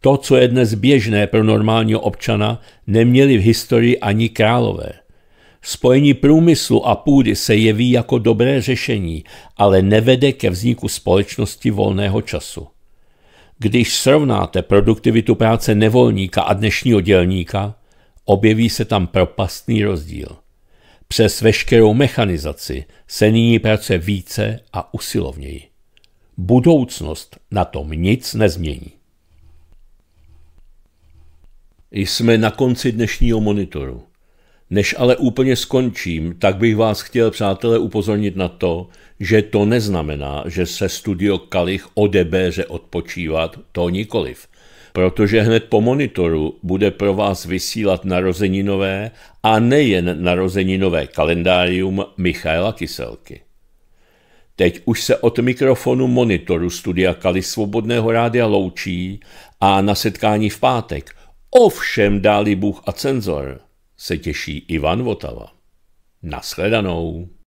To, co je dnes běžné pro normálního občana, neměli v historii ani králové – Spojení průmyslu a půdy se jeví jako dobré řešení, ale nevede ke vzniku společnosti volného času. Když srovnáte produktivitu práce nevolníka a dnešního dělníka, objeví se tam propastný rozdíl. Přes veškerou mechanizaci se nyní pracuje více a usilovněji. Budoucnost na tom nic nezmění. Jsme na konci dnešního monitoru. Než ale úplně skončím, tak bych vás chtěl, přátelé, upozornit na to, že to neznamená, že se studio Kalich odebéře odpočívat, to nikoliv. Protože hned po monitoru bude pro vás vysílat narozeninové a nejen narozeninové kalendárium Michaela Kyselky. Teď už se od mikrofonu monitoru studia Kali Svobodného rádia loučí a na setkání v pátek. Ovšem dáli Bůh a cenzor – se těší Ivan Votava. Nasledanou.